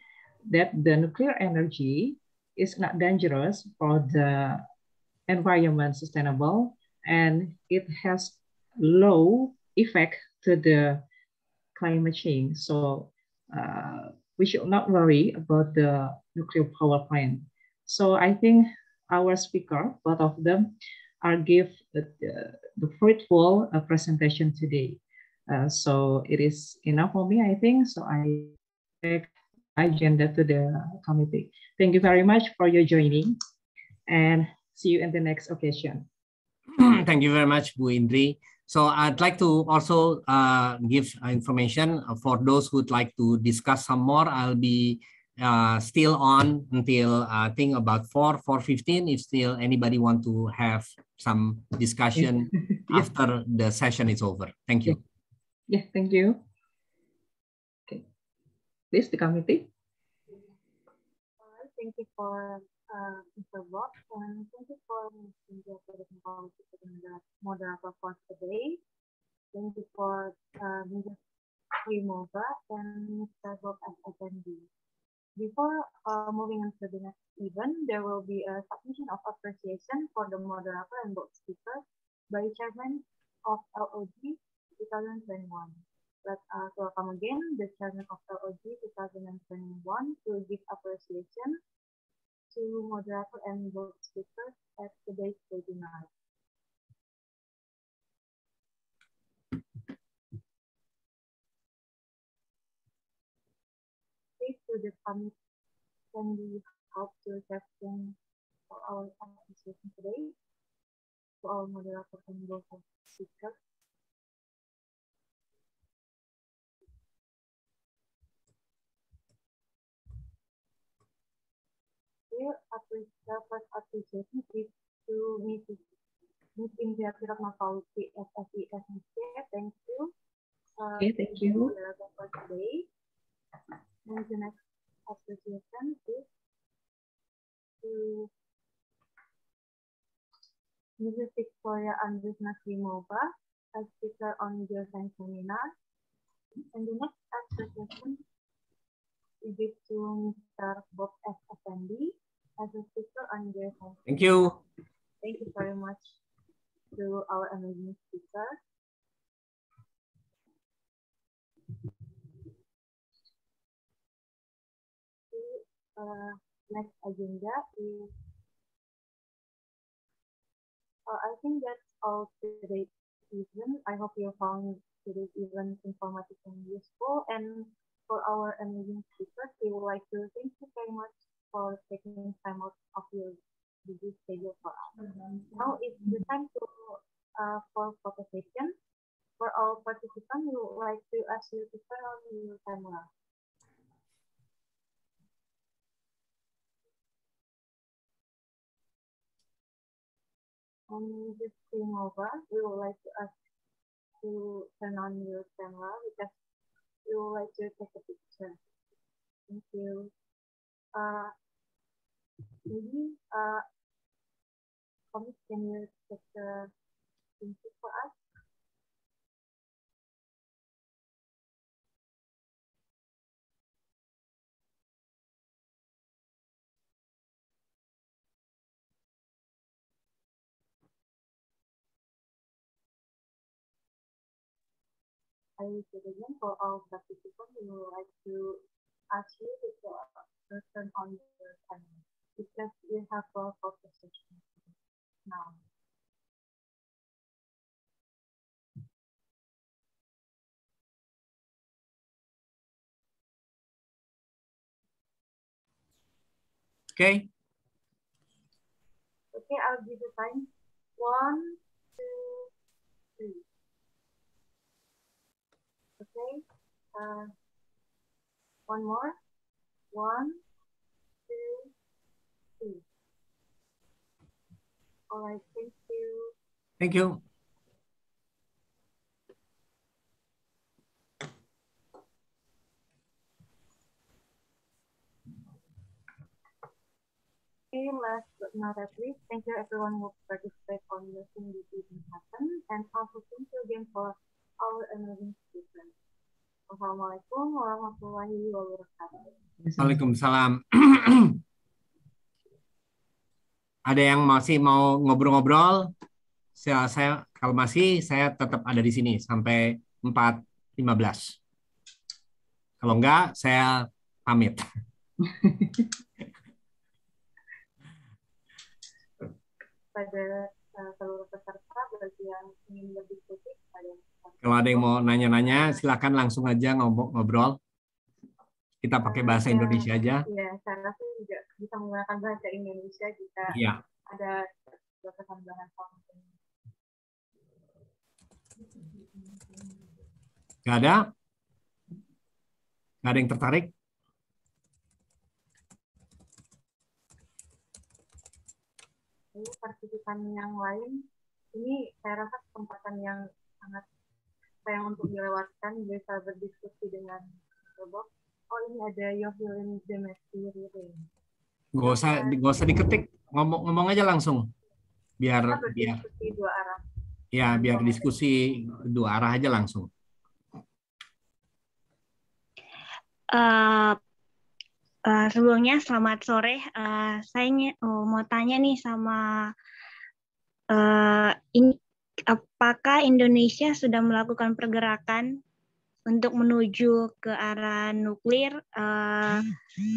that the nuclear energy is not dangerous for the environment sustainable and it has low effect to the climate change. So uh, we should not worry about the nuclear power plant. So I think our speaker, both of them, are give the, the fruitful uh, presentation today. Uh, so it is enough for me, I think. So I take agenda to the committee. Thank you very much for your joining and see you in the next occasion. Thank you very much, Bu Indri. So I'd like to also uh, give uh, information for those who'd like to discuss some more. I'll be uh, still on until I uh, think about 4, 4.15 if still anybody want to have some discussion yeah. after the session is over. Thank you. Yeah, thank you. Okay. Please, the committee. Uh, thank you for uh, eh, Mr. Bob, and thank you for making the Academic Policy in the model for today. Thank you for uh, Mrs. Primova and Mr. Bob as attendee. Before uh, moving on to the next event, there will be a submission of appreciation for the moderator and both speakers by Chairman of LOG 2021. Let's uh, welcome again the Chairman of LOG 2021 to give appreciation to moderator and both speakers at today's webinar. Please do the comment when we help to question for our participation today to our moderator and both speakers. career first appreciation is to meet meet in the Pirat Mafalti as SES Thank you. okay, thank you. For today. And the next appreciation is to Mrs. Victoria Andres Nasrimova, a speaker on science seminar. And the next appreciation is to Mr. Bob S. Attendee. as a speaker on your home. Thank you. Thank you very much to our amazing speaker. The uh, next agenda is, uh, I think that's all today's event. I hope you found today's event informative and useful. And for our amazing speaker, we would like to thank you very much for taking time out of your busy schedule for us. Mm-hmm. Now it's the time to uh, for photo For all participants, we would like to ask you to turn on your camera. And just thing over, we would like to ask to turn on your camera because we would like to take a picture. Thank you uh, maybe uh, comic can sector input for us? I will say again for all participants who would like to ask you to person on your panel because you have a focus now. Okay. Okay, I'll give you time. One, two, three. Okay. Uh, one more. One, two, three. All right, thank you. Thank you. Okay, last but not least, thank you everyone who participated on making this evening happen. And also thank you again for our amazing students. Assalamualaikum warahmatullahi wabarakatuh. Waalaikumsalam. ada yang masih mau ngobrol-ngobrol? Saya, saya kalau masih saya tetap ada di sini sampai 4.15. Kalau enggak saya pamit. Pada eh, seluruh peserta bagi yang ingin berdiskusi pada kalau ada yang mau nanya-nanya, silakan langsung aja ngobrol. Kita pakai bahasa iya, Indonesia aja. Iya, karena juga bisa menggunakan bahasa Indonesia jika ya. ada konten. Gak ada? Gak ada yang tertarik? Ini partisipan yang lain, ini saya rasa kesempatan yang sangat apa yang untuk dilewatkan bisa berdiskusi dengan robot oh ini ada Yovelin Demesti gitu Gak usah, gak usah diketik, ngomong ngomong aja langsung, biar biar dua arah. ya biar diskusi dua arah aja langsung. Uh, uh, sebelumnya selamat sore, uh, saya uh, mau tanya nih sama uh, ini apakah Indonesia sudah melakukan pergerakan untuk menuju ke arah nuklir? Uh,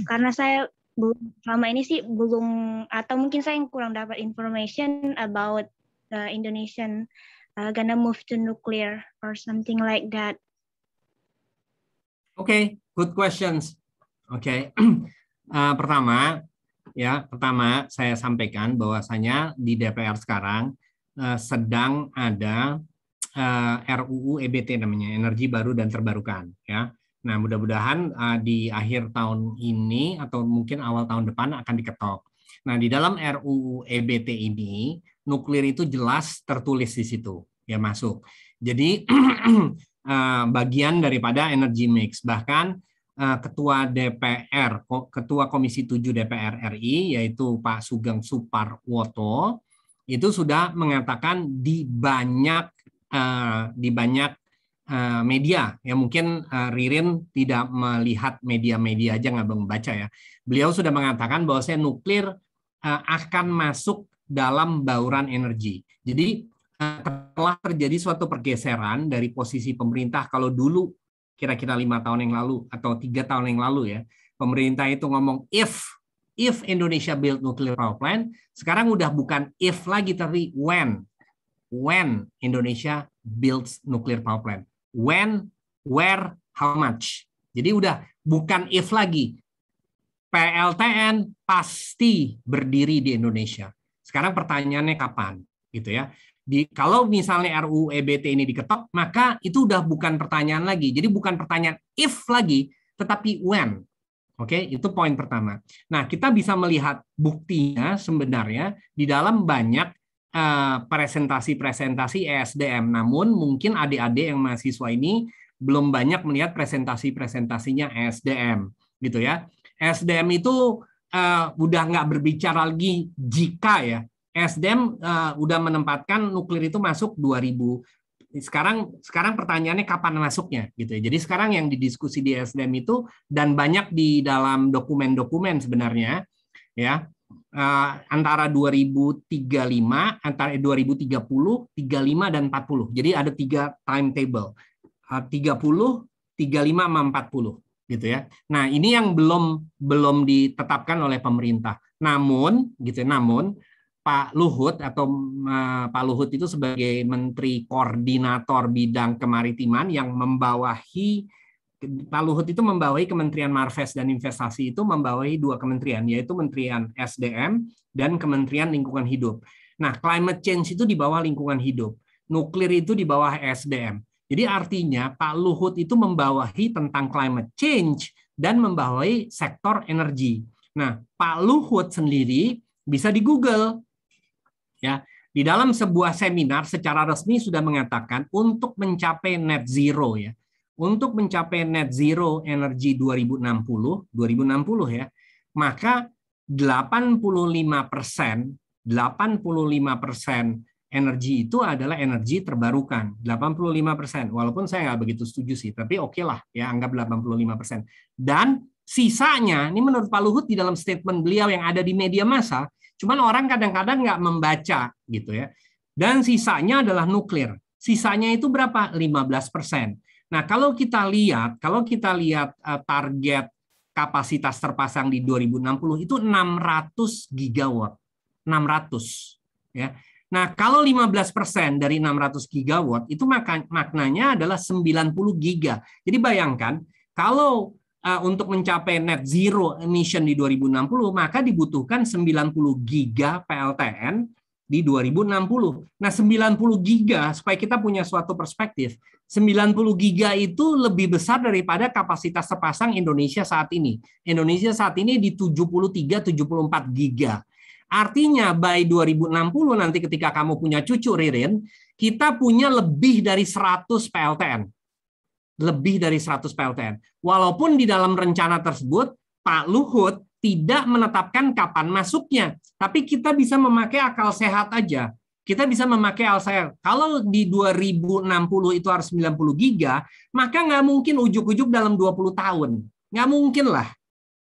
karena saya selama ini sih belum atau mungkin saya yang kurang dapat information about the eh, Indonesian uh, gonna move to nuclear or something like that. okay, good questions. Oke, okay. uh, pertama ya pertama saya sampaikan bahwasanya di DPR sekarang Eh, sedang ada uh, eh, RUU EBT namanya energi baru dan terbarukan ya. Nah mudah-mudahan uh, di akhir tahun ini atau mungkin awal tahun depan akan diketok. Nah di dalam RUU EBT ini nuklir itu jelas tertulis di situ ya masuk. Jadi bagian daripada energi mix bahkan ketua DPR ketua Komisi 7 DPR RI yaitu Pak Sugeng Suparwoto itu sudah mengatakan di banyak uh, di banyak uh, media ya mungkin uh, Ririn tidak melihat media-media aja nggak membaca ya beliau sudah mengatakan bahwa saya nuklir uh, akan masuk dalam bauran energi jadi telah terjadi suatu pergeseran dari posisi pemerintah kalau dulu kira-kira lima tahun yang lalu atau tiga tahun yang lalu ya pemerintah itu ngomong if if Indonesia build nuclear power plant, sekarang udah bukan if lagi tapi when. When Indonesia builds nuclear power plant. When, where, how much. Jadi udah bukan if lagi. PLTN pasti berdiri di Indonesia. Sekarang pertanyaannya kapan, gitu ya. Di, kalau misalnya RUU EBT ini diketok, maka itu udah bukan pertanyaan lagi. Jadi bukan pertanyaan if lagi, tetapi when Oke, itu poin pertama. Nah, kita bisa melihat buktinya sebenarnya di dalam banyak eh, presentasi-presentasi uh, e ESDM. Namun mungkin adik-adik yang mahasiswa ini belum banyak melihat presentasi-presentasinya ESDM, gitu ya. ESDM itu uh, udah nggak berbicara lagi jika ya. ESDM uh, eh, udah menempatkan nuklir itu masuk 2000 sekarang sekarang pertanyaannya kapan masuknya gitu ya. Jadi sekarang yang didiskusi di SDM itu dan banyak di dalam dokumen-dokumen sebenarnya ya eh, antara 2035 antara 2030, 35 dan 40. Jadi ada tiga timetable. 30, eh, 35 sama 40 gitu ya. Nah, ini yang belum belum ditetapkan oleh pemerintah. Namun gitu ya, namun Pak Luhut atau uh, Pak Luhut itu sebagai Menteri Koordinator Bidang Kemaritiman yang membawahi Pak Luhut itu membawahi Kementerian Marves dan Investasi itu membawahi dua kementerian yaitu Kementerian SDM dan Kementerian Lingkungan Hidup. Nah, climate change itu di bawah lingkungan hidup, nuklir itu di bawah SDM. Jadi artinya Pak Luhut itu membawahi tentang climate change dan membawahi sektor energi. Nah, Pak Luhut sendiri bisa di Google ya di dalam sebuah seminar secara resmi sudah mengatakan untuk mencapai net zero ya untuk mencapai net zero energi 2060 2060 ya maka 85 persen 85 persen energi itu adalah energi terbarukan 85 persen walaupun saya nggak begitu setuju sih tapi oke okay lah ya anggap 85 persen dan sisanya ini menurut Pak Luhut di dalam statement beliau yang ada di media massa Cuman orang kadang-kadang nggak membaca gitu ya. Dan sisanya adalah nuklir. Sisanya itu berapa? 15%. Nah, kalau kita lihat, kalau kita lihat eh, target kapasitas terpasang di 2060 itu 600 gigawatt. 600 ya. Nah, kalau 15% dari 600 gigawatt itu maknanya adalah 90 giga. Jadi bayangkan kalau Eh, untuk mencapai net zero emission di 2060 maka dibutuhkan 90 giga PLTN di 2060. Nah, 90 giga supaya kita punya suatu perspektif, 90 giga itu lebih besar daripada kapasitas sepasang Indonesia saat ini. Indonesia saat ini di 73 74 giga. Artinya by 2060 nanti ketika kamu punya cucu Ririn, kita punya lebih dari 100 PLTN lebih dari 100 PLTN. Walaupun di dalam rencana tersebut Pak Luhut tidak menetapkan kapan masuknya, tapi kita bisa memakai akal sehat aja. Kita bisa memakai akal sehat. Kalau di 2060 itu harus 90 giga, maka nggak mungkin ujuk-ujuk dalam 20 tahun. Nggak mungkin lah.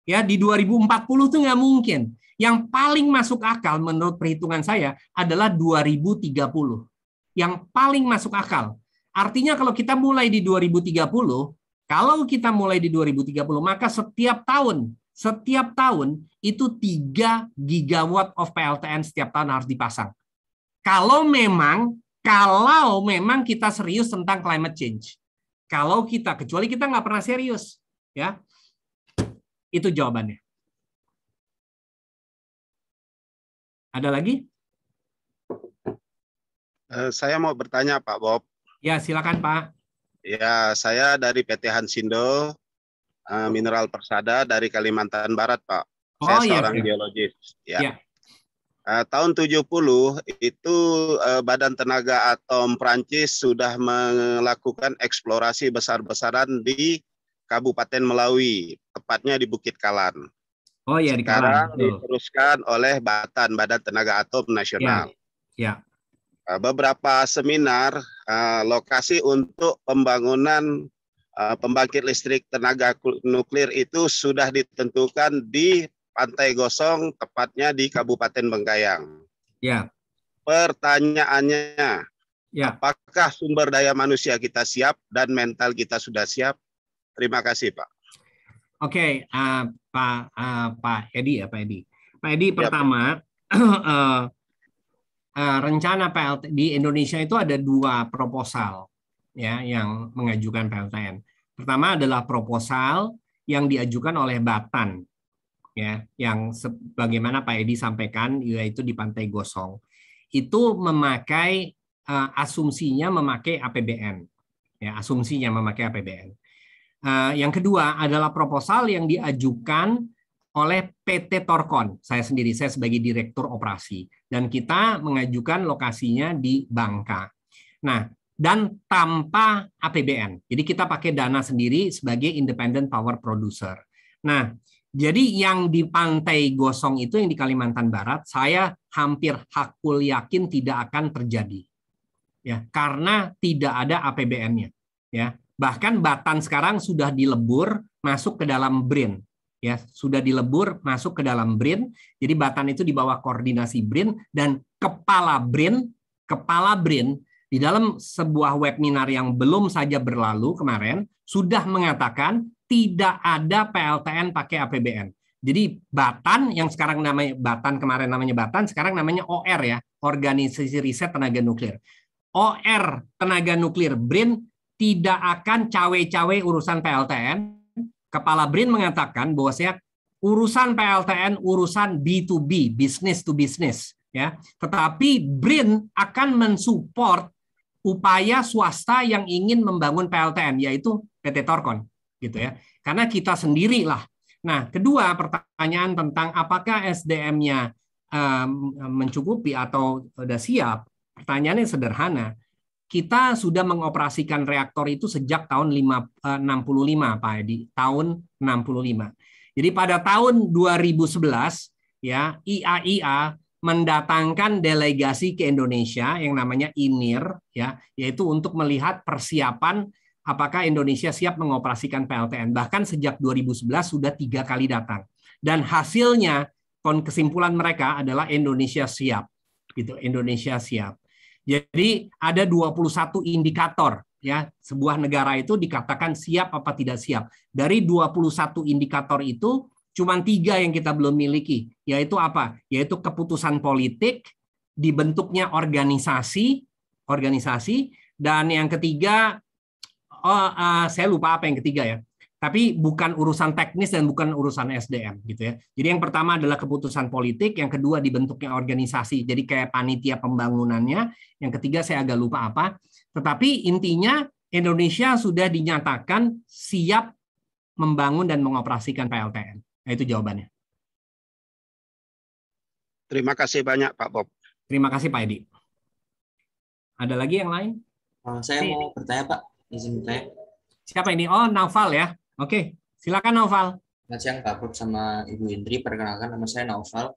Ya, di 2040 itu nggak mungkin. Yang paling masuk akal menurut perhitungan saya adalah 2030. Yang paling masuk akal Artinya kalau kita mulai di 2030, kalau kita mulai di 2030, maka setiap tahun, setiap tahun itu 3 gigawatt of PLTN setiap tahun harus dipasang. Kalau memang kalau memang kita serius tentang climate change. Kalau kita, kecuali kita nggak pernah serius, ya, itu jawabannya. Ada lagi? Eh, saya mau bertanya Pak Bob. Ya, silakan Pak. Ya, saya dari PT Hansindo eh, Mineral Persada dari Kalimantan Barat, Pak. Oh, saya iya, seorang iya. geologis. Ya. Iya. Uh, tahun 70 itu uh, Badan Tenaga Atom Prancis sudah melakukan eksplorasi besar-besaran di Kabupaten Melawi, tepatnya di Bukit Kalan. Oh ya, di Kalan. Sekarang diteruskan oleh Batan Badan Tenaga Atom Nasional. Ya. ya. Eh, beberapa seminar eh, lokasi untuk pembangunan eh, pembangkit listrik tenaga nuklir itu sudah ditentukan di Pantai Gosong, tepatnya di Kabupaten Bengkayang. Ya. Pertanyaannya, ya. apakah sumber daya manusia kita siap dan mental kita sudah siap? Terima kasih, Pak. Oke, okay, uh, Pak uh, Pak Edi ya Pak Edi. Pak Edi ya, pertama Pak. uh, Eh, rencana PLT di Indonesia itu ada dua proposal ya yang mengajukan PLTN. Pertama adalah proposal yang diajukan oleh Batan ya yang sebagaimana Pak Edi sampaikan yaitu di Pantai Gosong itu memakai uh, asumsinya memakai APBN ya asumsinya memakai APBN. Uh, eh, yang kedua adalah proposal yang diajukan oleh PT Torkon, saya sendiri, saya sebagai direktur operasi. Dan kita mengajukan lokasinya di Bangka. Nah, dan tanpa APBN. Jadi kita pakai dana sendiri sebagai independent power producer. Nah, jadi yang di Pantai Gosong itu yang di Kalimantan Barat, saya hampir hakul yakin tidak akan terjadi. Ya, karena tidak ada APBN-nya. Ya, bahkan Batan sekarang sudah dilebur masuk ke dalam BRIN ya sudah dilebur masuk ke dalam BRIN. Jadi Batan itu di bawah koordinasi BRIN dan kepala BRIN, kepala BRIN di dalam sebuah webinar yang belum saja berlalu kemarin sudah mengatakan tidak ada PLTN pakai APBN. Jadi Batan yang sekarang namanya Batan kemarin namanya Batan sekarang namanya OR ya, Organisasi Riset Tenaga Nuklir. OR Tenaga Nuklir BRIN tidak akan cawe-cawe urusan PLTN Kepala BRIN mengatakan bahwasanya urusan PLTN urusan B2B, business to business ya. Tetapi BRIN akan mensupport upaya swasta yang ingin membangun PLTN yaitu PT Torkon gitu ya. Karena kita sendirilah. Nah, kedua pertanyaan tentang apakah SDM-nya um, eh, mencukupi atau sudah siap. Pertanyaannya sederhana kita sudah mengoperasikan reaktor itu sejak tahun 65 eh, Pak Edi, tahun 65. Jadi pada tahun 2011 ya IAIA mendatangkan delegasi ke Indonesia yang namanya INIR ya, yaitu untuk melihat persiapan apakah Indonesia siap mengoperasikan PLTN. Bahkan sejak 2011 sudah tiga kali datang. Dan hasilnya kesimpulan mereka adalah Indonesia siap gitu Indonesia siap jadi ada 21 indikator ya sebuah negara itu dikatakan siap apa tidak siap. Dari 21 indikator itu cuma tiga yang kita belum miliki, yaitu apa? Yaitu keputusan politik, dibentuknya organisasi, organisasi, dan yang ketiga, oh, uh, saya lupa apa yang ketiga ya tapi bukan urusan teknis dan bukan urusan SDM gitu ya. Jadi yang pertama adalah keputusan politik, yang kedua dibentuknya organisasi. Jadi kayak panitia pembangunannya, yang ketiga saya agak lupa apa. Tetapi intinya Indonesia sudah dinyatakan siap membangun dan mengoperasikan PLTN. Nah, itu jawabannya. Terima kasih banyak Pak Bob. Terima kasih Pak Edi. Ada lagi yang lain? Eh, saya mau bertanya Pak, izin bertanya. Siapa ini? Oh, Naufal ya. Oke, silakan Noval. Selamat siang Pak Prof sama Ibu Indri. Perkenalkan nama saya Noval.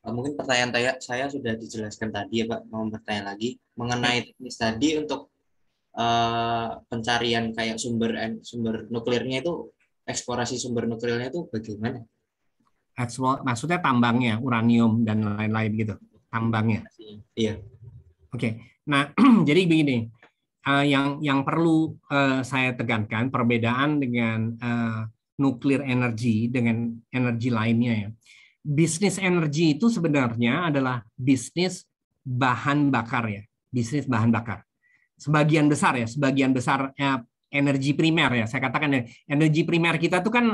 Eh, mungkin pertanyaan saya, saya sudah dijelaskan tadi ya Pak. Mau bertanya lagi mengenai teknis tadi untuk uh, pencarian kayak sumber sumber nuklirnya itu eksplorasi sumber nuklirnya itu bagaimana? maksudnya tambangnya, uranium dan lain-lain gitu, tambangnya. Iya. Oke. Nah, jadi begini uh, yang yang perlu uh, saya tegankan perbedaan dengan uh, nuklir energi dengan energi lainnya ya. Bisnis energi itu sebenarnya adalah bisnis bahan bakar ya, bisnis bahan bakar. Sebagian besar ya, sebagian besar ya, energi primer ya. Saya katakan ya energi primer kita tuh kan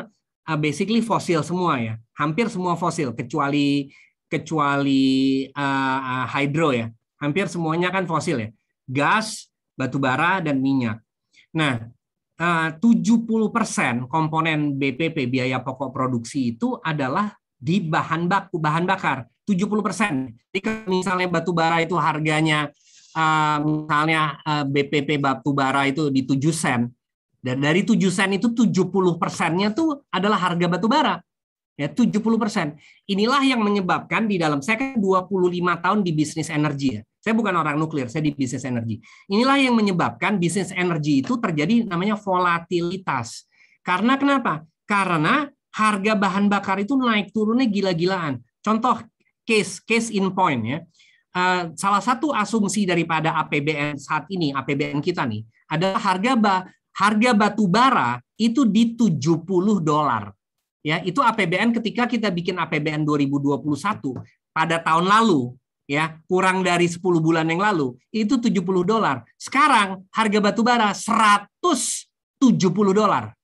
uh, basically fosil semua ya. Hampir semua fosil kecuali kecuali uh, uh, hidro ya. Hampir semuanya kan fosil ya. Gas, batu bara dan minyak. Nah, 70% eh, komponen BPP biaya pokok produksi itu adalah di bahan baku bahan bakar 70%. Jika misalnya batu bara itu harganya eh, misalnya eh, BPP batu bara itu di 7 sen. Dan dari 7 sen itu 70 persennya tuh adalah harga batu bara. Ya, 70 persen. Inilah yang menyebabkan di dalam saya kan 25 tahun di bisnis energi ya. Saya bukan orang nuklir, saya di bisnis energi. Inilah yang menyebabkan bisnis energi itu terjadi namanya volatilitas. Karena kenapa? Karena harga bahan bakar itu naik turunnya gila-gilaan. Contoh case case in point ya. Uh, salah satu asumsi daripada APBN saat ini, APBN kita nih, adalah harga ba harga batu bara itu di 70 dolar. Ya, itu APBN ketika kita bikin APBN 2021 pada tahun lalu ya kurang dari 10 bulan yang lalu itu 70 dolar. Sekarang harga batu bara 170 dolar.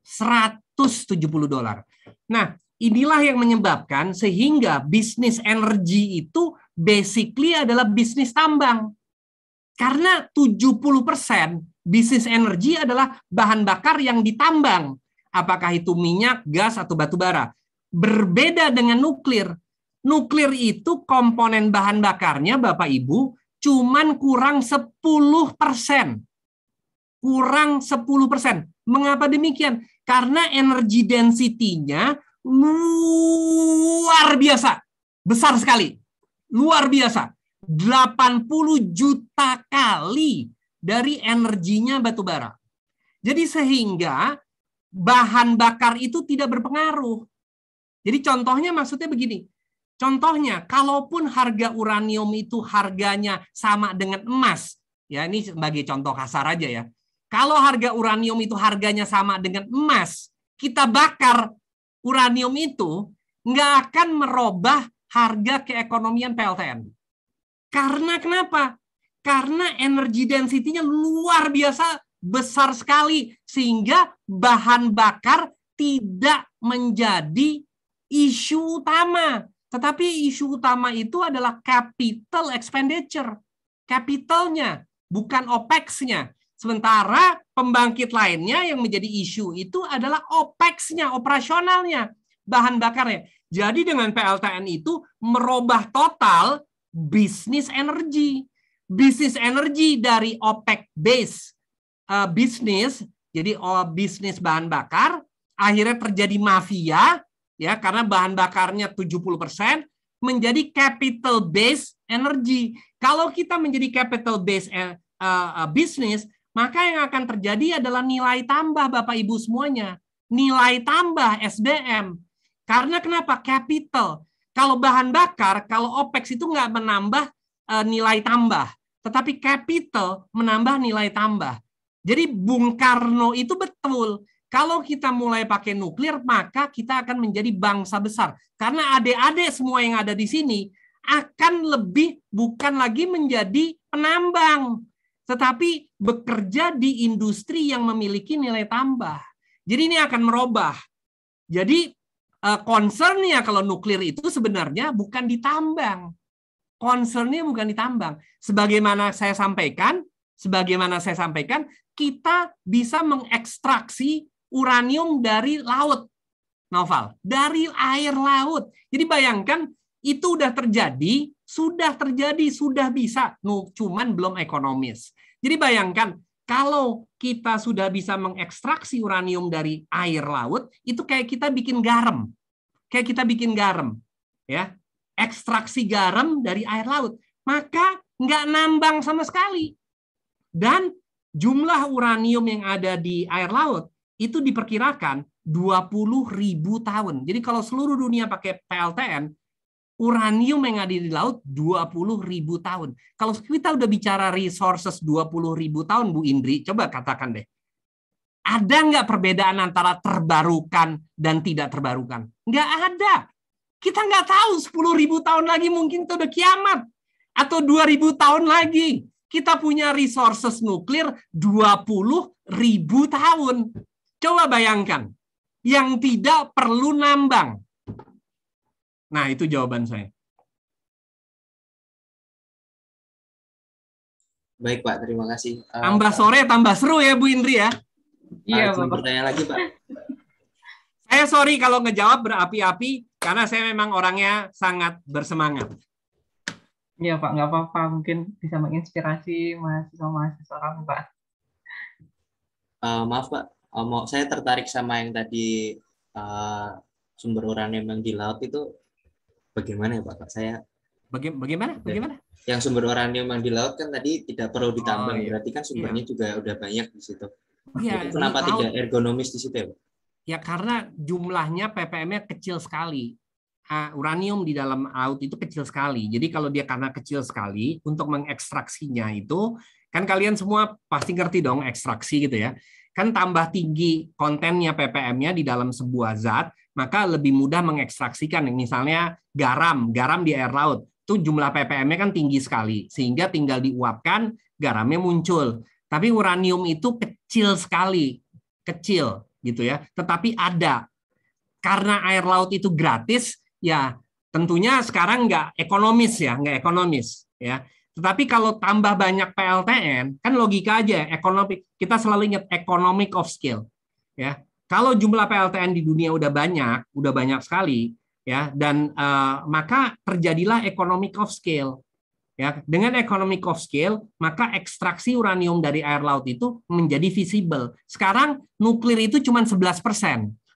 170 dolar. Nah, inilah yang menyebabkan sehingga bisnis energi itu basically adalah bisnis tambang. Karena 70% bisnis energi adalah bahan bakar yang ditambang. Apakah itu minyak, gas, atau batu bara. Berbeda dengan nuklir nuklir itu komponen bahan bakarnya Bapak Ibu cuman kurang 10%. Kurang 10%. Mengapa demikian? Karena energi density-nya luar biasa. Besar sekali. Luar biasa. 80 juta kali dari energinya batu bara. Jadi sehingga bahan bakar itu tidak berpengaruh. Jadi contohnya maksudnya begini, Contohnya, kalaupun harga uranium itu harganya sama dengan emas, ya ini sebagai contoh kasar aja ya. Kalau harga uranium itu harganya sama dengan emas, kita bakar uranium itu nggak akan merubah harga keekonomian PLTN. Karena kenapa? Karena energi density nya luar biasa besar sekali sehingga bahan bakar tidak menjadi isu utama tetapi isu utama itu adalah capital expenditure, capitalnya, bukan OPEX-nya. Sementara pembangkit lainnya yang menjadi isu itu adalah OPEX-nya, operasionalnya, bahan bakarnya. Jadi dengan PLTN itu merubah total bisnis energi. Bisnis energi dari OPEC base uh, bisnis, jadi uh, bisnis bahan bakar, akhirnya terjadi mafia ya karena bahan bakarnya 70% menjadi capital base energy. Kalau kita menjadi capital base uh, business, maka yang akan terjadi adalah nilai tambah Bapak Ibu semuanya. Nilai tambah SDM. Karena kenapa? Capital. Kalau bahan bakar, kalau OPEX itu nggak menambah uh, nilai tambah. Tetapi capital menambah nilai tambah. Jadi Bung Karno itu betul kalau kita mulai pakai nuklir, maka kita akan menjadi bangsa besar. Karena adik-adik semua yang ada di sini akan lebih bukan lagi menjadi penambang, tetapi bekerja di industri yang memiliki nilai tambah. Jadi ini akan merubah. Jadi eh, concernnya kalau nuklir itu sebenarnya bukan ditambang. Concernnya bukan ditambang. Sebagaimana saya sampaikan, sebagaimana saya sampaikan, kita bisa mengekstraksi uranium dari laut, Noval, dari air laut. Jadi bayangkan itu udah terjadi, sudah terjadi, sudah bisa, cuman belum ekonomis. Jadi bayangkan kalau kita sudah bisa mengekstraksi uranium dari air laut, itu kayak kita bikin garam. Kayak kita bikin garam, ya. Ekstraksi garam dari air laut. Maka nggak nambang sama sekali. Dan jumlah uranium yang ada di air laut itu diperkirakan 20 ribu tahun. Jadi kalau seluruh dunia pakai PLTN, uranium yang ada di laut 20 ribu tahun. Kalau kita udah bicara resources 20 ribu tahun, Bu Indri, coba katakan deh. Ada nggak perbedaan antara terbarukan dan tidak terbarukan? Nggak ada. Kita nggak tahu 10 ribu tahun lagi mungkin itu udah kiamat. Atau 2 ribu tahun lagi. Kita punya resources nuklir 20 ribu tahun Coba bayangkan, yang tidak perlu nambang. Nah, itu jawaban saya. Baik Pak, terima kasih. Eh, tambah sore, tambah seru ya Bu Indri ya. Iya, nah, Pak. Pertanyaan lagi Pak. saya sorry kalau ngejawab berapi-api, karena saya memang orangnya sangat bersemangat. Iya Pak, nggak apa-apa. Mungkin bisa menginspirasi mahasiswa-mahasiswa kami Pak. Uh, maaf Pak, uh, mau saya tertarik sama yang tadi uh, sumber uranium yang di laut itu bagaimana ya Pak? Saya bagaimana? Bagaimana? Yang sumber uranium yang di laut kan tadi tidak perlu ditambang, oh, iya. berarti kan sumbernya iya. juga udah banyak di situ. Iya, itu kenapa laut, tidak ergonomis di situ ya, Pak? Ya karena jumlahnya ppm-nya kecil sekali. Uh, uranium di dalam laut itu kecil sekali. Jadi kalau dia karena kecil sekali, untuk mengekstraksinya itu kan kalian semua pasti ngerti dong ekstraksi gitu ya. Kan tambah tinggi kontennya ppm-nya di dalam sebuah zat, maka lebih mudah mengekstraksikan. Misalnya garam, garam di air laut itu jumlah ppm-nya kan tinggi sekali sehingga tinggal diuapkan garamnya muncul. Tapi uranium itu kecil sekali, kecil gitu ya. Tetapi ada. Karena air laut itu gratis, ya tentunya sekarang nggak ekonomis ya, nggak ekonomis ya. Tetapi kalau tambah banyak PLTN, kan logika aja ya, ekonomi kita selalu ingat economic of scale. Ya. Kalau jumlah PLTN di dunia udah banyak, udah banyak sekali, ya dan uh, maka terjadilah economic of scale. Ya, dengan economic of scale, maka ekstraksi uranium dari air laut itu menjadi visible. Sekarang nuklir itu cuma 11%.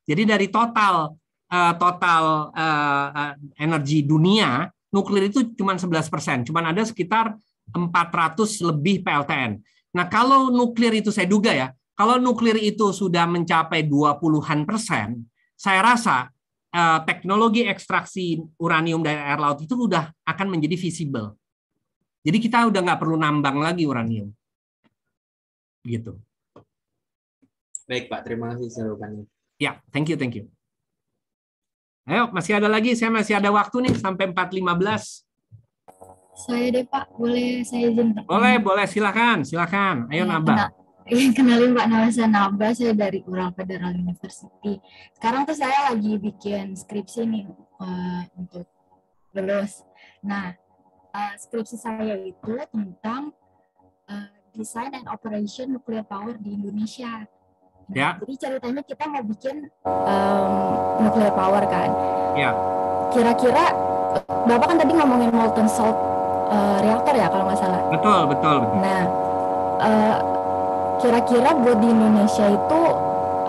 Jadi dari total uh, total uh, uh, energi dunia nuklir itu cuma 11 persen, cuma ada sekitar 400 lebih PLTN. Nah kalau nuklir itu saya duga ya, kalau nuklir itu sudah mencapai 20-an persen, saya rasa eh, teknologi ekstraksi uranium dari air laut itu sudah akan menjadi visible. Jadi kita udah nggak perlu nambang lagi uranium. Gitu. Baik Pak, terima kasih jawabannya. Ya, thank you, thank you. Ayo, masih ada lagi. Saya masih ada waktu nih sampai 4.15. Saya deh Pak, boleh saya izin Pak? Boleh, boleh. Silakan, silakan. Ayo ya, Naba. Kenal, kenalin Pak, nama saya Naba. Saya dari Ural Federal University. Sekarang tuh saya lagi bikin skripsi nih uh, untuk lulus. Nah, uh, skripsi saya itu tentang uh, eh, design and operation nuclear power di Indonesia. Ya. Nah, jadi ceritanya kita mau bikin um, nuclear power kan. Ya. Kira-kira Bapak kan tadi ngomongin molten salt uh, reaktor ya kalau nggak salah. Betul, betul, betul. Nah, uh, kira-kira buat di Indonesia itu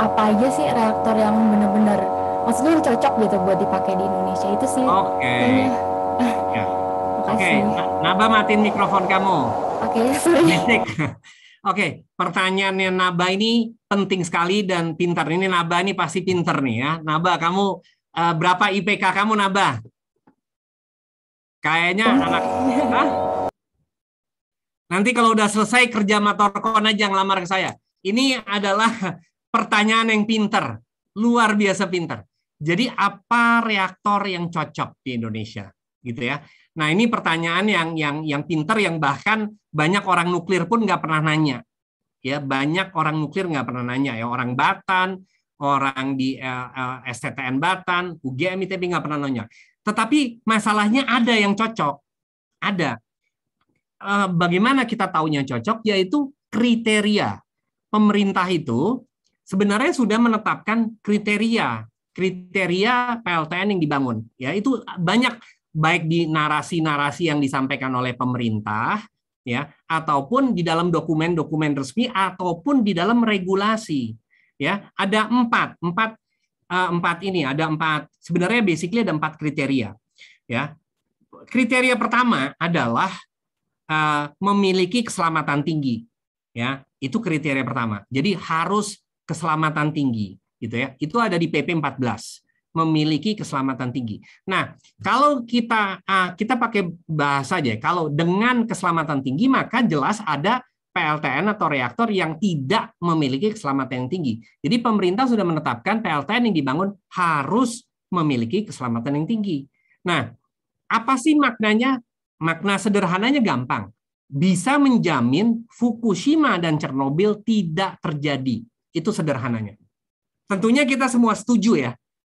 apa aja sih reaktor yang benar-benar maksudnya yang cocok gitu buat dipakai di Indonesia itu sih. Oke. Okay. Ya. Oke, okay. Naba matiin mikrofon kamu. Oke, okay, sorry. Oke, pertanyaannya Naba ini penting sekali dan pintar. Ini Naba ini pasti pintar nih ya. Naba, kamu uh, berapa IPK kamu Naba? Kayaknya anak Hah? Nanti kalau udah selesai kerja matorkon aja lamar ke saya. Ini adalah pertanyaan yang pinter, luar biasa pinter. Jadi apa reaktor yang cocok di Indonesia, gitu ya? Nah ini pertanyaan yang yang yang pinter yang bahkan banyak orang nuklir pun nggak pernah nanya. Ya banyak orang nuklir nggak pernah nanya ya orang Batan, orang di uh, eh, eh, STTN Batan, UGM ITB nggak pernah nanya. Tetapi masalahnya ada yang cocok, ada. Eh, bagaimana kita tahunya cocok? Yaitu kriteria pemerintah itu sebenarnya sudah menetapkan kriteria kriteria PLTN yang dibangun ya itu banyak baik di narasi-narasi yang disampaikan oleh pemerintah ya ataupun di dalam dokumen-dokumen resmi ataupun di dalam regulasi ya ada empat empat eh, empat ini ada empat sebenarnya basically ada empat kriteria ya kriteria pertama adalah uh, memiliki keselamatan tinggi ya itu kriteria pertama jadi harus keselamatan tinggi gitu ya itu ada di PP 14 memiliki keselamatan tinggi. Nah, kalau kita ah, kita pakai bahasa aja, ya, kalau dengan keselamatan tinggi maka jelas ada PLTN atau reaktor yang tidak memiliki keselamatan yang tinggi. Jadi pemerintah sudah menetapkan PLTN yang dibangun harus memiliki keselamatan yang tinggi. Nah, apa sih maknanya? Makna sederhananya gampang. Bisa menjamin Fukushima dan Chernobyl tidak terjadi. Itu sederhananya. Tentunya kita semua setuju ya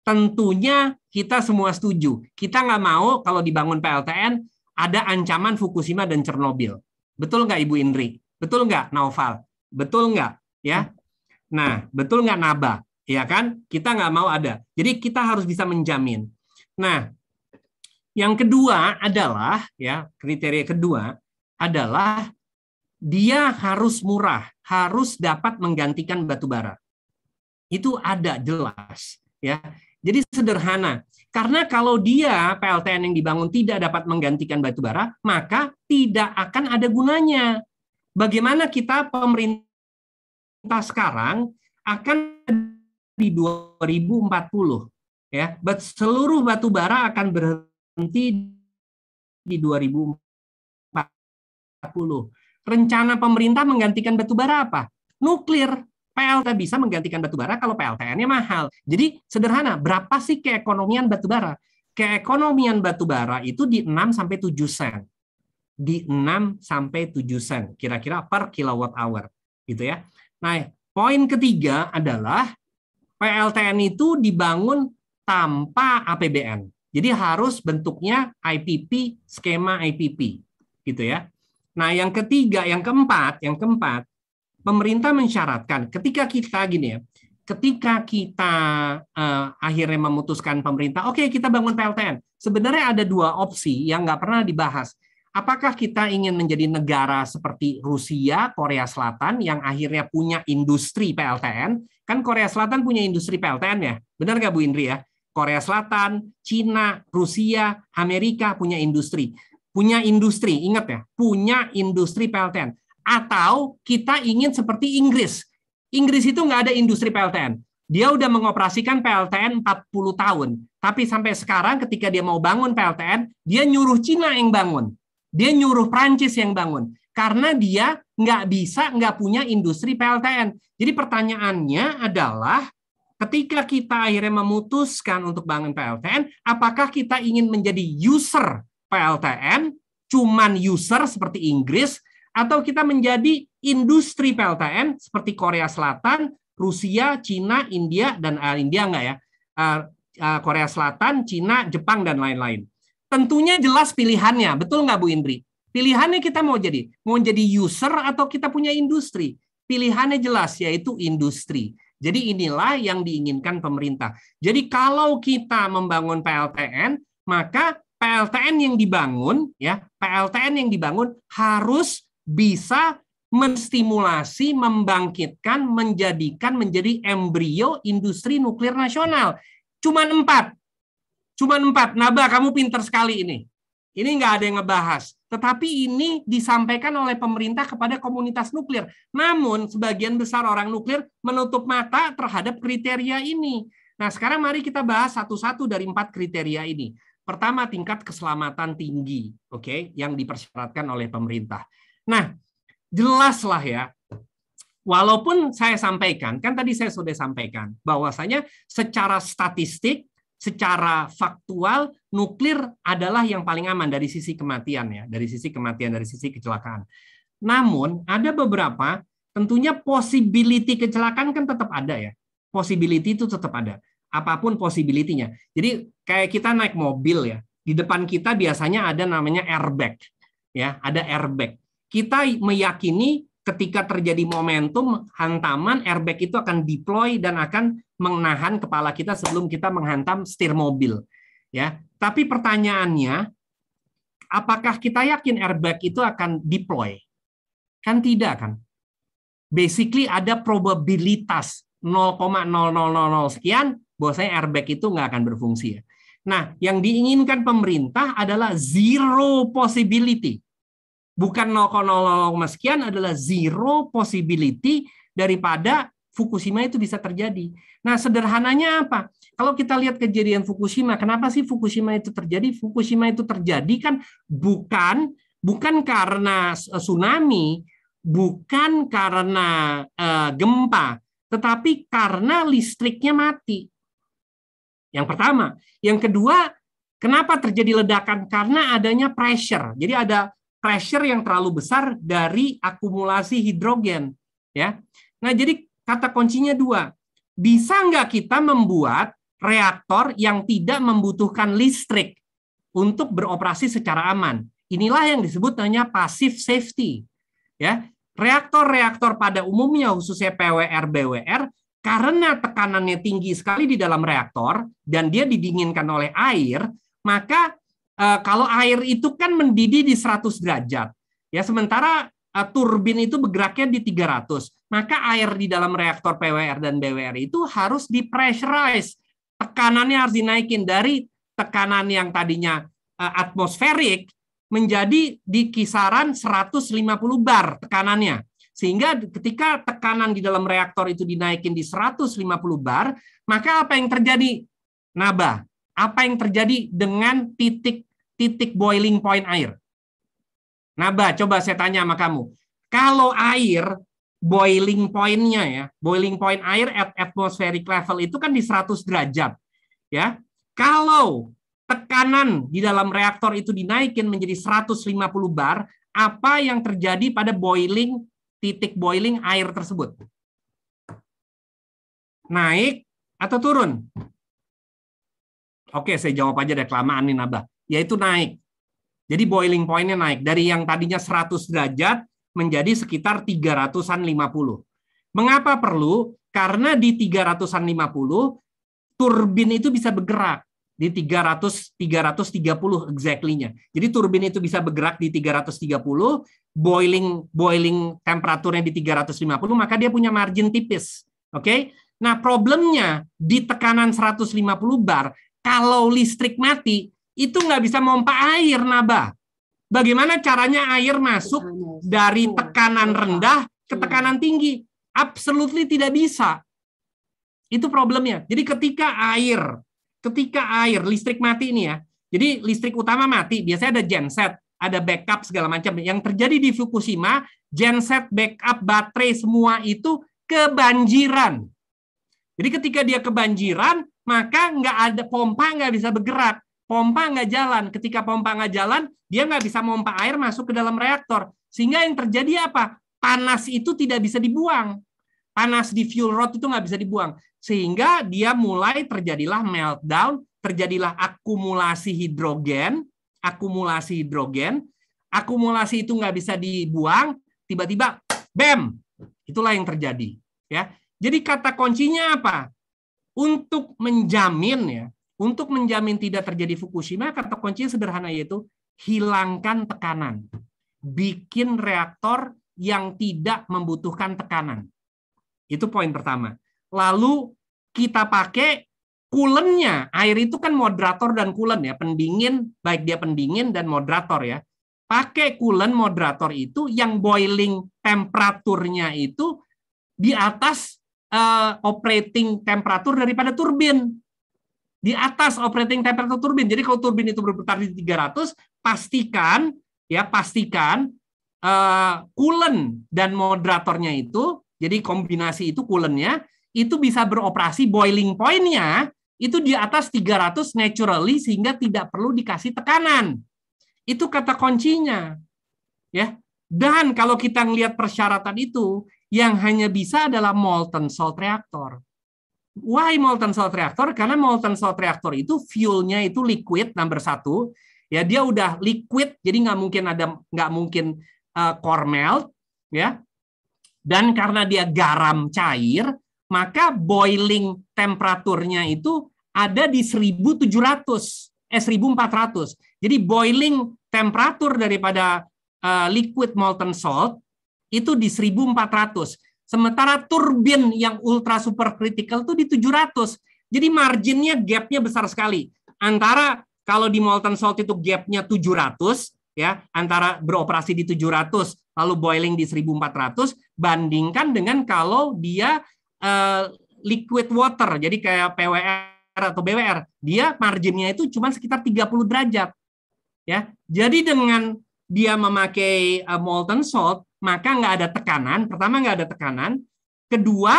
tentunya kita semua setuju. Kita nggak mau kalau dibangun PLTN ada ancaman Fukushima dan Chernobyl. Betul nggak Ibu Indri? Betul nggak Naufal? Betul nggak? Ya? ya. Nah, betul nggak Naba? Ya kan? Kita nggak mau ada. Jadi kita harus bisa menjamin. Nah, yang kedua adalah ya kriteria kedua adalah dia harus murah, harus dapat menggantikan batu bara. Itu ada jelas ya. Jadi sederhana. Karena kalau dia PLTN yang dibangun tidak dapat menggantikan batu bara, maka tidak akan ada gunanya. Bagaimana kita pemerintah sekarang akan di 2040 ya, seluruh batu bara akan berhenti di 2040. Rencana pemerintah menggantikan batu bara apa? Nuklir. PLT bisa menggantikan batu bara kalau PLTN-nya mahal. Jadi sederhana, berapa sih keekonomian batu bara? Keekonomian batu bara itu di 6 sampai 7 sen. Di 6 sampai 7 sen kira-kira per kilowatt hour gitu ya. Nah, poin ketiga adalah PLTN itu dibangun tanpa APBN. Jadi harus bentuknya IPP, skema IPP gitu ya. Nah, yang ketiga, yang keempat, yang keempat pemerintah mensyaratkan ketika kita gini ya, ketika kita uh, akhirnya memutuskan pemerintah, oke okay, kita bangun PLTN. Sebenarnya ada dua opsi yang nggak pernah dibahas. Apakah kita ingin menjadi negara seperti Rusia, Korea Selatan yang akhirnya punya industri PLTN? Kan Korea Selatan punya industri PLTN ya, benar nggak Bu Indri ya? Korea Selatan, Cina, Rusia, Amerika punya industri. Punya industri, ingat ya, punya industri PLTN atau kita ingin seperti Inggris. Inggris itu nggak ada industri PLTN. Dia udah mengoperasikan PLTN 40 tahun. Tapi sampai sekarang ketika dia mau bangun PLTN, dia nyuruh Cina yang bangun. Dia nyuruh Prancis yang bangun. Karena dia nggak bisa, nggak punya industri PLTN. Jadi pertanyaannya adalah, ketika kita akhirnya memutuskan untuk bangun PLTN, apakah kita ingin menjadi user PLTN, cuman user seperti Inggris, atau kita menjadi industri PLTN seperti Korea Selatan, Rusia, Cina, India dan uh, India enggak ya? Uh, uh, Korea Selatan, Cina, Jepang dan lain-lain. Tentunya jelas pilihannya, betul nggak Bu Indri? Pilihannya kita mau jadi mau jadi user atau kita punya industri. Pilihannya jelas yaitu industri. Jadi inilah yang diinginkan pemerintah. Jadi kalau kita membangun PLTN, maka PLTN yang dibangun ya, PLTN yang dibangun harus bisa menstimulasi, membangkitkan, menjadikan menjadi embrio industri nuklir nasional. Cuman empat. Cuman empat. Naba, kamu pinter sekali ini. Ini nggak ada yang ngebahas. Tetapi ini disampaikan oleh pemerintah kepada komunitas nuklir. Namun, sebagian besar orang nuklir menutup mata terhadap kriteria ini. Nah, sekarang mari kita bahas satu-satu dari empat kriteria ini. Pertama, tingkat keselamatan tinggi, oke, okay, yang dipersyaratkan oleh pemerintah. Nah, jelaslah ya, walaupun saya sampaikan, kan tadi saya sudah sampaikan, bahwasanya secara statistik, secara faktual, nuklir adalah yang paling aman dari sisi kematian ya, dari sisi kematian, dari sisi kecelakaan. Namun, ada beberapa tentunya possibility kecelakaan kan tetap ada ya. Possibility itu tetap ada. Apapun possibility-nya. Jadi kayak kita naik mobil ya, di depan kita biasanya ada namanya airbag. Ya, ada airbag kita meyakini ketika terjadi momentum hantaman airbag itu akan deploy dan akan menahan kepala kita sebelum kita menghantam setir mobil ya tapi pertanyaannya apakah kita yakin airbag itu akan deploy kan tidak kan basically ada probabilitas 0,0000 sekian bahwasanya airbag itu nggak akan berfungsi ya nah yang diinginkan pemerintah adalah zero possibility bukan 0,00 sekian adalah zero possibility daripada Fukushima itu bisa terjadi. Nah, sederhananya apa? Kalau kita lihat kejadian Fukushima, kenapa sih Fukushima itu terjadi? Fukushima itu terjadi kan bukan bukan karena eh, tsunami, bukan karena eh, gempa, tetapi karena listriknya mati. Yang pertama, yang kedua, kenapa terjadi ledakan? Karena adanya pressure. Jadi ada pressure yang terlalu besar dari akumulasi hidrogen ya. Nah, jadi kata kuncinya dua. Bisa nggak kita membuat reaktor yang tidak membutuhkan listrik untuk beroperasi secara aman? Inilah yang disebut namanya passive safety. Ya, reaktor-reaktor pada umumnya khususnya PWR BWR karena tekanannya tinggi sekali di dalam reaktor dan dia didinginkan oleh air, maka Eh, kalau air itu kan mendidih di 100 derajat. Ya, sementara uh, turbin itu bergeraknya di 300. Maka air di dalam reaktor PWR dan BWR itu harus dipressurize. Tekanannya harus dinaikin dari tekanan yang tadinya uh, atmosferik menjadi di kisaran 150 bar tekanannya. Sehingga ketika tekanan di dalam reaktor itu dinaikin di 150 bar, maka apa yang terjadi? Naba. Apa yang terjadi dengan titik titik boiling point air. Naba, coba saya tanya sama kamu. Kalau air boiling pointnya ya, boiling point air at atmospheric level itu kan di 100 derajat. Ya. Kalau tekanan di dalam reaktor itu dinaikin menjadi 150 bar, apa yang terjadi pada boiling titik boiling air tersebut? Naik atau turun? Oke, saya jawab aja deh kelamaan nih Nabah yaitu naik. Jadi boiling pointnya naik dari yang tadinya 100 derajat menjadi sekitar 350. Mengapa perlu? Karena di 350 turbin itu bisa bergerak di 300 330 exactly-nya. Jadi turbin itu bisa bergerak di 330, boiling boiling temperaturnya di 350, maka dia punya margin tipis. Oke? Okay? Nah, problemnya di tekanan 150 bar kalau listrik mati, itu nggak bisa memompa air naba. Bagaimana caranya air masuk dari iya, tekanan iya. rendah ke iya. tekanan tinggi? Absolutely tidak bisa. Itu problemnya. Jadi ketika air, ketika air listrik mati ini ya. Jadi listrik utama mati, biasanya ada genset, ada backup segala macam. Yang terjadi di Fukushima, genset, backup, baterai semua itu kebanjiran. Jadi ketika dia kebanjiran, maka nggak ada pompa nggak bisa bergerak pompa nggak jalan. Ketika pompa nggak jalan, dia nggak bisa memompa air masuk ke dalam reaktor. Sehingga yang terjadi apa? Panas itu tidak bisa dibuang. Panas di fuel rod itu nggak bisa dibuang. Sehingga dia mulai terjadilah meltdown, terjadilah akumulasi hidrogen, akumulasi hidrogen, akumulasi itu nggak bisa dibuang, tiba-tiba bam, itulah yang terjadi. Ya, jadi kata kuncinya apa? Untuk menjamin ya, untuk menjamin tidak terjadi Fukushima, kata kunci sederhana yaitu hilangkan tekanan. Bikin reaktor yang tidak membutuhkan tekanan. Itu poin pertama. Lalu kita pakai coolantnya, Air itu kan moderator dan coolant ya, pendingin, baik dia pendingin dan moderator ya. Pakai coolant moderator itu yang boiling temperaturnya itu di atas uh, operating temperatur daripada turbin di atas operating temperature turbin. Jadi kalau turbin itu berputar di 300, pastikan ya pastikan uh, coolant dan moderatornya itu, jadi kombinasi itu coolantnya itu bisa beroperasi boiling pointnya itu di atas 300 naturally sehingga tidak perlu dikasih tekanan. Itu kata kuncinya. Ya. Dan kalau kita melihat persyaratan itu, yang hanya bisa adalah molten salt reactor. Why molten salt reactor? Karena molten salt reactor itu fuelnya itu liquid number satu, ya dia udah liquid, jadi nggak mungkin ada nggak mungkin uh, core melt, ya. Dan karena dia garam cair, maka boiling temperaturnya itu ada di 1700 eh 1400. Jadi boiling temperatur daripada uh, liquid molten salt itu di 1400. Sementara turbin yang ultra super critical itu di 700. Jadi marginnya gapnya besar sekali. Antara kalau di molten salt itu gapnya 700 ya, antara beroperasi di 700 lalu boiling di 1400 bandingkan dengan kalau dia eh, liquid water. Jadi kayak PWR atau BWR, dia marginnya itu cuma sekitar 30 derajat. Ya. Jadi dengan dia memakai uh, molten salt maka nggak ada tekanan. Pertama nggak ada tekanan. Kedua,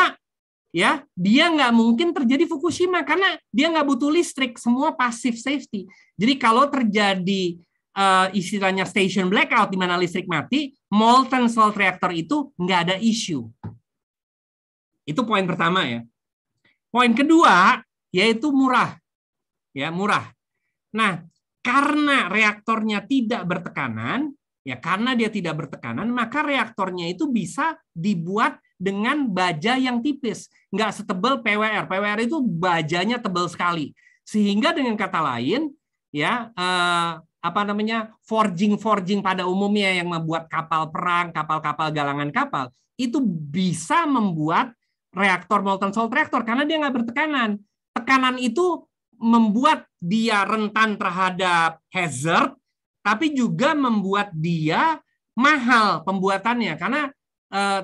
ya dia nggak mungkin terjadi Fukushima karena dia nggak butuh listrik. Semua pasif safety. Jadi kalau terjadi uh, istilahnya station blackout di mana listrik mati, molten salt reactor itu nggak ada issue. Itu poin pertama ya. Poin kedua yaitu murah. Ya, murah. Nah, karena reaktornya tidak bertekanan, Ya, karena dia tidak bertekanan, maka reaktornya itu bisa dibuat dengan baja yang tipis, nggak setebal PWR. PWR itu bajanya tebal sekali. Sehingga dengan kata lain, ya eh, apa namanya forging-forging pada umumnya yang membuat kapal perang, kapal-kapal galangan kapal itu bisa membuat reaktor molten salt reaktor karena dia nggak bertekanan. Tekanan itu membuat dia rentan terhadap hazard tapi juga membuat dia mahal pembuatannya karena eh,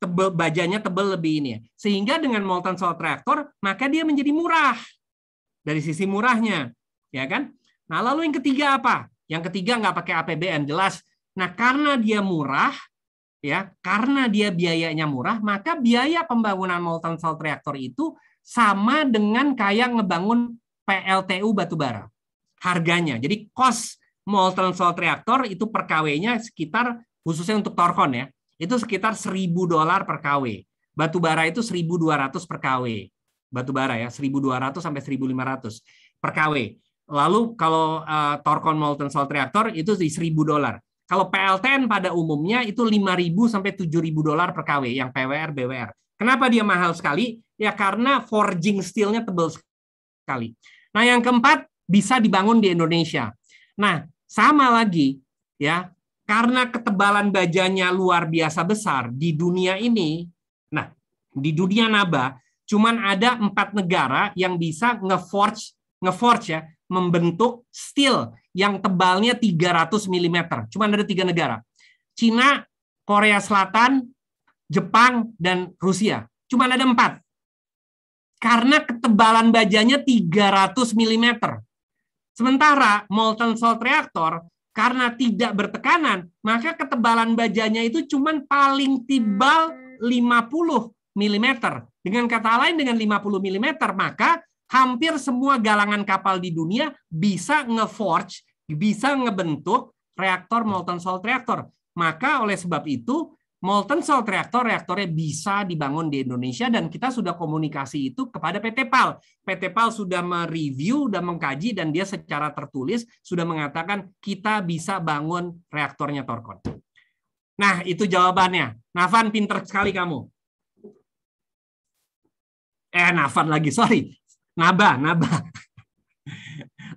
tebel bajanya tebel lebih ini ya. Sehingga dengan molten salt reactor maka dia menjadi murah dari sisi murahnya, ya kan? Nah, lalu yang ketiga apa? Yang ketiga nggak pakai APBN jelas. Nah, karena dia murah ya, karena dia biayanya murah, maka biaya pembangunan molten salt reactor itu sama dengan kayak ngebangun PLTU batubara. Harganya. Jadi cost molten salt reaktor itu per KW-nya sekitar khususnya untuk Torcon ya, itu sekitar 1000 dolar per KW. Batu bara itu 1200 per KW. Batu bara ya, 1200 sampai 1500 per KW. Lalu kalau uh, eh, torkon molten salt reaktor itu di 1000 dolar. Kalau PLTN pada umumnya itu 5000 sampai 7000 dolar per KW yang PWR BWR. Kenapa dia mahal sekali? Ya karena forging steelnya tebal sekali. Nah, yang keempat bisa dibangun di Indonesia. Nah, sama lagi, ya. Karena ketebalan bajanya luar biasa besar di dunia ini. Nah, di dunia naba cuman ada empat negara yang bisa ngeforge ngeforge ya, membentuk steel yang tebalnya 300 mm. Cuman ada tiga negara. Cina, Korea Selatan, Jepang, dan Rusia. Cuman ada empat. Karena ketebalan bajanya 300 mm. Sementara molten salt reactor karena tidak bertekanan, maka ketebalan bajanya itu cuma paling tibal 50 mm. Dengan kata lain dengan 50 mm, maka hampir semua galangan kapal di dunia bisa ngeforge, bisa ngebentuk reaktor molten salt reactor. Maka oleh sebab itu molten salt Reactor reaktornya bisa dibangun di Indonesia dan kita sudah komunikasi itu kepada PT PAL. PT PAL sudah mereview dan mengkaji dan dia secara tertulis sudah mengatakan kita bisa bangun reaktornya Torkon. Nah, itu jawabannya. Navan pinter sekali kamu. Eh, Navan lagi, sorry. Naba, Naba.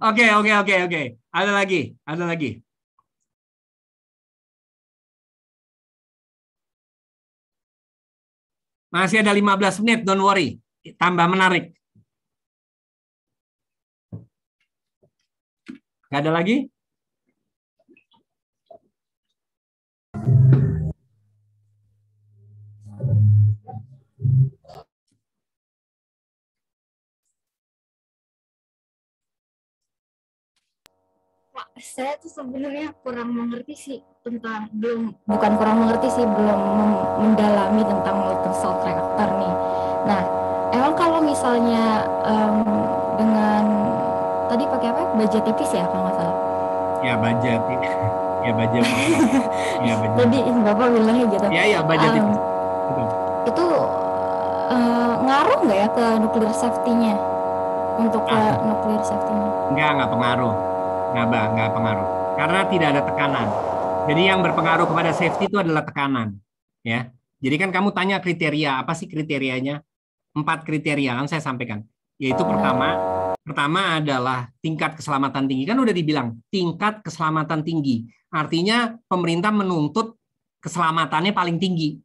Oke, oke, oke, oke. Ada lagi, ada lagi. Masih ada 15 menit, don't worry. Tambah menarik. Gak ada lagi? saya tuh sebenarnya kurang mengerti sih tentang belum bukan kurang mengerti sih belum mendalami tentang misalnya um, dengan tadi pakai apa? Baja tipis ya kalau nggak salah? Ya baja tipis. Ya baja. ya baja. Tadi bapak bilangnya gitu. Ya ya baja um, tipis. Itu uh, ngaruh nggak ya ke nuklir safety-nya? Untuk ah. ke nuklir safety-nya? Nggak nggak pengaruh. Nggak nggak pengaruh. Karena tidak ada tekanan. Jadi yang berpengaruh kepada safety itu adalah tekanan, ya. Jadi kan kamu tanya kriteria apa sih kriterianya? empat kriteria kan saya sampaikan. Yaitu pertama, pertama adalah tingkat keselamatan tinggi. Kan udah dibilang tingkat keselamatan tinggi. Artinya pemerintah menuntut keselamatannya paling tinggi.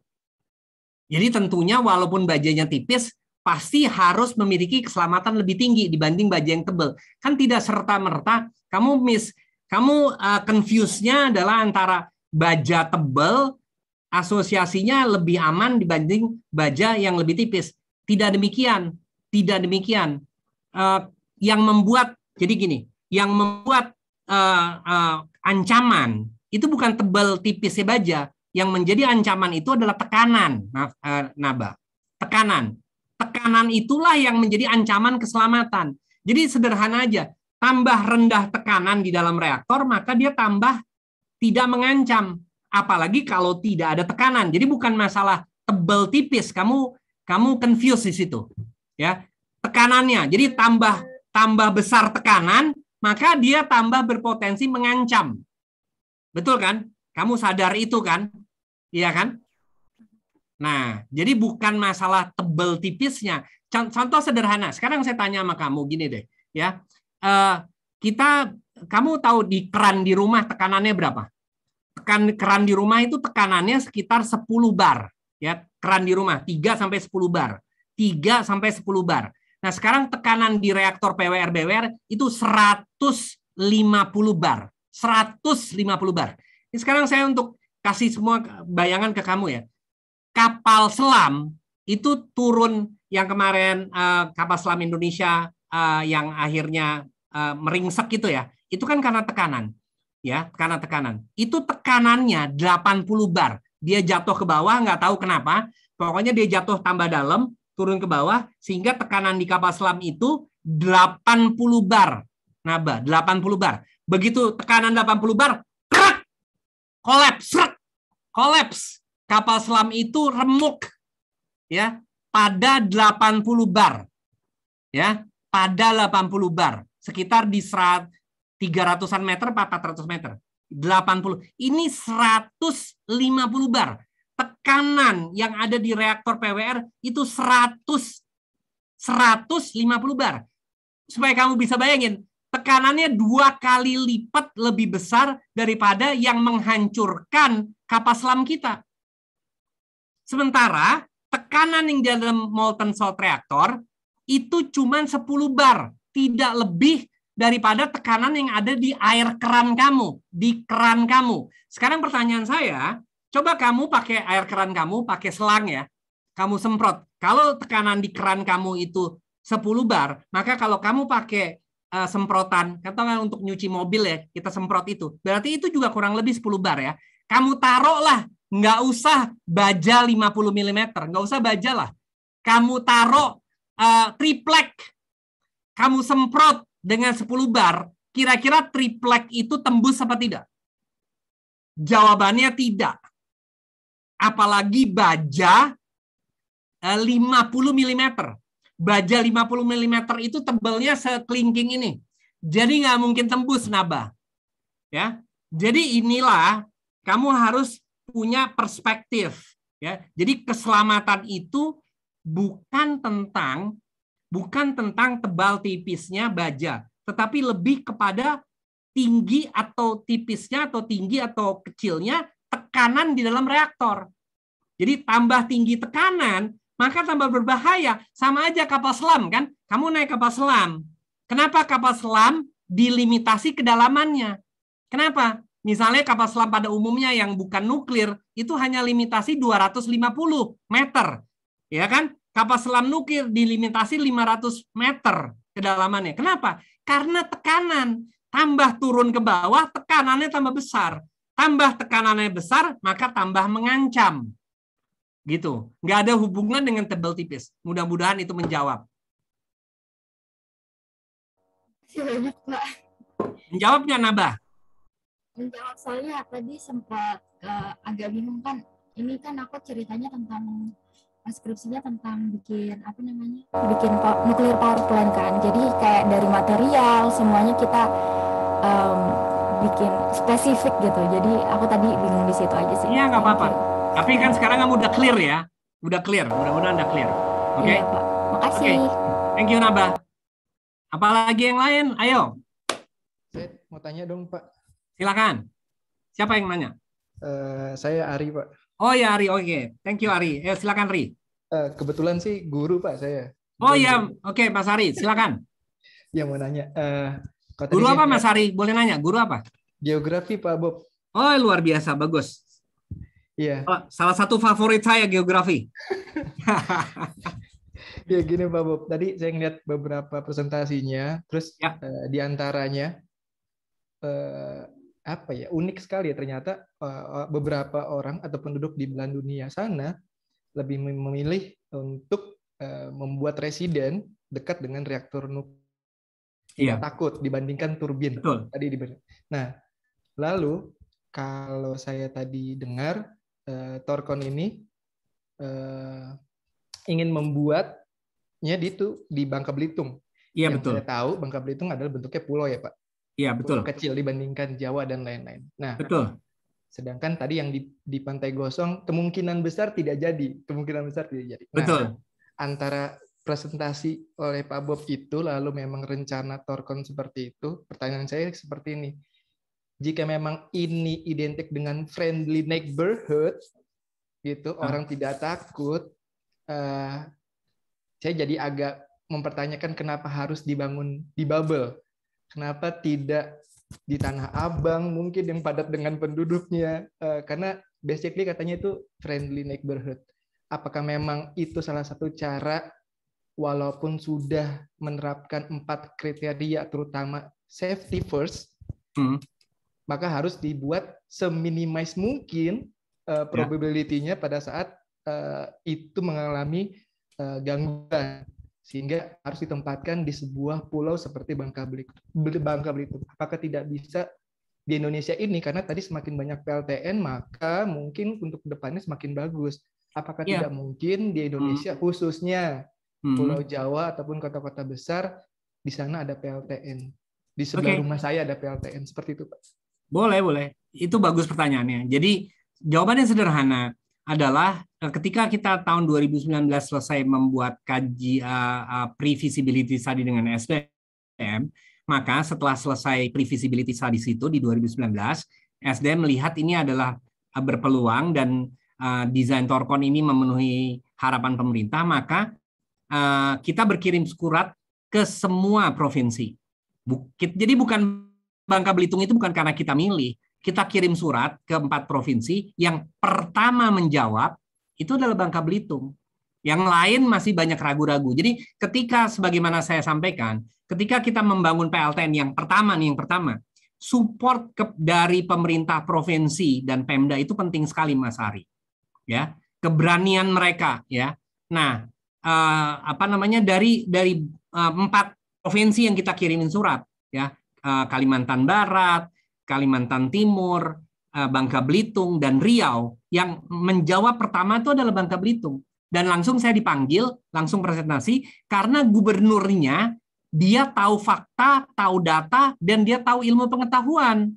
Jadi tentunya walaupun bajanya tipis, pasti harus memiliki keselamatan lebih tinggi dibanding baja yang tebal. Kan tidak serta-merta kamu miss, kamu uh, confuse-nya adalah antara baja tebal asosiasinya lebih aman dibanding baja yang lebih tipis. Tidak demikian, tidak demikian. Uh, yang membuat jadi gini, yang membuat uh, uh, ancaman itu bukan tebal tipisnya baja, yang menjadi ancaman itu adalah tekanan, naba, tekanan. Tekanan itulah yang menjadi ancaman keselamatan. Jadi sederhana aja, tambah rendah tekanan di dalam reaktor, maka dia tambah tidak mengancam. Apalagi kalau tidak ada tekanan. Jadi bukan masalah tebal tipis, kamu kamu confused di situ. Ya, tekanannya. Jadi tambah tambah besar tekanan, maka dia tambah berpotensi mengancam. Betul kan? Kamu sadar itu kan? Iya kan? Nah, jadi bukan masalah tebel tipisnya. Contoh sederhana. Sekarang saya tanya sama kamu gini deh, ya. Uh, kita kamu tahu di keran di rumah tekanannya berapa? Tekan keran di rumah itu tekanannya sekitar 10 bar ya keran di rumah 3 sampai 10 bar. 3 sampai 10 bar. Nah, sekarang tekanan di reaktor PWR BWR itu 150 bar. 150 bar. Ini sekarang saya untuk kasih semua bayangan ke kamu ya. Kapal selam itu turun yang kemarin uh, kapal selam Indonesia uh, yang akhirnya uh, meringsek gitu ya. Itu kan karena tekanan. Ya, karena tekanan. Itu tekanannya 80 bar dia jatuh ke bawah nggak tahu kenapa pokoknya dia jatuh tambah dalam turun ke bawah sehingga tekanan di kapal selam itu 80 bar naba 80 bar begitu tekanan 80 bar krak kolaps kolaps kapal selam itu remuk ya pada 80 bar ya pada 80 bar sekitar di serat 300-an meter 400 meter 80. Ini 150 bar. Tekanan yang ada di reaktor PWR itu 100 150 bar. Supaya kamu bisa bayangin, tekanannya dua kali lipat lebih besar daripada yang menghancurkan kapas selam kita. Sementara tekanan yang di dalam molten salt reactor itu cuma 10 bar, tidak lebih daripada tekanan yang ada di air keran kamu, di keran kamu. Sekarang pertanyaan saya, coba kamu pakai air keran kamu, pakai selang ya, kamu semprot. Kalau tekanan di keran kamu itu 10 bar, maka kalau kamu pakai uh, semprotan, katakan untuk nyuci mobil ya, kita semprot itu, berarti itu juga kurang lebih 10 bar ya. Kamu taruhlah, nggak usah baja 50 mm, nggak usah baja lah. Kamu taruh uh, triplek, kamu semprot dengan 10 bar, kira-kira triplek itu tembus apa tidak? Jawabannya tidak. Apalagi baja 50 eh, mm. Baja 50 mm itu tebalnya seklingking ini. Jadi nggak mungkin tembus naba. Ya. Jadi inilah kamu harus punya perspektif ya. Jadi keselamatan itu bukan tentang bukan tentang tebal tipisnya baja, tetapi lebih kepada tinggi atau tipisnya atau tinggi atau kecilnya tekanan di dalam reaktor. Jadi tambah tinggi tekanan, maka tambah berbahaya. Sama aja kapal selam kan? Kamu naik kapal selam. Kenapa kapal selam dilimitasi kedalamannya? Kenapa? Misalnya kapal selam pada umumnya yang bukan nuklir itu hanya limitasi 250 meter. Ya kan? kapal selam nuklir dilimitasi 500 meter kedalamannya. Kenapa? Karena tekanan tambah turun ke bawah, tekanannya tambah besar. Tambah tekanannya besar, maka tambah mengancam. Gitu. Nggak ada hubungan dengan tebel tipis. Mudah-mudahan itu menjawab. Menjawabnya Menjawab nggak, Nabah? Menjawab saya tadi sempat uh, agak bingung kan. Ini kan aku ceritanya tentang skripsinya tentang bikin apa namanya bikin po- nuklir power plant kan jadi kayak dari material semuanya kita um, bikin spesifik gitu jadi aku tadi bingung di situ aja sih ya nggak apa-apa tapi kan sekarang kamu udah clear ya udah clear mudah-mudahan udah clear oke okay? ya, makasih okay. thank you Naba apalagi yang lain ayo saya mau tanya dong Pak silakan siapa yang nanya uh, saya Ari Pak Oh ya Ari, oke. Oh, okay. Iya. Thank you Ari. Eh, silakan Ri. Uh, kebetulan sih guru Pak saya. Oh iya, oke okay, Mas Ari, silakan. yang mau nanya. Uh, guru apa Mas Ari? Boleh nanya, guru apa? Geografi Pak Bob. Oh luar biasa, bagus. Iya. Yeah. Oh, salah satu favorit saya geografi. ya gini Pak Bob, tadi saya ngeliat beberapa presentasinya, terus ya. uh, eh, diantaranya apa ya unik sekali ya ternyata eh, eh, beberapa orang atau penduduk di belahan dunia sana lebih memilih untuk eh, membuat residen dekat dengan reaktor nuklir iya. takut dibandingkan turbin Betul. tadi dibanding. Nah, lalu kalau saya tadi dengar eh, Torcon ini uh, ingin membuatnya di itu di Bangka Belitung. Iya Yang betul. Saya tahu Bangka Belitung adalah bentuknya pulau ya Pak. Iya betul. Kecil dibandingkan Jawa dan lain-lain. Nah, betul. Sedangkan tadi yang di, di pantai gosong kemungkinan besar tidak jadi, kemungkinan besar tidak jadi. Nah, betul. Antara presentasi oleh Pak Bob itu lalu memang rencana torkon seperti itu, pertanyaan saya seperti ini. Jika memang ini identik dengan friendly neighborhood, gitu ah. orang tidak takut, uh, saya jadi agak mempertanyakan kenapa harus dibangun di bubble Kenapa tidak di Tanah Abang mungkin yang padat dengan penduduknya? Uh, karena basically katanya itu friendly neighborhood. Apakah memang itu salah satu cara walaupun sudah menerapkan empat kriteria terutama safety first, hmm. maka harus dibuat seminimais mungkin uh, probability-nya pada saat uh, itu mengalami uh, gangguan sehingga harus ditempatkan di sebuah pulau seperti Bangka Belitung. Bangka Belitung. Apakah tidak bisa di Indonesia ini karena tadi semakin banyak PLTN maka mungkin untuk kedepannya semakin bagus. Apakah yeah. tidak mungkin di hmm. Indonesia hmm. khususnya hmm. Pulau Jawa ataupun kota-kota besar di sana ada PLTN. Di sebelah okay. rumah saya ada PLTN seperti itu, Pak. Boleh, boleh. Itu bagus pertanyaannya. Jadi jawabannya sederhana adalah Eh, ketika kita tahun 2019 selesai membuat kaji uh, uh, pre-feasibility dengan SDM, maka setelah selesai pre tadi study itu di 2019, SDM melihat ini adalah berpeluang dan uh, desain Torkon ini memenuhi harapan pemerintah, maka uh, kita berkirim surat ke semua provinsi. Bukit, jadi bukan Bangka Belitung itu bukan karena kita milih, kita kirim surat ke empat provinsi yang pertama menjawab itu adalah Bangka Belitung. Yang lain masih banyak ragu-ragu. Jadi ketika sebagaimana saya sampaikan, ketika kita membangun PLTN yang pertama nih yang pertama, support ke, dari pemerintah provinsi dan Pemda itu penting sekali Mas Ari. Ya, keberanian mereka ya. Nah, eh, apa namanya dari dari eh, empat provinsi yang kita kirimin surat ya, eh, Kalimantan Barat, Kalimantan Timur, Eh, Bangka Belitung dan Riau. Yang menjawab pertama itu adalah Bangka Belitung. Dan langsung saya dipanggil, langsung presentasi, karena gubernurnya dia tahu fakta, tahu data, dan dia tahu ilmu pengetahuan.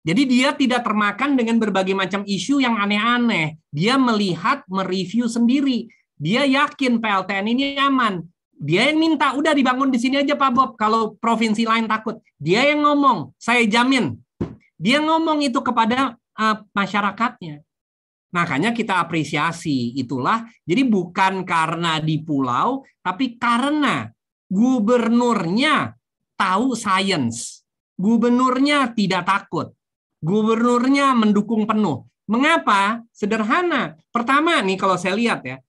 Jadi dia tidak termakan dengan berbagai macam isu yang aneh-aneh. Dia melihat, mereview sendiri. Dia yakin PLTN ini aman. Dia yang minta, udah dibangun di sini aja Pak Bob, kalau provinsi lain takut. Dia yang ngomong, saya jamin dia ngomong itu kepada uh, masyarakatnya. Makanya kita apresiasi itulah. Jadi bukan karena di pulau, tapi karena gubernurnya tahu sains. Gubernurnya tidak takut. Gubernurnya mendukung penuh. Mengapa? Sederhana. Pertama nih kalau saya lihat ya,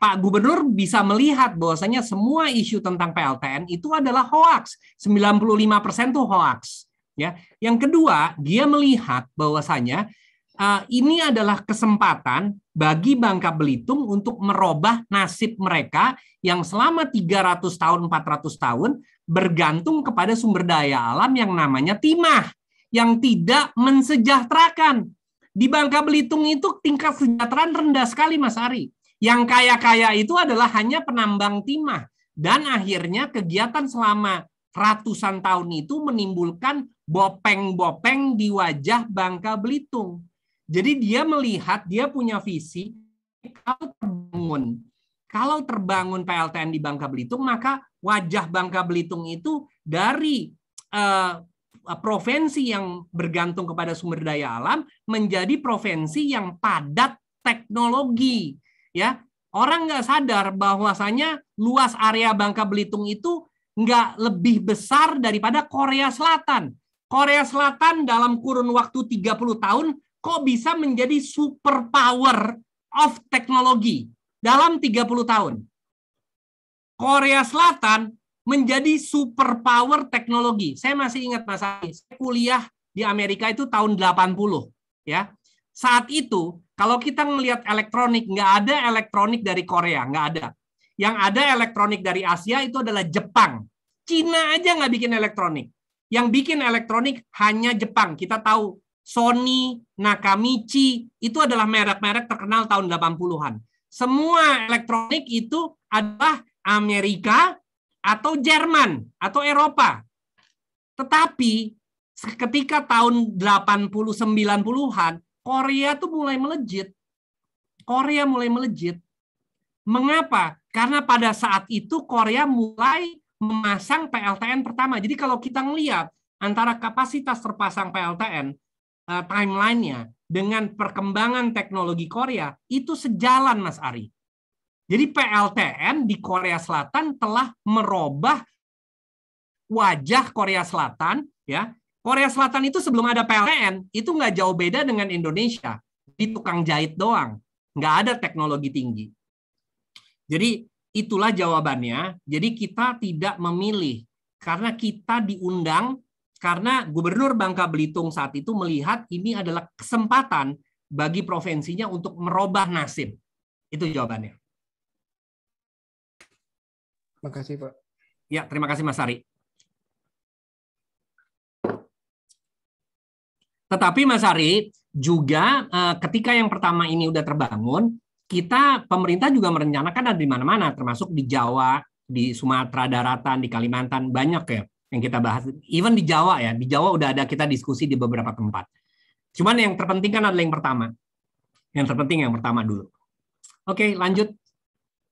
Pak Gubernur bisa melihat bahwasanya semua isu tentang PLTN itu adalah hoax. 95% itu hoax. Ya, yang kedua dia melihat bahwasanya uh, ini adalah kesempatan bagi Bangka Belitung untuk merubah nasib mereka yang selama 300 tahun 400 tahun bergantung kepada sumber daya alam yang namanya timah yang tidak mensejahterakan. Di Bangka Belitung itu tingkat kesejahteraan rendah sekali Mas Ari. Yang kaya-kaya itu adalah hanya penambang timah dan akhirnya kegiatan selama ratusan tahun itu menimbulkan bopeng-bopeng di wajah Bangka Belitung. Jadi dia melihat, dia punya visi, kalau terbangun, kalau terbangun PLTN di Bangka Belitung, maka wajah Bangka Belitung itu dari uh, provinsi yang bergantung kepada sumber daya alam menjadi provinsi yang padat teknologi ya orang nggak sadar bahwasanya luas area Bangka Belitung itu nggak lebih besar daripada Korea Selatan. Korea Selatan dalam kurun waktu 30 tahun kok bisa menjadi superpower of teknologi dalam 30 tahun. Korea Selatan menjadi superpower teknologi. Saya masih ingat Mas Ali, saya kuliah di Amerika itu tahun 80 ya. Saat itu kalau kita melihat elektronik, nggak ada elektronik dari Korea, nggak ada. Yang ada elektronik dari Asia itu adalah Jepang. Cina aja nggak bikin elektronik. Yang bikin elektronik hanya Jepang. Kita tahu Sony, Nakamichi, itu adalah merek-merek terkenal tahun 80-an. Semua elektronik itu adalah Amerika atau Jerman atau Eropa. Tetapi ketika tahun 80-90-an, Korea tuh mulai melejit. Korea mulai melejit. Mengapa? Karena pada saat itu Korea mulai memasang PLTN pertama. Jadi kalau kita melihat antara kapasitas terpasang PLTN, uh, eh, timelinenya dengan perkembangan teknologi Korea, itu sejalan Mas Ari. Jadi PLTN di Korea Selatan telah merubah wajah Korea Selatan. ya Korea Selatan itu sebelum ada PLTN, itu nggak jauh beda dengan Indonesia. Di tukang jahit doang. Nggak ada teknologi tinggi jadi itulah jawabannya. Jadi kita tidak memilih karena kita diundang karena Gubernur Bangka Belitung saat itu melihat ini adalah kesempatan bagi provinsinya untuk merubah nasib. Itu jawabannya. Terima kasih, Pak. Ya, terima kasih Mas Ari. Tetapi Mas Ari juga eh, ketika yang pertama ini udah terbangun, kita pemerintah juga merencanakan ada di mana-mana, termasuk di Jawa, di Sumatera daratan, di Kalimantan banyak ya yang kita bahas. Even di Jawa ya, di Jawa udah ada kita diskusi di beberapa tempat. Cuman yang terpenting kan adalah yang pertama. Yang terpenting yang pertama dulu. Oke, lanjut.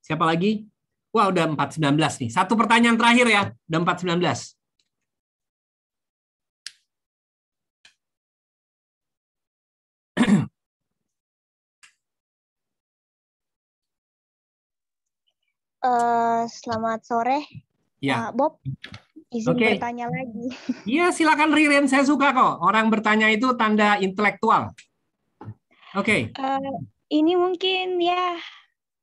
Siapa lagi? Wah, udah 419 nih. Satu pertanyaan terakhir ya, udah 419. Uh, selamat sore, ya. Pak Bob. Izin okay. bertanya lagi. Iya, silakan Ririn. Saya suka kok. Orang bertanya itu tanda intelektual. Oke. Okay. Uh, eh, ini mungkin ya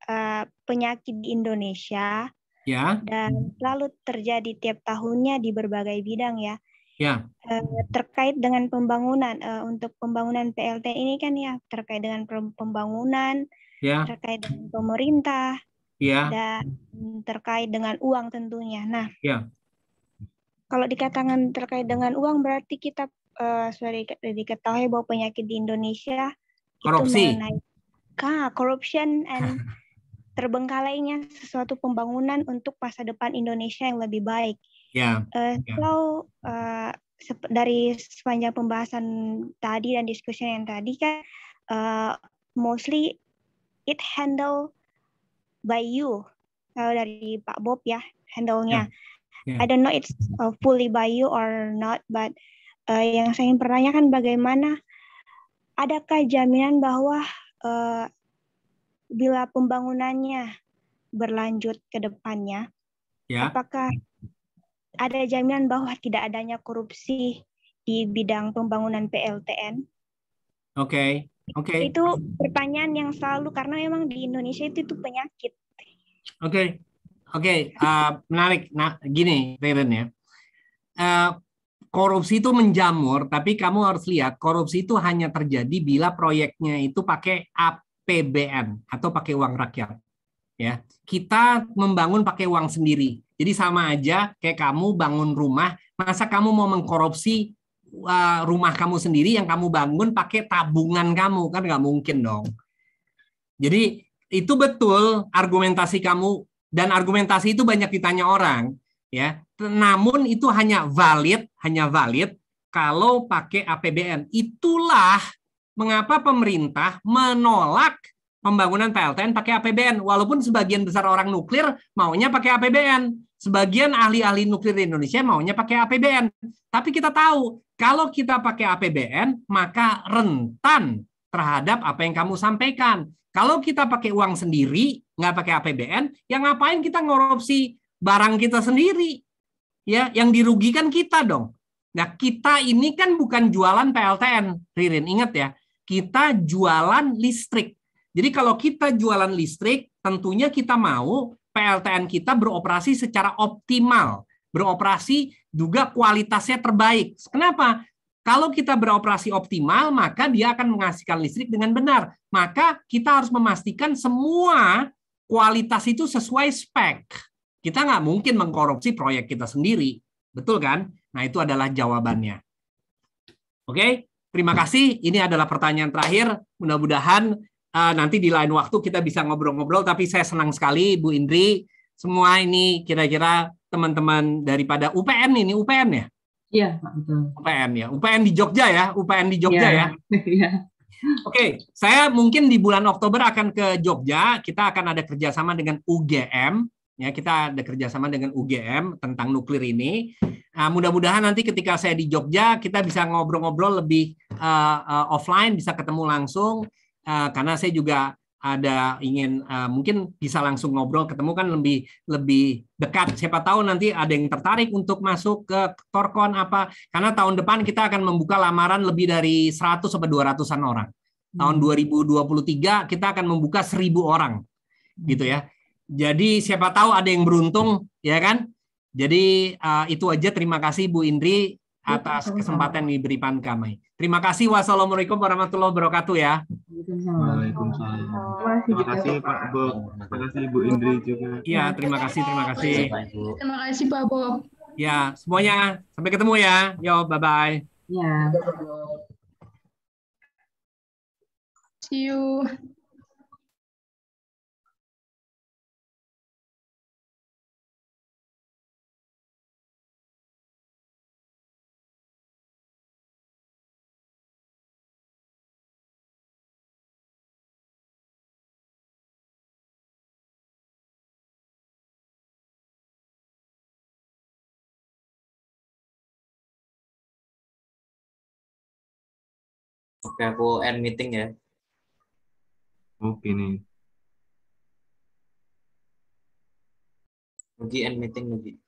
uh, penyakit di Indonesia. Ya. Dan selalu terjadi tiap tahunnya di berbagai bidang ya. Ya. terkait dengan pembangunan untuk pembangunan PLT ini kan ya terkait dengan pembangunan, ya. terkait dengan pemerintah, Ya. Dan terkait dengan uang tentunya. Nah. Ya. Kalau dikatakan terkait dengan uang berarti kita uh, eh, sudah diketahui bahwa penyakit di Indonesia korupsi. Itu mengenai, ah, corruption and terbengkalainya sesuatu pembangunan untuk masa depan Indonesia yang lebih baik. Ya. Uh, so uh, dari sepanjang pembahasan tadi dan diskusi yang tadi kan uh, mostly it handle Bayu kalau dari Pak Bob ya handle-nya. Yeah. Yeah. I don't know it's uh, fully you or not, but uh, yang saya ingin pertanyakan bagaimana adakah jaminan bahwa uh, bila pembangunannya berlanjut ke depannya, yeah. apakah ada jaminan bahwa tidak adanya korupsi di bidang pembangunan PLTN? Oke, okay. Okay. Itu pertanyaan yang selalu karena memang di Indonesia itu itu penyakit. Oke, okay. oke, okay. uh, eh, menarik. Nah, gini, Teren ya. Uh, korupsi itu menjamur, tapi kamu harus lihat korupsi itu hanya terjadi bila proyeknya itu pakai APBN atau pakai uang rakyat. Ya, kita membangun pakai uang sendiri. Jadi sama aja kayak kamu bangun rumah, masa kamu mau mengkorupsi Eh, rumah kamu sendiri yang kamu bangun pakai tabungan kamu kan nggak mungkin dong. Jadi itu betul argumentasi kamu dan argumentasi itu banyak ditanya orang ya. Namun itu hanya valid, hanya valid kalau pakai APBN. Itulah mengapa pemerintah menolak pembangunan PLTN pakai APBN walaupun sebagian besar orang nuklir maunya pakai APBN. Sebagian ahli-ahli nuklir di Indonesia maunya pakai APBN. Tapi kita tahu kalau kita pakai APBN, maka rentan terhadap apa yang kamu sampaikan. Kalau kita pakai uang sendiri, nggak pakai APBN, yang ngapain kita ngorupsi barang kita sendiri? Ya, yang dirugikan kita dong. Nah, kita ini kan bukan jualan PLTN, Ririn. Ingat ya, kita jualan listrik. Jadi kalau kita jualan listrik, tentunya kita mau PLTN kita beroperasi secara optimal, beroperasi juga kualitasnya terbaik. Kenapa? Kalau kita beroperasi optimal, maka dia akan menghasilkan listrik dengan benar. Maka kita harus memastikan semua kualitas itu sesuai spek. Kita nggak mungkin mengkorupsi proyek kita sendiri. Betul kan? Nah, itu adalah jawabannya. Oke, terima kasih. Ini adalah pertanyaan terakhir. Mudah-mudahan uh, nanti di lain waktu kita bisa ngobrol-ngobrol. Tapi saya senang sekali, Bu Indri. Semua ini kira-kira teman-teman daripada UPN ini UPN ya? Iya, betul. UPN ya. UPN di Jogja ya, UPN di Jogja iya. ya. ya. ya. Oke, okay, saya mungkin di bulan Oktober akan ke Jogja. Kita akan ada kerjasama dengan UGM. Ya, kita ada kerjasama dengan UGM tentang nuklir ini. Nah, mudah-mudahan nanti ketika saya di Jogja kita bisa ngobrol-ngobrol lebih uh, uh, offline, bisa ketemu langsung. Uh, karena saya juga ada ingin uh, mungkin bisa langsung ngobrol ketemu kan lebih lebih dekat siapa tahu nanti ada yang tertarik untuk masuk ke Torkon apa karena tahun depan kita akan membuka lamaran lebih dari 100 sampai 200-an orang. Hmm. dua Tahun 2023 kita akan membuka 1000 orang. Hmm. Gitu ya. Jadi siapa tahu ada yang beruntung ya kan? Jadi uh, itu aja terima kasih Bu Indri Iya, atas kesempatan diberikan kami. Terima kasih. Wassalamualaikum warahmatullahi wabarakatuh ya. Waalaikumsalam. Terima kasih Pak Bob. Terima kasih Bu Indri juga. Iya, terima kasih, terima kasih. Terima kasih Pak Bob. Ya, semuanya sampai ketemu ya. Yo, bye-bye. Ya. See you. sampai aku end meeting ya. Oke nih. Mungkin end meeting lagi.